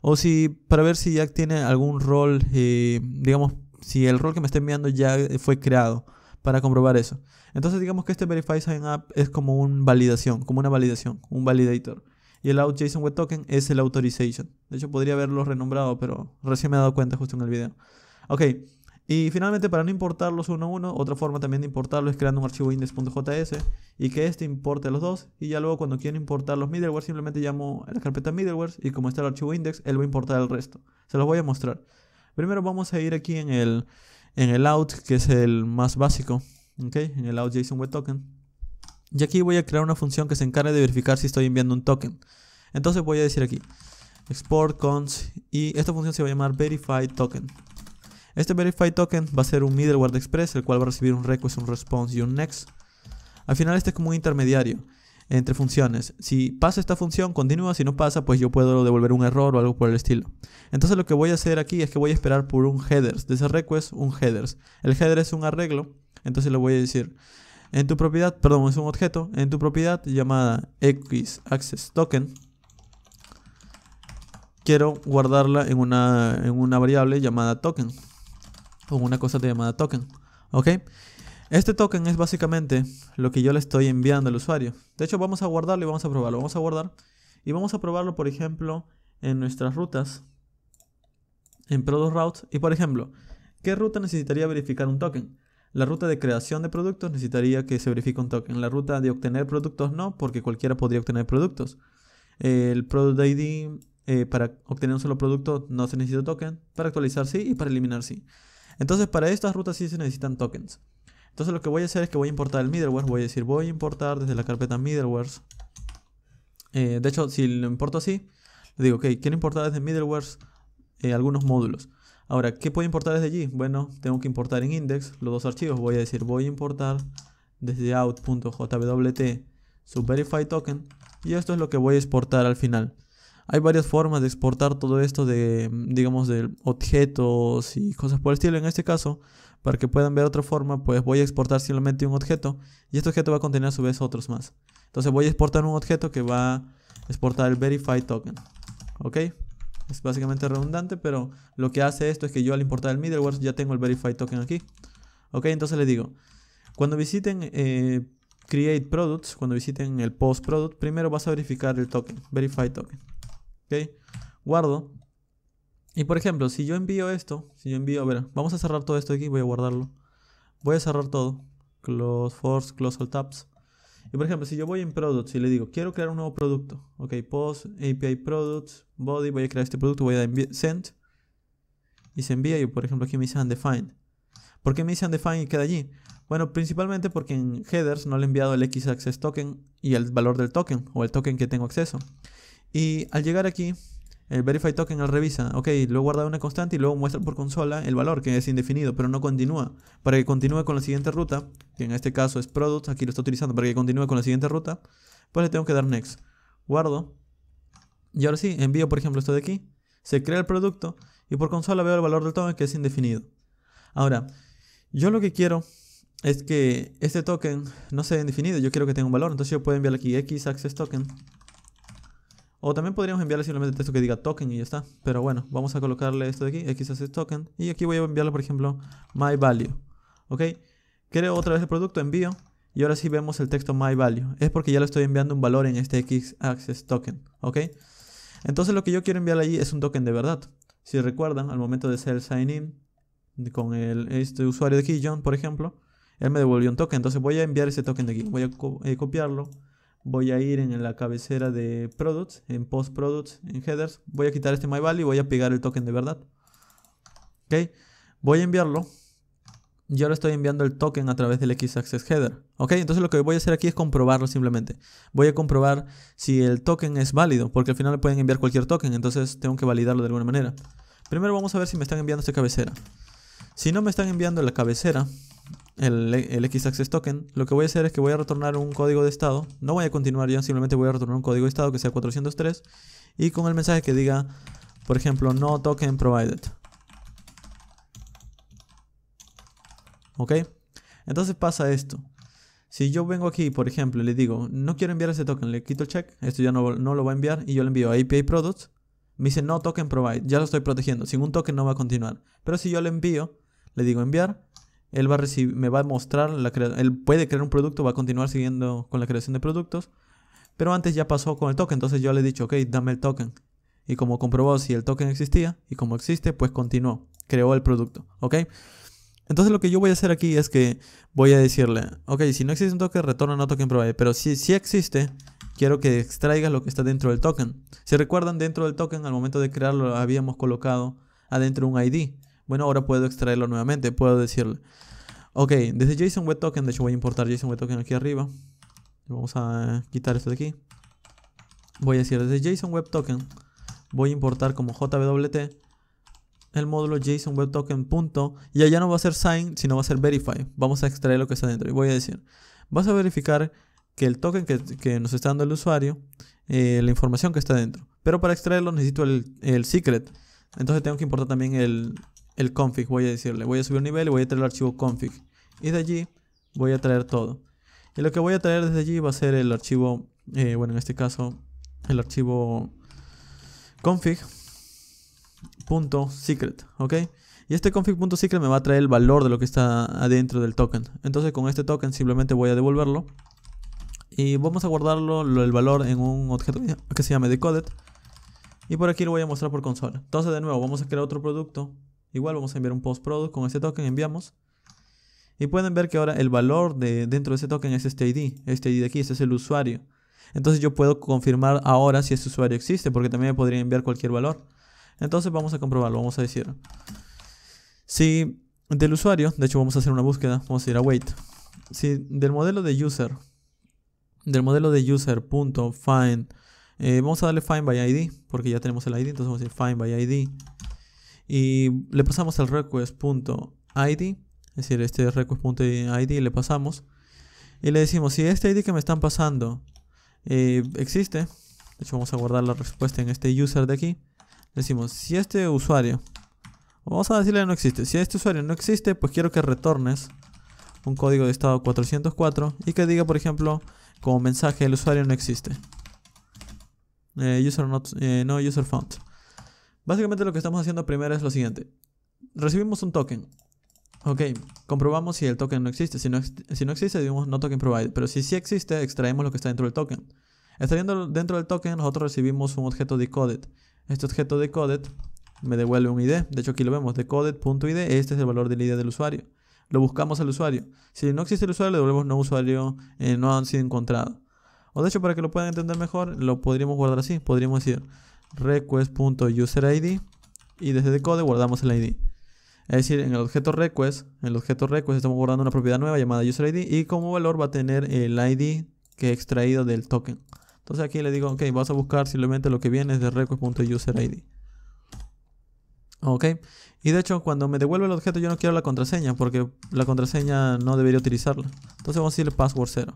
o si para ver si ya tiene algún rol, eh, digamos, si el rol que me está enviando ya fue creado para comprobar eso. Entonces digamos que este Verify Sign Up es como una validación, como una validación, un validator. Y el out JSON Web Token es el authorization. De hecho podría haberlo renombrado, pero recién me he dado cuenta justo en el video. Ok, y finalmente, para no importarlos uno a uno, otra forma también de importarlo es creando un archivo index.js y que este importe los dos. Y ya luego, cuando quiero importar los middleware, simplemente llamo a la carpeta middleware y como está el archivo index, él va a importar el resto. Se los voy a mostrar. Primero vamos a ir aquí en el, en el out, que es el más básico, ¿okay? en el out JSON Web Token. Y aquí voy a crear una función que se encargue de verificar si estoy enviando un token. Entonces voy a decir aquí, export cons y esta función se va a llamar verify token. Este verify token va a ser un middleware Express, el cual va a recibir un request, un response y un next. Al final este es como un intermediario entre funciones. Si pasa esta función, continúa. Si no pasa, pues yo puedo devolver un error o algo por el estilo. Entonces lo que voy a hacer aquí es que voy a esperar por un headers. De ese request, un headers. El header es un arreglo. Entonces le voy a decir, en tu propiedad, perdón, es un objeto. En tu propiedad llamada xAccessToken Access Token, quiero guardarla en una variable llamada token con una cosa llamada token. ¿Ok? Este token es básicamente lo que yo le estoy enviando al usuario. De hecho, vamos a guardarlo y vamos a probarlo. Vamos a guardar y vamos a probarlo, por ejemplo, en nuestras rutas, en Product Routes. Y por ejemplo, ¿qué ruta necesitaría verificar un token? La ruta de creación de productos necesitaría que se verifique un token. La ruta de obtener productos no, porque cualquiera podría obtener productos. El Product ID eh, para obtener un solo producto no se necesita token. Para actualizar sí y para eliminar sí. Entonces para estas rutas sí se necesitan tokens. Entonces lo que voy a hacer es que voy a importar el middleware. Voy a decir voy a importar desde la carpeta middleware eh, de hecho, si lo importo así, le digo, ok, quiero importar desde middleware eh, algunos módulos. Ahora, ¿qué puedo importar desde allí? Bueno, tengo que importar en index los dos archivos. Voy a decir voy a importar desde out.jwt subverify token. Y esto es lo que voy a exportar al final. Hay varias formas de exportar todo esto de, digamos, de objetos y cosas por el estilo. En este caso, para que puedan ver otra forma, pues voy a exportar simplemente un objeto y este objeto va a contener a su vez otros más. Entonces voy a exportar un objeto que va a exportar el verify token. ¿Ok? Es básicamente redundante, pero lo que hace esto es que yo al importar el middleware ya tengo el verify token aquí. ¿Ok? Entonces le digo, cuando visiten... Eh, create products, cuando visiten el post product, primero vas a verificar el token, verify token. ¿Ok? Guardo. Y por ejemplo, si yo envío esto, si yo envío, ver, vamos a cerrar todo esto aquí, voy a guardarlo. Voy a cerrar todo. Close force, close all tabs. Y por ejemplo, si yo voy en products y le digo, quiero crear un nuevo producto. Ok, post, API products, body, voy a crear este producto, voy a enviar send. Y se envía y por ejemplo aquí me dice undefined. ¿Por qué me dice undefined y queda allí? Bueno, principalmente porque en headers no le he enviado el x-access token y el valor del token o el token que tengo acceso. Y al llegar aquí, el verify token al revisa, ok, lo guarda una constante y luego muestra por consola el valor que es indefinido, pero no continúa. Para que continúe con la siguiente ruta, que en este caso es product, aquí lo está utilizando para que continúe con la siguiente ruta, pues le tengo que dar next. Guardo. Y ahora sí, envío por ejemplo esto de aquí. Se crea el producto y por consola veo el valor del token que es indefinido. Ahora, yo lo que quiero es que este token no sea indefinido, yo quiero que tenga un valor, entonces yo puedo enviar aquí x access token o también podríamos enviarle simplemente el texto que diga token y ya está. Pero bueno, vamos a colocarle esto de aquí, access token. Y aquí voy a enviarle, por ejemplo, my value. ¿Ok? Creo otra vez el producto, envío. Y ahora sí vemos el texto my value. Es porque ya le estoy enviando un valor en este X-Access token. ¿Ok? Entonces lo que yo quiero enviar allí es un token de verdad. Si recuerdan, al momento de hacer el sign in con este usuario de aquí, John, por ejemplo, él me devolvió un token. Entonces voy a enviar ese token de aquí. Voy a eh, copiarlo voy a ir en la cabecera de products, en post products, en headers, voy a quitar este my y voy a pegar el token de verdad. Ok, voy a enviarlo. Yo lo estoy enviando el token a través del x header. Ok, entonces lo que voy a hacer aquí es comprobarlo simplemente. Voy a comprobar si el token es válido, porque al final le pueden enviar cualquier token, entonces tengo que validarlo de alguna manera. Primero vamos a ver si me están enviando esta cabecera. Si no me están enviando la cabecera, el, el X-Access Token, lo que voy a hacer es que voy a retornar un código de estado. No voy a continuar yo simplemente voy a retornar un código de estado que sea 403 y con el mensaje que diga, por ejemplo, no token provided. ¿Ok? Entonces pasa esto. Si yo vengo aquí, por ejemplo, le digo, no quiero enviar ese token, le quito el check, esto ya no, no lo va a enviar y yo le envío a API Products, me dice no token provide, ya lo estoy protegiendo, sin un token no va a continuar. Pero si yo le envío, le digo enviar, él va a me va a mostrar, la él puede crear un producto, va a continuar siguiendo con la creación de productos. Pero antes ya pasó con el token, entonces yo le he dicho, ok, dame el token. Y como comprobó si el token existía, y como existe, pues continuó, creó el producto, ¿ok? Entonces lo que yo voy a hacer aquí es que voy a decirle, ok, si no existe un token, retorna no token probable, Pero si, si existe, quiero que extraigas lo que está dentro del token. Si recuerdan, dentro del token, al momento de crearlo, habíamos colocado adentro un ID. Bueno, ahora puedo extraerlo nuevamente. Puedo decirle, ok, desde JSON Web Token, de hecho voy a importar JSON Web Token aquí arriba. Vamos a quitar esto de aquí. Voy a decir, desde JSON Web Token, voy a importar como JWT el módulo JSON Web Token. Punto, y allá no va a ser sign, sino va a ser verify. Vamos a extraer lo que está dentro. Y voy a decir, vas a verificar que el token que, nos está dando el usuario, eh, la información que está dentro. Pero para extraerlo necesito el, el secret. Entonces tengo que importar también el, el config, voy a decirle, voy a subir un nivel y voy a traer el archivo config. Y de allí voy a traer todo. Y lo que voy a traer desde allí va a ser el archivo, eh, bueno, en este caso, el archivo config.secret, ¿ok? Y este config.secret me va a traer el valor de lo que está adentro del token. Entonces con este token simplemente voy a devolverlo. Y vamos a guardarlo, el valor, en un objeto que se llama decoded. Y por aquí lo voy a mostrar por consola. Entonces de nuevo vamos a crear otro producto Igual vamos a enviar un post-product con este token, enviamos. Y pueden ver que ahora el valor de, dentro de ese token es este ID, este ID de aquí, este es el usuario. Entonces yo puedo confirmar ahora si ese usuario existe, porque también podría enviar cualquier valor. Entonces vamos a comprobarlo, vamos a decir. Si del usuario, de hecho vamos a hacer una búsqueda, vamos a ir a wait. Si del modelo de user, del modelo de user.find, eh, vamos a darle find by ID, porque ya tenemos el ID, entonces vamos a decir find by ID y le pasamos el request.id, es decir, este request.id le pasamos y le decimos si este ID que me están pasando eh, existe, de hecho vamos a guardar la respuesta en este user de aquí, le decimos si este usuario, vamos a decirle no existe, si este usuario no existe, pues quiero que retornes un código de estado 404 y que diga por ejemplo como mensaje el usuario no existe. Eh, user not, eh, no user found. Básicamente lo que estamos haciendo primero es lo siguiente. Recibimos un token. Ok, comprobamos si el token no existe. Si no, existe, dimos no token provide. Pero si sí existe, extraemos lo que está dentro del token. Extrayendo dentro del token, nosotros recibimos un objeto decoded. Este objeto decoded me devuelve un ID. De hecho, aquí lo vemos, decoded.id. Este es el valor del ID del usuario. Lo buscamos al usuario. Si no existe el usuario, le devolvemos no usuario, eh, no han sido encontrado. O de hecho, para que lo puedan entender mejor, lo podríamos guardar así. Podríamos decir request.userid y desde code guardamos el ID. Es decir, en el objeto request, en el objeto request estamos guardando una propiedad nueva llamada userid y como valor va a tener el ID que he extraído del token. Entonces aquí le digo, ok, vas a buscar simplemente lo que viene es de request.userid. Ok, y de hecho cuando me devuelve el objeto yo no quiero la contraseña porque la contraseña no debería utilizarla. Entonces vamos a decirle password 0.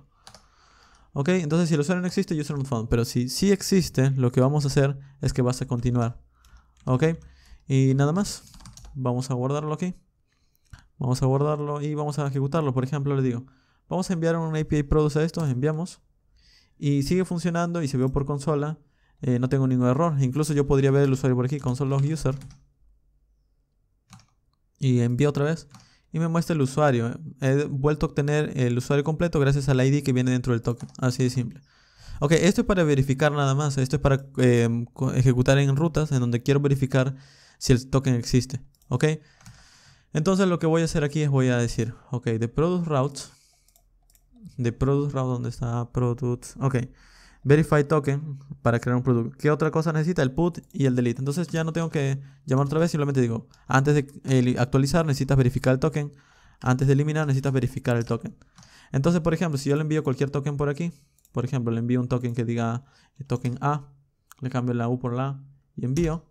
¿Ok? Entonces si el usuario no existe, user not found. Pero si sí existe, lo que vamos a hacer es que vas a continuar. ¿Ok? Y nada más. Vamos a guardarlo aquí. Vamos a guardarlo y vamos a ejecutarlo. Por ejemplo, le digo, vamos a enviar un API produce a esto, enviamos. Y sigue funcionando y se vio por consola. Eh, no tengo ningún error. Incluso yo podría ver el usuario por aquí, console log user. Y envío otra vez y me muestra el usuario. He vuelto a obtener el usuario completo gracias al ID que viene dentro del token. Así de simple. Ok, esto es para verificar nada más. Esto es para em, ejecutar en rutas en donde quiero verificar si el token existe. Ok, entonces lo que voy a hacer aquí es voy a decir, ok, de product routes. De product route, ¿dónde está product? Ok verify token para crear un producto. ¿Qué otra cosa necesita? El put y el delete. Entonces ya no tengo que llamar otra vez, simplemente digo, antes de actualizar necesitas verificar el token, antes de eliminar necesitas verificar el token. Entonces, por ejemplo, si yo le envío cualquier token por aquí, por ejemplo, le envío un token que diga eh, token A, le cambio la U por la A y envío.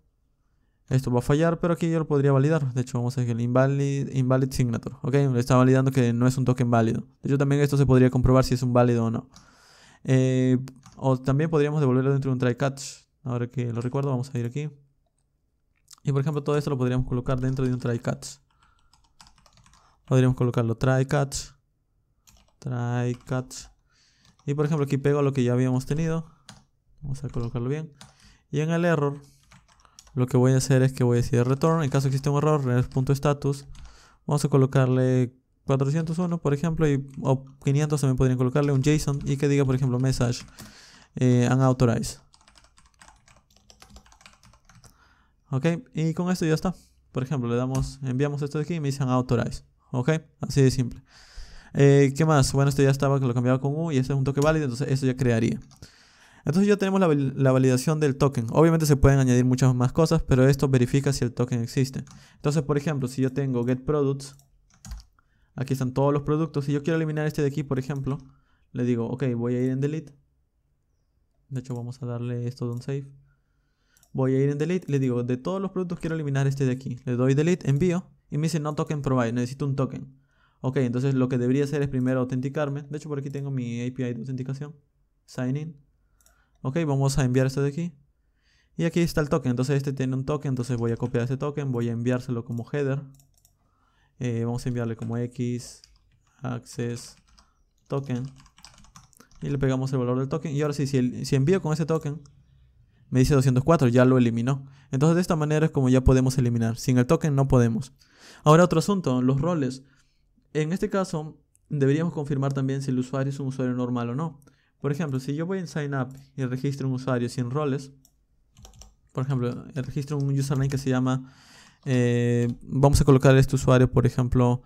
Esto va a fallar, pero aquí yo lo podría validar. De hecho, vamos a decir el invalid, invalid signature. Ok, le está validando que no es un token válido. De hecho, también esto se podría comprobar si es un válido o no. Eh, o también podríamos devolverlo dentro de un try catch. Ahora que lo recuerdo, vamos a ir aquí. Y por ejemplo, todo esto lo podríamos colocar dentro de un try catch. Podríamos colocarlo try catch. Try catch. Y por ejemplo, aquí pego lo que ya habíamos tenido. Vamos a colocarlo bien. Y en el error, lo que voy a hacer es que voy a decir return. En caso existe un error, En el punto status Vamos a colocarle 401, por ejemplo, o 500 también podrían colocarle un JSON y que diga, por ejemplo, message eh, unauthorized. Ok, y con esto ya está. Por ejemplo, le damos, enviamos esto de aquí y me dicen authorize. Ok, así de simple. Eh, ¿Qué más? Bueno, esto ya estaba que lo cambiaba con U y este es un toque válido, entonces esto ya crearía. Entonces ya tenemos la, validación del token. Obviamente se pueden añadir muchas más cosas, pero esto verifica si el token existe. Entonces, por ejemplo, si yo tengo get products, aquí están todos los productos. Si yo quiero eliminar este de aquí, por ejemplo, le digo, ok, voy a ir en delete de hecho, vamos a darle esto de un save. Voy a ir en delete, le digo, de todos los productos quiero eliminar este de aquí. Le doy delete, envío, y me dice no token provide, necesito un token. Ok, entonces lo que debería hacer es primero autenticarme. De hecho, por aquí tengo mi API de autenticación. Sign in. Ok, vamos a enviar esto de aquí. Y aquí está el token. Entonces este tiene un token. Entonces voy a copiar ese token. Voy a enviárselo como header. Eh, vamos a enviarle como X access token. Y le pegamos el valor del token. Y ahora sí, si, envío con ese token, me dice 204, ya lo eliminó. Entonces de esta manera es como ya podemos eliminar. Sin el token no podemos. Ahora otro asunto, los roles. En este caso, deberíamos confirmar también si el usuario es un usuario normal o no. Por ejemplo, si yo voy en Sign Up y registro un usuario sin roles, por ejemplo, eh, registro un username que se llama, eh, vamos a colocar este usuario, por ejemplo,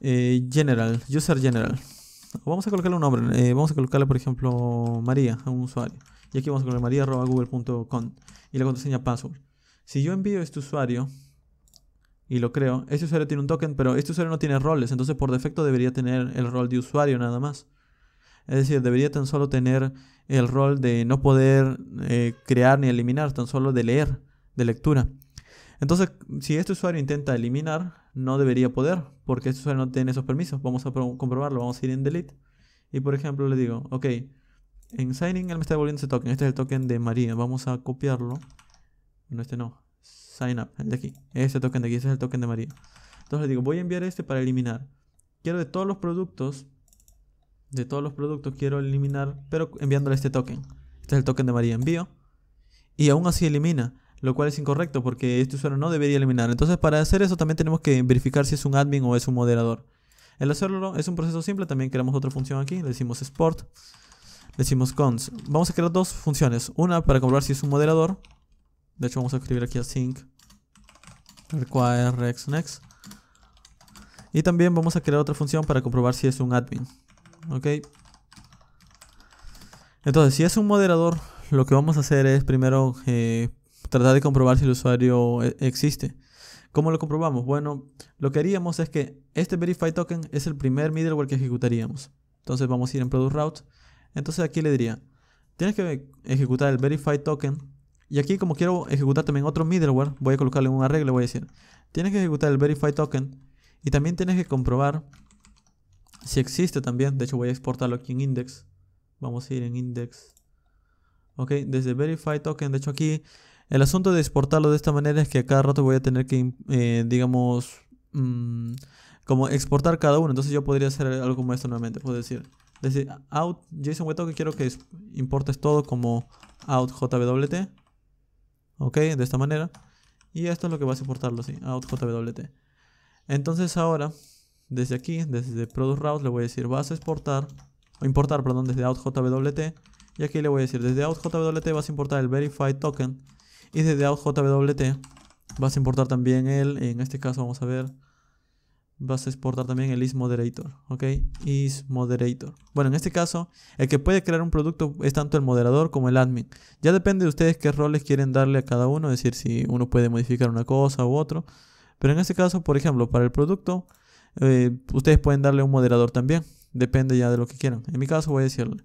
eh, General, User General. Vamos a colocarle un nombre. Eh, vamos a colocarle, por ejemplo, María a un usuario. Y aquí vamos a colocar maria.google.com y la contraseña password. Si yo envío este usuario y lo creo, este usuario tiene un token, pero este usuario no tiene roles, entonces por defecto debería tener el rol de usuario nada más. Es decir, debería tan solo tener el rol de no poder eh, crear ni eliminar, tan solo de leer, de lectura. Entonces, si este usuario intenta eliminar, no debería poder, porque este usuario no tiene esos permisos. Vamos a comprobarlo, vamos a ir en delete. Y por ejemplo le digo, ok, en signing él me está devolviendo ese token. Este es el token de María. Vamos a copiarlo. No, este no. Sign up, el de aquí. Este token de aquí, este es el token de María. Entonces le digo, voy a enviar este para eliminar. Quiero de todos los productos, de todos los productos quiero eliminar, pero enviándole este token. Este es el token de María, envío. Y aún así elimina lo cual es incorrecto porque este usuario no debería eliminar. Entonces para hacer eso también tenemos que verificar si es un admin o es un moderador. El hacerlo es un proceso simple, también creamos otra función aquí, le decimos sport le decimos cons. Vamos a crear dos funciones, una para comprobar si es un moderador, de hecho vamos a escribir aquí a sync require next. Y también vamos a crear otra función para comprobar si es un admin, ok. Entonces si es un moderador, lo que vamos a hacer es primero eh, tratar de comprobar si el usuario e, existe. ¿Cómo lo comprobamos? Bueno, lo que haríamos es que este verify token es el primer middleware que ejecutaríamos. Entonces vamos a ir en product route. Entonces aquí le diría, tienes que ejecutar el verify token. Y aquí como quiero ejecutar también otro middleware, voy a colocarle un arreglo, voy a decir, tienes que ejecutar el verify token y también tienes que comprobar si existe también. De hecho voy a exportarlo aquí en index. Vamos a ir en index. Ok, desde verify token, de hecho aquí el asunto de exportarlo de esta manera es que a cada rato voy a tener que, eh, digamos, mm, como exportar cada uno. Entonces yo podría hacer algo como esto nuevamente. Puedo decir, decir out JSON que quiero que importes todo como out JWT. Ok, de esta manera. Y esto es lo que vas a importarlo, sí, out JWT. Entonces ahora, desde aquí, desde product route, le voy a decir vas a exportar, o importar, perdón, desde out JWT. Y aquí le voy a decir, desde out JWT vas a importar el verify token y desde outjwt vas a importar también el, en este caso vamos a ver, vas a exportar también el isModerator, ¿ok? isModerator. Bueno, en este caso, el que puede crear un producto es tanto el moderador como el admin. Ya depende de ustedes qué roles quieren darle a cada uno, es decir, si uno puede modificar una cosa u otro. Pero en este caso, por ejemplo, para el producto, eh, ustedes pueden darle un moderador también. Depende ya de lo que quieran. En mi caso voy a decirle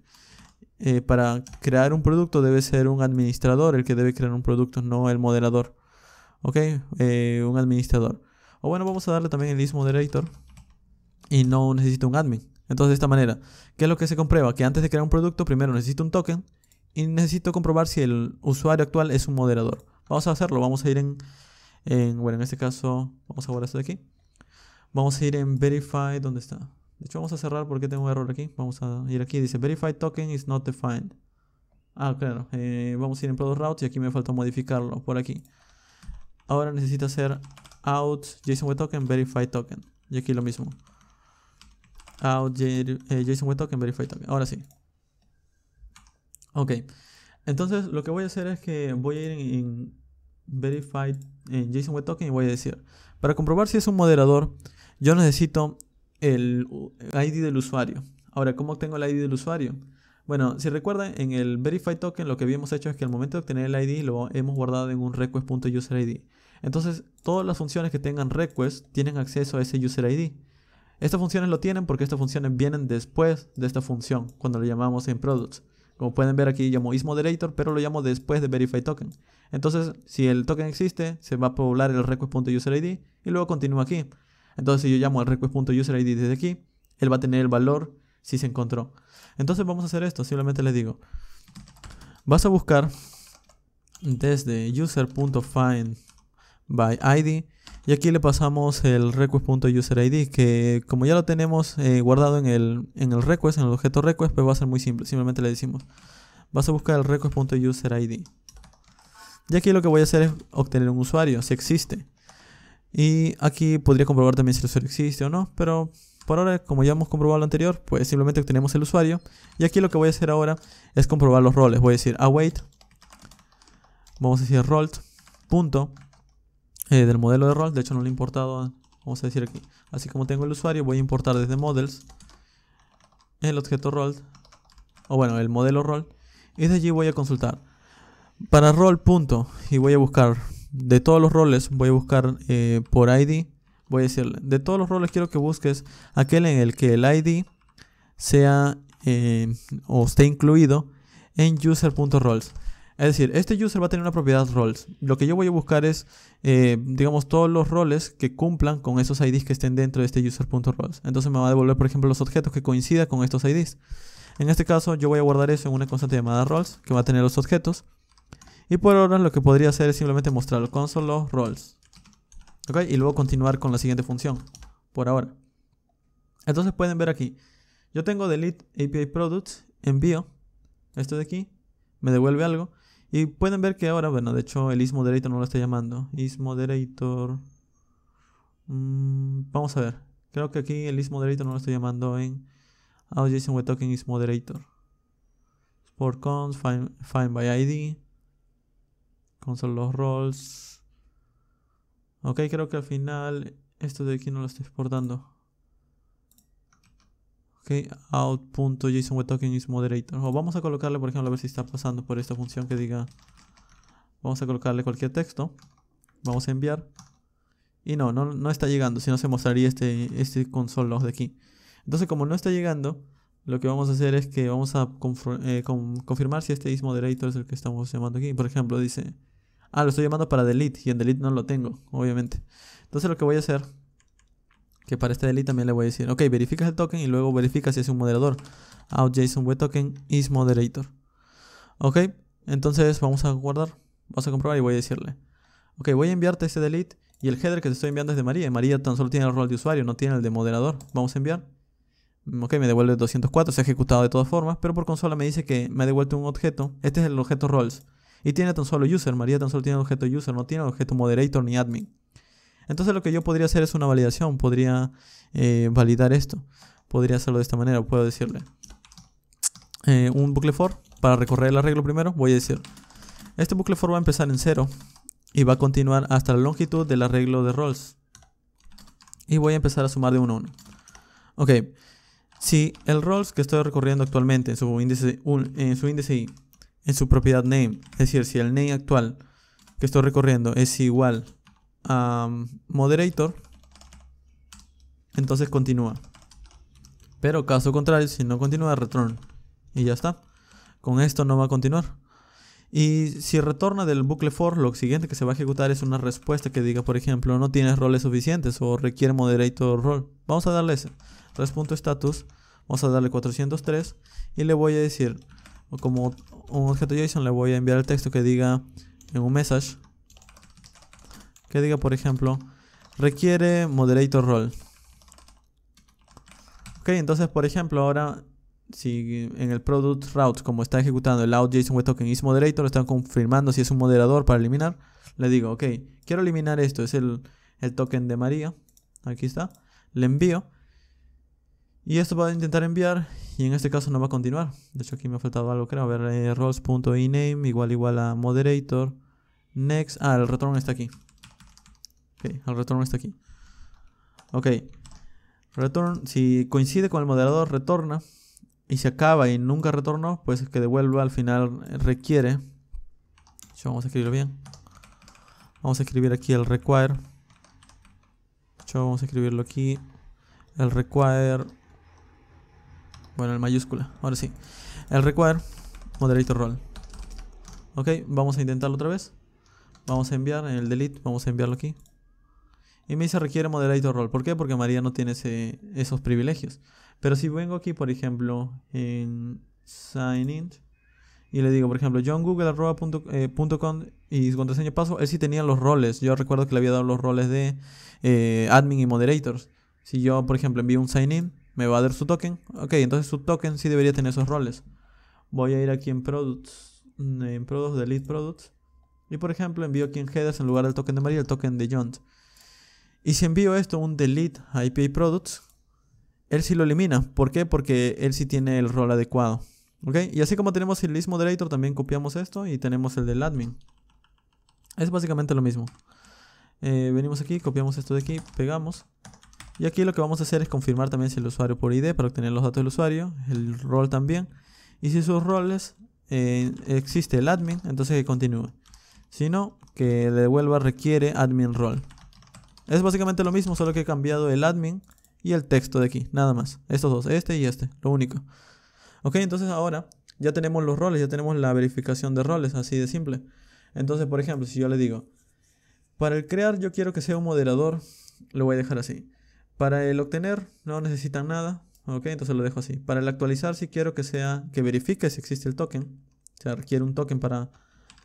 eh, para crear un producto debe ser un administrador el que debe crear un producto, no el moderador. ¿Ok? Eh, un administrador. O bueno, vamos a darle también el list moderator y no necesito un admin. Entonces, de esta manera, ¿qué es lo que se comprueba? Que antes de crear un producto, primero necesito un token y necesito comprobar si el usuario actual es un moderador. Vamos a hacerlo, vamos a ir en, bueno, en este caso, vamos a guardar esto de aquí. Vamos a ir en verify, ¿dónde está? De hecho, vamos a cerrar porque tengo un error aquí. Vamos a ir aquí. Dice verify Token is not defined. Ah, claro. Eh, vamos a ir en Product Route y aquí me falta modificarlo por aquí. Ahora necesito hacer out JSON Token, Verify Token. Y aquí lo mismo. Out eh, Token, Verify Token. Ahora sí. Ok. Entonces lo que voy a hacer es que voy a ir en, Verified Verify en JSON Token y voy a decir. Para comprobar si es un moderador, yo necesito el ID del usuario. Ahora, ¿cómo obtengo el ID del usuario? Bueno, si recuerdan, en el Verify Token lo que habíamos hecho es que al momento de obtener el ID lo hemos guardado en un request.userid. Entonces, todas las funciones que tengan request tienen acceso a ese userid Estas funciones lo tienen porque estas funciones vienen después de esta función, cuando lo llamamos en products. Como pueden ver aquí llamo isModerator, pero lo llamo después de verify token. Entonces, si el token existe, se va a poblar el request.userid y luego continúa aquí. Entonces yo llamo al request.userid desde aquí, él va a tener el valor si se encontró. Entonces vamos a hacer esto, simplemente le digo, vas a buscar desde user.find by ID y aquí le pasamos el request.userid que como ya lo tenemos eh, guardado en el, en el request, en el objeto request, pues va a ser muy simple, simplemente le decimos vas a buscar el request.userid y aquí lo que voy a hacer es obtener un usuario, si existe y aquí podría comprobar también si el usuario existe o no, pero por ahora, como ya hemos comprobado lo anterior, pues simplemente obtenemos el usuario. Y aquí lo que voy a hacer ahora es comprobar los roles. Voy a decir await, vamos a decir role. punto, eh, del modelo de role de hecho no lo he importado, vamos a decir aquí, así como tengo el usuario, voy a importar desde models, el objeto role o bueno, el modelo role y desde allí voy a consultar. Para role. punto, y voy a buscar de todos los roles, voy a buscar eh, por ID, voy a decir, de todos los roles quiero que busques aquel en el que el ID sea eh, o esté incluido en user.roles. Es decir, este user va a tener una propiedad roles. Lo que yo voy a buscar es, eh, digamos, todos los roles que cumplan con esos IDs que estén dentro de este user.roles. Entonces me va a devolver, por ejemplo, los objetos que coincidan con estos IDs. En este caso, yo voy a guardar eso en una constante llamada roles, que va a tener los objetos. Y por ahora lo que podría hacer es simplemente mostrar console roles. ¿Ok? Y luego continuar con la siguiente función. Por ahora. Entonces pueden ver aquí. Yo tengo delete API products, envío esto de aquí, me devuelve algo. Y pueden ver que ahora, bueno, de hecho el isModerator no lo está llamando. isModerator... Mm, vamos a ver. Creo que aquí el isModerator no lo estoy llamando en AutoJSON Web Token isModerator. SportCons, cons, find, find by ID cómo los roles Ok, creo que al final esto de aquí no lo estoy exportando. Ok, out.jsonWebToken is moderator. O vamos a colocarle, por ejemplo, a ver si está pasando por esta función que diga. Vamos a colocarle cualquier texto. Vamos a enviar. Y no, no, no está llegando, si no se mostraría este, este console de aquí. Entonces, como no está llegando, lo que vamos a hacer es que vamos a eh, confirmar si este is.moderator es el que estamos llamando aquí. Por ejemplo, dice Ah, lo estoy llamando para delete y en delete no lo tengo, obviamente. Entonces lo que voy a hacer, que para este delete también le voy a decir, ok, verificas el token y luego verifica si es un moderador. Out JSON Token is moderator. Ok, entonces vamos a guardar, vamos a comprobar y voy a decirle. Ok, voy a enviarte este delete y el header que te estoy enviando es de María. María tan solo tiene el rol de usuario, no tiene el de moderador. Vamos a enviar. Mm, ok, me devuelve 204, se ha ejecutado de todas formas, pero por consola me dice que me ha devuelto un objeto. Este es el objeto roles. Y tiene tan solo user, María tan solo tiene objeto user, no tiene objeto moderator ni admin. Entonces lo que yo podría hacer es una validación, podría eh, validar esto. Podría hacerlo de esta manera, puedo decirle eh, un bucle for para recorrer el arreglo primero, voy a decir este bucle for va a empezar en 0 y va a continuar hasta la longitud del arreglo de roles Y voy a empezar a sumar de 1 a 1. Ok, si el roles que estoy recorriendo actualmente en su índice, en su índice i en su propiedad name. Es decir, si el name actual que estoy recorriendo es igual a um, moderator, entonces continúa. Pero caso contrario, si no continúa, return. Y ya está. Con esto no va a continuar. Y si retorna del bucle for, lo siguiente que se va a ejecutar es una respuesta que diga, por ejemplo, no tienes roles suficientes o requiere moderator role. Vamos a darle ese. Res.status, vamos a darle 403 y le voy a decir o como un objeto JSON le voy a enviar el texto que diga en un message que diga por ejemplo requiere moderator role ok entonces por ejemplo ahora si en el product route como está ejecutando el out JSON with token is moderator lo están confirmando si es un moderador para eliminar le digo ok quiero eliminar esto es el token de María aquí está le envío y esto va a intentar enviar y en este caso no va a continuar. De hecho aquí me ha faltado algo, creo. A ver, eh, roles.iname igual igual a moderator. Next. Ah, el return está aquí. Ok, el return está aquí. Ok. Return, si coincide con el moderador, retorna. Y se acaba y nunca retornó, pues que devuelva al final requiere. Yo vamos a escribirlo bien. Vamos a escribir aquí el require. Yo vamos a escribirlo aquí. El require bueno, el mayúscula, ahora sí. El require moderator role. Ok, vamos a intentarlo otra vez. Vamos a enviar el delete, vamos a enviarlo aquí. Y me dice requiere moderator role. ¿Por qué? Porque María no tiene esos privilegios. Pero si vengo aquí, por ejemplo, en sign in y le digo, por ejemplo, johngoogle.com eh, y su contraseña paso, él sí tenía los roles. Yo recuerdo que le había dado los roles de eh, admin y moderators. Si yo, por ejemplo, envío un sign in me va a dar su token. Ok, entonces su token sí debería tener esos roles. Voy a ir aquí en Products, mm, en Products, Delete Products. Y por ejemplo, envío aquí en Headers en lugar del token de María, el token de John. Y si envío esto, un Delete a API Products, él sí lo elimina. ¿Por qué? Porque él sí tiene el rol adecuado. ¿Ok? Y así como tenemos el list moderator, también copiamos esto y tenemos el del admin. Es básicamente lo mismo. Eh, venimos aquí, copiamos esto de aquí, pegamos. Y aquí lo que vamos a hacer es confirmar también si el usuario por ID para obtener los datos del usuario, el rol también. Y si sus roles eh, existe el admin, entonces que continúe. Si no, que le devuelva requiere admin role. Es básicamente lo mismo, solo que he cambiado el admin y el texto de aquí, nada más. Estos dos, este y este, lo único. Ok, entonces ahora ya tenemos los roles, ya tenemos la verificación de roles, así de simple. Entonces, por ejemplo, si yo le digo, para el crear yo quiero que sea un moderador, lo voy a dejar así. Para el obtener no necesitan nada, ok, entonces lo dejo así. Para el actualizar si quiero que sea, que verifique si existe el token. O sea, requiere un token para,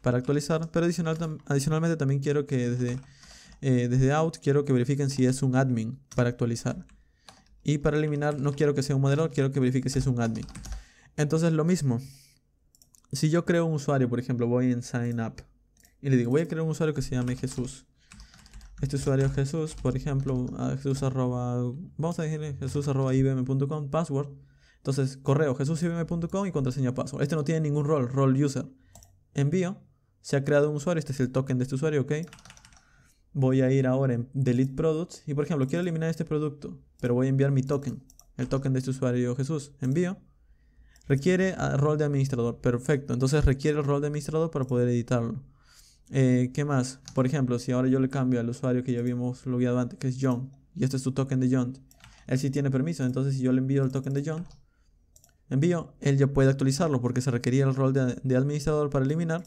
para actualizar, pero adicionalmente también quiero que desde, eh, desde out quiero que verifiquen si es un admin para actualizar. Y para eliminar no quiero que sea un moderador, quiero que verifique si es un admin. Entonces lo mismo, si yo creo un usuario, por ejemplo, voy en sign up y le digo, voy a crear un usuario que se llame Jesús. Este usuario Jesús, por ejemplo, Jesús arroba, vamos a decirle Jesús arroba password. Entonces, correo jesusibm.com y contraseña password. Este no tiene ningún rol, rol user. Envío, se ha creado un usuario, este es el token de este usuario, ok. Voy a ir ahora en delete products y por ejemplo, quiero eliminar este producto, pero voy a enviar mi token, el token de este usuario Jesús. Envío. Requiere ah, rol de administrador, perfecto. Entonces requiere el rol de administrador para poder editarlo. Eh, ¿Qué más? Por ejemplo, si ahora yo le cambio al usuario que ya habíamos logueado antes, que es John, y este es su token de John, él sí tiene permiso, entonces si yo le envío el token de John, envío, él ya puede actualizarlo porque se requería el rol de, administrador para eliminar.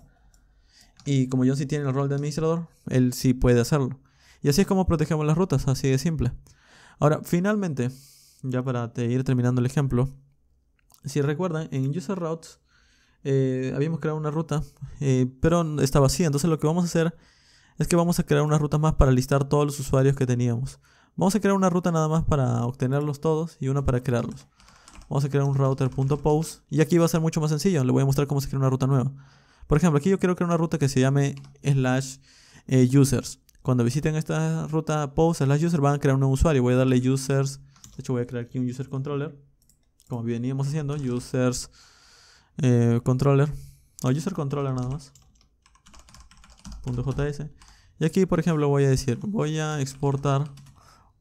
Y como John sí tiene el rol de administrador, él sí puede hacerlo. Y así es como protegemos las rutas, así de simple. Ahora, finalmente, ya para ir terminando el ejemplo, si recuerdan, en user routes eh, habíamos creado una ruta, eh, pero estaba así, Entonces lo que vamos a hacer es que vamos a crear una ruta más para listar todos los usuarios que teníamos. Vamos a crear una ruta nada más para obtenerlos todos y una para crearlos. Vamos a crear un router.post y aquí va a ser mucho más sencillo. Le voy a mostrar cómo se crea una ruta nueva. Por ejemplo, aquí yo quiero crear una ruta que se llame slash eh, users. Cuando visiten esta ruta post slash user van a crear un nuevo usuario. Voy a darle users. De hecho voy a crear aquí un user controller. Como veníamos haciendo, users eh, controller o user controller nada más .js y aquí por ejemplo voy a decir voy a exportar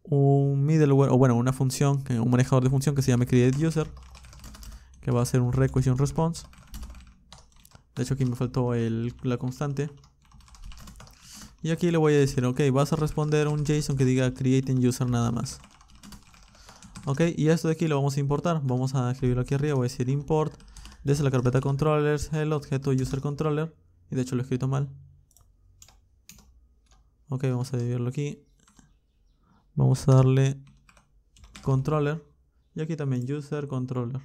un middleware o bueno una función un manejador de función que se llame user que va a ser un request y un response de hecho aquí me faltó la constante y aquí le voy a decir ok vas a responder un JSON que diga user nada más ok y esto de aquí lo vamos a importar vamos a escribirlo aquí arriba voy a decir import desde la carpeta controllers, el objeto user controller. Y de hecho lo he escrito mal. Ok, vamos a dividirlo aquí. Vamos a darle controller. Y aquí también user controller.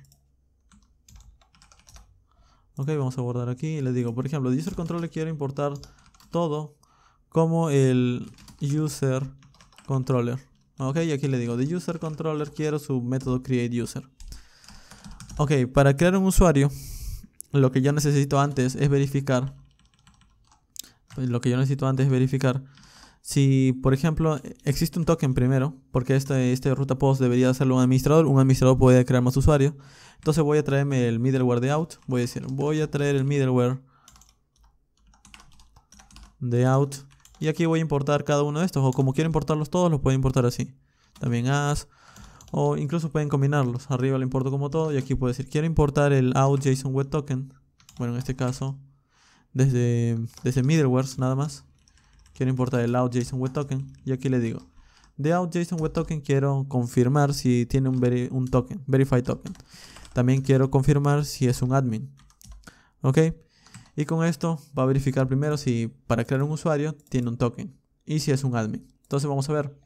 Ok, vamos a guardar aquí y le digo, por ejemplo, de user controller quiero importar todo como el user controller. Ok, y aquí le digo, de user controller quiero su método create user. Ok, para crear un usuario, lo que yo necesito antes es verificar. Pues, lo que yo necesito antes es verificar. Si, por ejemplo, existe un token primero, porque este, este ruta post debería hacerlo un administrador, un administrador puede crear más usuarios. Entonces voy a traerme el middleware de out. Voy a decir, voy a traer el middleware de out. Y aquí voy a importar cada uno de estos. O como quiero importarlos todos, los puedo importar así. También as, o incluso pueden combinarlos. Arriba le importo como todo y aquí puedo decir, quiero importar el out JSON web token. Bueno, en este caso, desde, middleware, nada más. Quiero importar el out JSON web token y aquí le digo, de out JSON web token quiero confirmar si tiene un, un token, verify token. También quiero confirmar si es un admin. ¿Ok? Y con esto va a verificar primero si para crear un usuario tiene un token y si es un admin. Entonces vamos a ver.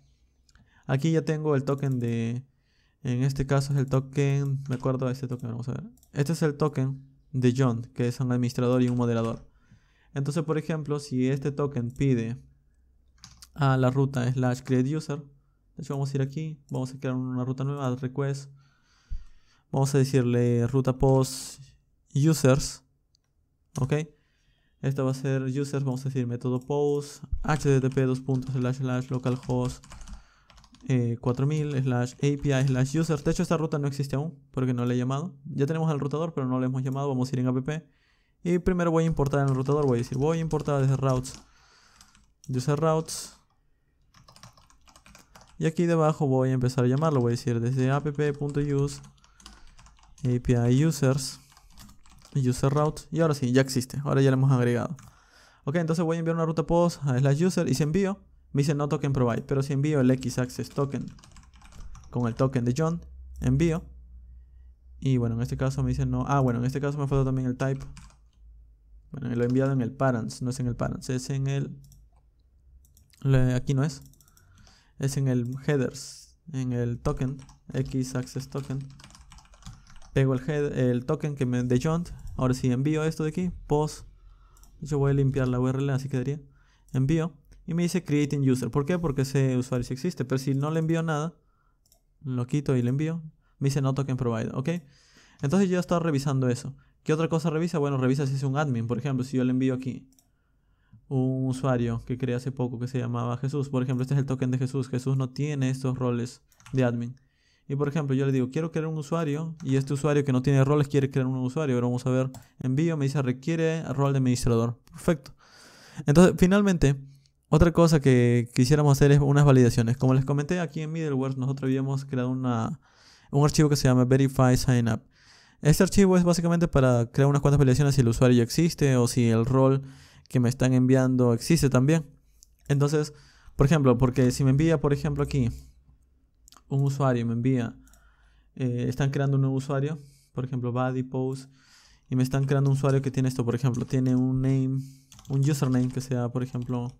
Aquí ya tengo el token de en este caso es el token, me acuerdo de este token, vamos a ver. Este es el token de John, que es un administrador y un moderador. Entonces, por ejemplo, si este token pide a la ruta slash create user, de hecho vamos a ir aquí, vamos a crear una ruta nueva, request, vamos a decirle ruta post users, ok, esta va a ser users, vamos a decir método post, http dos localhost 4000 eh, slash API slash user. De hecho, esta ruta no existe aún porque no la he llamado. Ya tenemos al rotador, pero no le hemos llamado. Vamos a ir en app. Y primero voy a importar en el rotador. Voy a decir, voy a importar desde routes. User routes. Y aquí debajo voy a empezar a llamarlo. Voy a decir desde app.use API users. User route. Y ahora sí, ya existe. Ahora ya lo hemos agregado. Ok, entonces voy a enviar una ruta post a slash user y se envío. Me dice no token provide, pero si envío el X-Access token con el token de John, envío. Y bueno, en este caso me dice no. Ah, bueno, en este caso me falta también el type. Bueno, lo he enviado en el parents, no es en el parents, es en el... aquí no es. Es en el headers, en el token, X-Access token. Pego el, el token que me de John. Ahora si envío esto de aquí, post. Yo voy a limpiar la URL, así quedaría. Envío. Y me dice creating user. ¿Por qué? Porque ese usuario sí existe. Pero si no le envío nada, lo quito y le envío. Me dice no token provider ¿Ok? Entonces yo estaba revisando eso. ¿Qué otra cosa revisa? Bueno, revisa si es un admin. Por ejemplo, si yo le envío aquí un usuario que creé hace poco que se llamaba Jesús. Por ejemplo, este es el token de Jesús. Jesús no tiene estos roles de admin. Y por ejemplo, yo le digo, quiero crear un usuario y este usuario que no tiene roles quiere crear un usuario. Ahora vamos a ver, envío, me dice requiere rol de administrador. Perfecto. Entonces, finalmente, otra cosa que quisiéramos hacer es unas validaciones. Como les comenté, aquí en Middleware nosotros habíamos creado un archivo que se llama Verify signup Este archivo es básicamente para crear unas cuantas validaciones si el usuario existe o si el rol que me están enviando existe también. Entonces, por ejemplo, porque si me envía, por ejemplo, aquí un usuario me envía, eh, están creando un nuevo usuario, por ejemplo, body, post, y me están creando un usuario que tiene esto, por ejemplo, tiene un name, un username que sea, por ejemplo,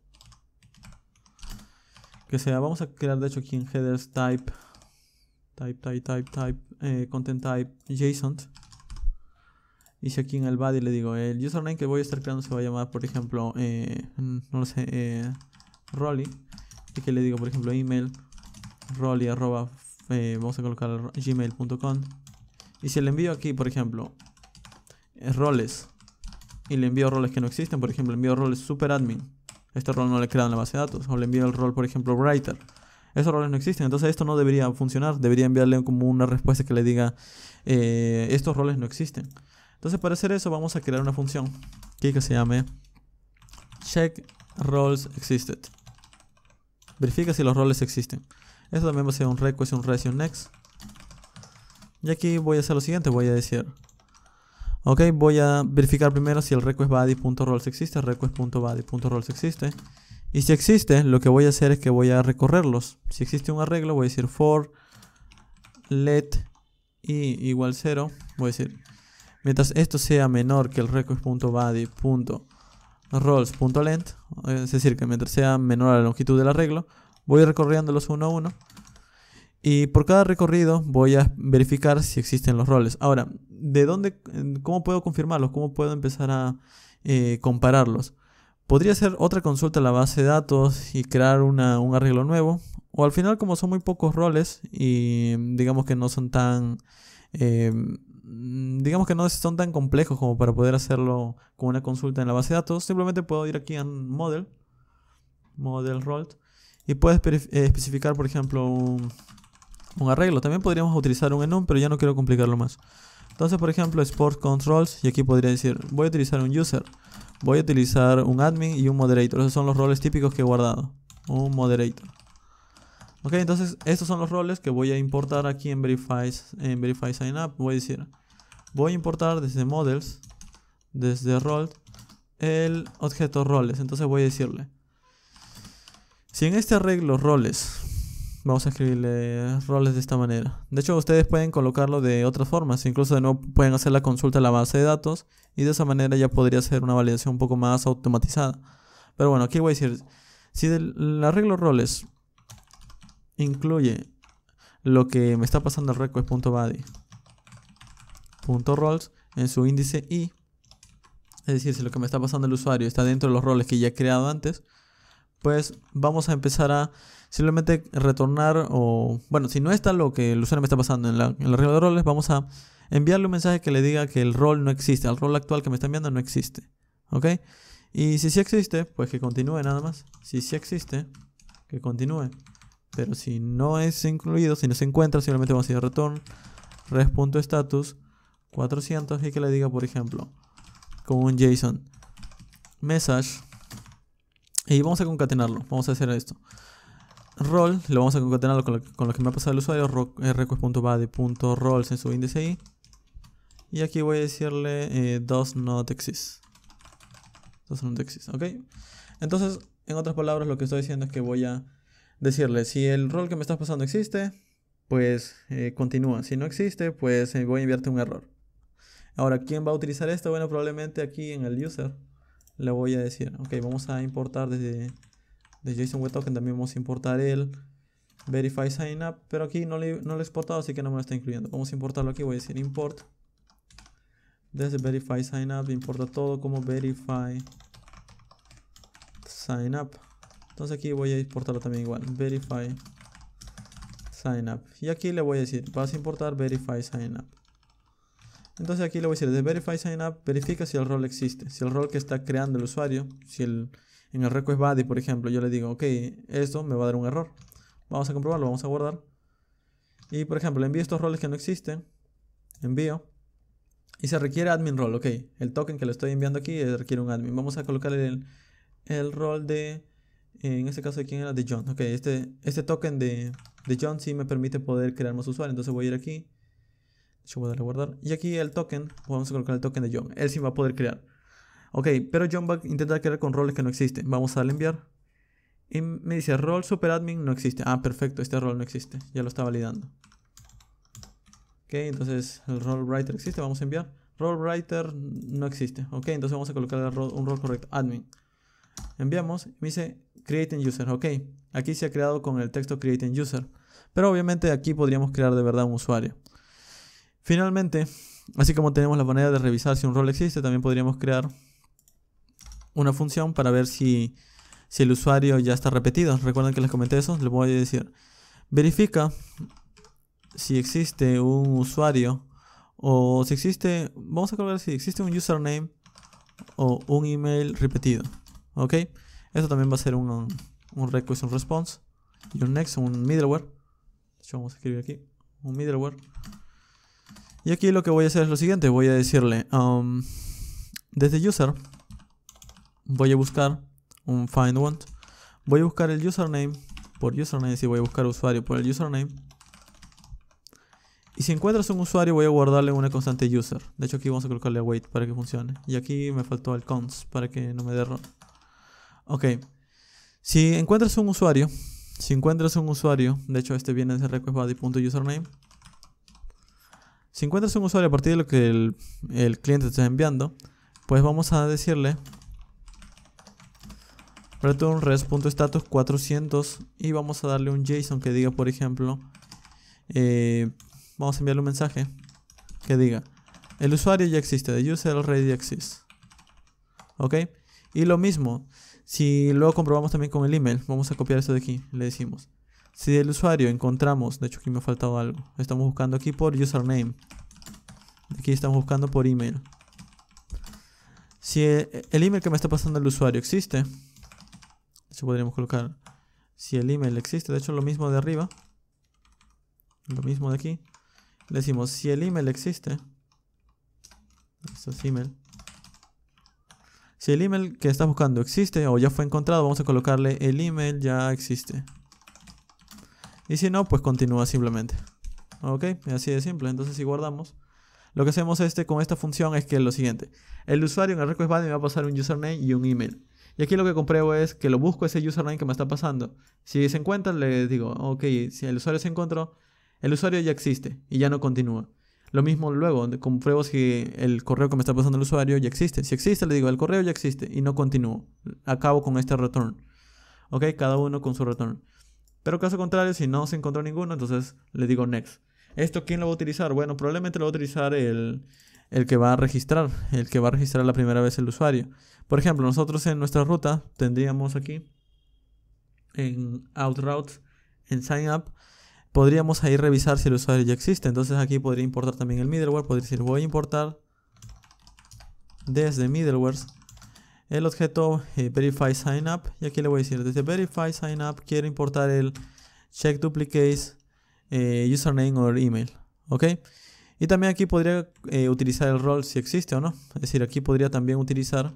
que sea, vamos a crear de hecho aquí en headers type, type, type, type, type, eh, content type, JSON. Y si aquí en el body le digo, el username que voy a estar creando se va a llamar, por ejemplo, eh, no lo sé, eh, Rolly. Y que le digo, por ejemplo, email, Rolly, arroba, vamos a colocar gmail.com. Y si le envío aquí, por ejemplo, roles, y le envío roles que no existen, por ejemplo, envío roles super admin este rol no le crean la base de datos. O le envío el rol, por ejemplo, writer. Esos roles no existen. Entonces esto no debería funcionar. Debería enviarle como una respuesta que le diga, eh, estos roles no existen. Entonces para hacer eso vamos a crear una función que, que se llame check roles existed. Verifica si los roles existen. Esto también va a ser un request un next. Y aquí voy a hacer lo siguiente. Voy a decir Ok, voy a verificar primero si el requestBody.rolls existe, request.body.rolls existe. Y si existe, lo que voy a hacer es que voy a recorrerlos. Si existe un arreglo, voy a decir for let i igual 0. Voy a decir, mientras esto sea menor que el request.body.roles.length, es decir, que mientras sea menor a la longitud del arreglo, voy recorriéndolos uno a uno y por cada recorrido voy a verificar si existen los roles. Ahora, ¿de dónde, cómo puedo confirmarlos? ¿Cómo puedo empezar a eh, compararlos? Podría hacer otra consulta en la base de datos y crear un arreglo nuevo. O al final, como son muy pocos roles y digamos que no son tan... Em, digamos que no son tan complejos como para poder hacerlo con una consulta en la base de datos. Simplemente puedo ir aquí a Model, Model Role, y puedes eh, especificar, por ejemplo, un, un arreglo. También podríamos utilizar un enum, pero ya no quiero complicarlo más. Entonces, por ejemplo, export controls y aquí podría decir, voy a utilizar un user, voy a utilizar un admin y un moderator. Esos son los roles típicos que he guardado. Un moderator. Ok, entonces estos son los roles que voy a importar aquí en verify, en verify sign up. Voy a decir, voy a importar desde models, desde role, el objeto roles. Entonces voy a decirle, si en este arreglo roles Vamos a escribirle roles de esta manera. De hecho, ustedes pueden colocarlo de otras formas. Incluso de nuevo pueden hacer la consulta a la base de datos. Y de esa manera ya podría ser una validación un poco más automatizada. Pero bueno, aquí voy a decir, si el arreglo roles incluye lo que me está pasando el .roles en su índice y es decir, si lo que me está pasando el usuario está dentro de los roles que ya he creado antes, pues vamos a empezar a Simplemente retornar o, bueno, si no está lo que el usuario me está pasando en la, en regla de roles, vamos a enviarle un mensaje que le diga que el rol no existe, el rol actual que me está enviando no existe. ¿Ok? Y si sí existe, pues que continúe nada más. Si sí existe, que continúe. Pero si no es incluido, si no se encuentra, simplemente vamos a ir a return res.status 400 y que le diga, por ejemplo, con un JSON message. Y vamos a concatenarlo. Vamos a hacer esto. Roll, lo vamos a concatenarlo con lo, que me ha pasado el usuario, eh, request.body.roles en su índice ahí. Y aquí voy a decirle eh, does not exist. Does not exist, ok. Entonces, en otras palabras, lo que estoy diciendo es que voy a decirle si el rol que me estás pasando existe, pues eh, continúa. Si no existe, pues voy a enviarte un error. Ahora, ¿quién va a utilizar esto? Bueno, probablemente aquí en el user le voy a decir. Ok, vamos a importar desde de JSON Web Token también vamos a importar el Verify Sign Up, pero aquí no, no lo he exportado, así que no me lo está incluyendo. Vamos a importarlo aquí, voy a decir import. Desde Verify Sign Up, importa todo como Verify SignUp Entonces aquí voy a importarlo también igual, Verify Sign Up. Y aquí le voy a decir, vas a importar Verify Sign Entonces aquí le voy a decir, de Verify Sign verifica si el rol existe. Si el rol que está creando el usuario, si el en el request body, por ejemplo, yo le digo, ok, esto me va a dar un error. Vamos a comprobarlo, vamos a guardar. Y por ejemplo, envío estos roles que no existen. Envío. Y se requiere admin role, ok. El token que le estoy enviando aquí eh, requiere un admin. Vamos a colocar el, el rol de... Eh, en este caso, ¿quién era? De John. Ok, este, este token de, de John sí me permite poder crear más usuarios. Entonces voy a ir aquí. Yo voy a darle guardar. Y aquí el token, vamos a colocar el token de John. Él sí va a poder crear. Ok, pero Jumpback intenta crear con roles que no existen. Vamos a darle enviar. Y me dice rol admin no existe. Ah, perfecto, este rol no existe. Ya lo está validando. Ok, entonces el role writer existe. Vamos a enviar. Role writer no existe. Ok, entonces vamos a colocar un rol correcto. Admin. Enviamos. Me dice create user. Ok, aquí se ha creado con el texto create user. Pero obviamente aquí podríamos crear de verdad un usuario. Finalmente, así como tenemos la manera de revisar si un rol existe, también podríamos crear una función para ver si, si el usuario ya está repetido. Recuerden que les comenté eso, les voy a decir. Verifica si existe un usuario o si existe, vamos a colgar si existe un username o un email repetido. ¿Ok? Esto también va a ser un, request, un response y un next, un middleware. hecho vamos a escribir aquí, un middleware. Y aquí lo que voy a hacer es lo siguiente, voy a decirle um, desde user voy a buscar un find want. Voy a buscar el username por username, si voy a buscar usuario por el username. Y si encuentras un usuario voy a guardarle una constante user. De hecho aquí vamos a colocarle a wait para que funcione. Y aquí me faltó el cons para que no me dé error. Ok. Si encuentras un usuario, si encuentras un usuario, de hecho este viene de requestbody.username. Si encuentras un usuario a partir de lo que el, el cliente te está enviando, pues vamos a decirle return res.status 400 y vamos a darle un JSON que diga, por ejemplo, eh, vamos a enviarle un mensaje que diga, el usuario ya existe, the user already exists. ¿Ok? Y lo mismo, si luego comprobamos también con el email, vamos a copiar esto de aquí, le decimos. Si el usuario encontramos, de hecho aquí me ha faltado algo, estamos buscando aquí por username. Aquí estamos buscando por email. Si el email que me está pasando el usuario existe, hecho, podríamos colocar si el email existe. De hecho, lo mismo de arriba. Lo mismo de aquí. Le decimos si el email existe. Esto es email. Si el email que estás buscando existe o ya fue encontrado, vamos a colocarle el email ya existe. Y si no, pues continúa simplemente. Ok, así de simple. Entonces si guardamos, lo que hacemos este, con esta función es que es lo siguiente. El usuario en el request body me va a pasar un username y un email. Y aquí lo que compruebo es que lo busco ese username que me está pasando. Si se encuentra, le digo, ok, si el usuario se encontró, el usuario ya existe y ya no continúa. Lo mismo luego, compruebo si el correo que me está pasando el usuario ya existe. Si existe, le digo, el correo ya existe y no continúo. Acabo con este return. Ok, cada uno con su return. Pero caso contrario, si no se encontró ninguno, entonces le digo next. ¿Esto quién lo va a utilizar? Bueno, probablemente lo va a utilizar el, el que va a registrar, el que va a registrar la primera vez el usuario. Por ejemplo, nosotros en nuestra ruta tendríamos aquí en OutRoute, en Sign Up, podríamos ahí revisar si el usuario ya existe. Entonces aquí podría importar también el middleware, podría decir voy a importar desde middleware el objeto eh, verify sign up y aquí le voy a decir desde verify sign up quiero importar el check duplicates eh, username or email ok y también aquí podría eh, utilizar el rol si existe o no. Es decir, aquí podría también utilizar,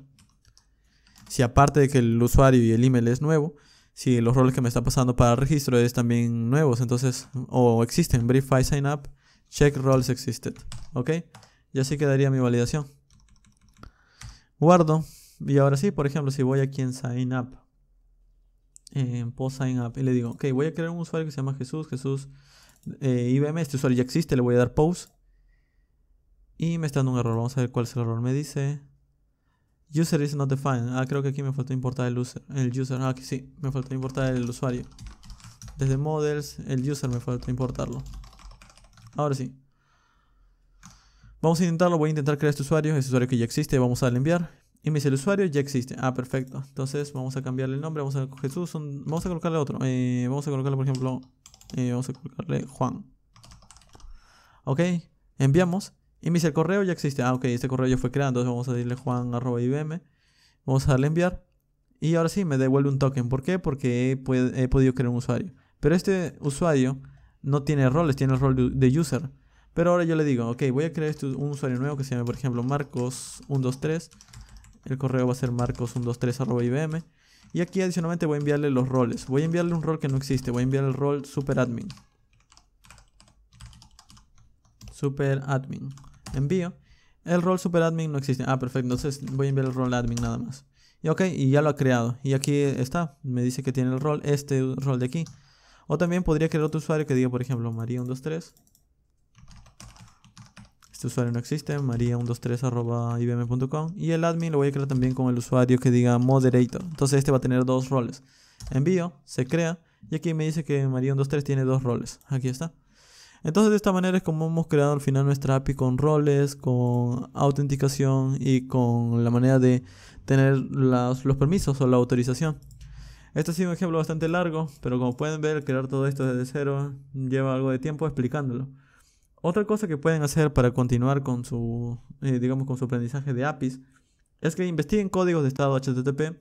si aparte de que el usuario y el email es nuevo, si los roles que me está pasando para registro es también nuevos, entonces, o existen, verify sign up, check roles existed, ¿ok? Y así quedaría mi validación. Guardo, y ahora sí, por ejemplo, si voy aquí en sign up, eh, en post sign up, y le digo, ok, voy a crear un usuario que se llama Jesús, Jesús eh, IBM, este usuario ya existe, le voy a dar post, y me está dando un error. Vamos a ver cuál es el error. Me dice. User is not defined. Ah, creo que aquí me faltó importar el user. El user. Ah, aquí sí. Me faltó importar el usuario. Desde models, el user me falta importarlo. Ahora sí. Vamos a intentarlo. Voy a intentar crear este usuario. Este usuario que ya existe. Vamos a darle enviar. Y me dice el usuario ya existe. Ah, perfecto. Entonces vamos a cambiarle el nombre. Vamos a Jesús. vamos a colocarle otro. Eh, vamos a colocarle, por ejemplo. Eh, vamos a colocarle Juan. Ok. Enviamos. Y me dice, el correo ya existe. Ah, ok, este correo ya fue creado. Entonces vamos a decirle juan.ibm. Vamos a darle enviar. Y ahora sí, me devuelve un token. ¿Por qué? Porque he, podido crear un usuario. Pero este usuario no tiene roles, tiene el rol de user. Pero ahora yo le digo, ok, voy a crear este un usuario nuevo que se llame, por ejemplo, Marcos123. El correo va a ser marcos123.ibm. Y aquí adicionalmente voy a enviarle los roles. Voy a enviarle un rol que no existe. Voy a enviar el rol superadmin super admin. Envío. El rol super admin no existe. Ah, perfecto. Entonces voy a enviar el rol admin nada más. Y ok, y ya lo ha creado. Y aquí está. Me dice que tiene el rol, este rol de aquí. O también podría crear otro usuario que diga, por ejemplo, María123. Este usuario no existe, maria123.ibm.com. Y el admin lo voy a crear también con el usuario que diga moderator. Entonces este va a tener dos roles. Envío, se crea. Y aquí me dice que María123 tiene dos roles. Aquí está. Entonces de esta manera es como hemos creado al final nuestra API con roles, con autenticación y con la manera de tener los permisos o la autorización. Este ha sido un ejemplo bastante largo, pero como pueden ver, crear todo esto desde cero lleva algo de tiempo explicándolo. Otra cosa que pueden hacer para continuar con su, eh, digamos, con su aprendizaje de APIs es que investiguen códigos de estado HTTP,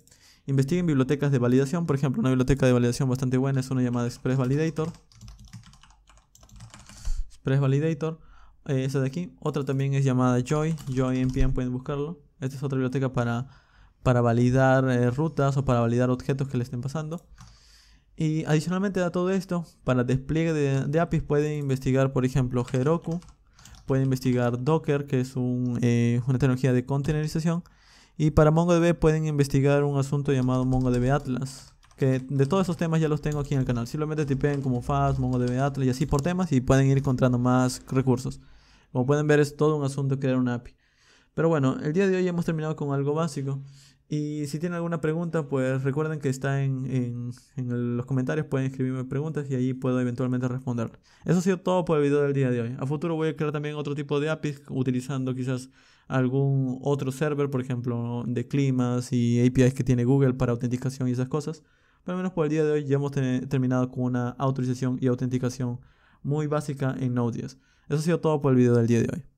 investiguen bibliotecas de validación, por ejemplo, una biblioteca de validación bastante buena es una llamada Express Validator pressValidator, validator eh, esa de aquí. Otra también es llamada Joy, Joy NPM pueden buscarlo. Esta es otra biblioteca para, para validar eh, rutas o para validar objetos que le estén pasando. Y adicionalmente a todo esto, para despliegue de, APIs pueden investigar, por ejemplo, Heroku, pueden investigar Docker, que es eh, una tecnología de containerización, y para MongoDB pueden investigar un asunto llamado MongoDB Atlas que de todos esos temas ya los tengo aquí en el canal. Simplemente tipen como FAS, MongoDB, Atlas y así por temas y pueden ir encontrando más recursos. Como pueden ver es todo un asunto crear una API. Pero bueno, el día de hoy hemos terminado con algo básico. Y si tienen alguna pregunta, pues recuerden que está en, los comentarios, pueden escribirme preguntas y ahí puedo eventualmente responder. Eso ha sido todo por el video del día de hoy. A futuro voy a crear también otro tipo de APIs utilizando quizás algún otro server, por ejemplo, de climas y APIs que tiene Google para autenticación y esas cosas. Pero al menos por el día de hoy ya hemos terminado con una autorización y autenticación muy básica en Node.js. Eso ha sido todo por el video del día de hoy.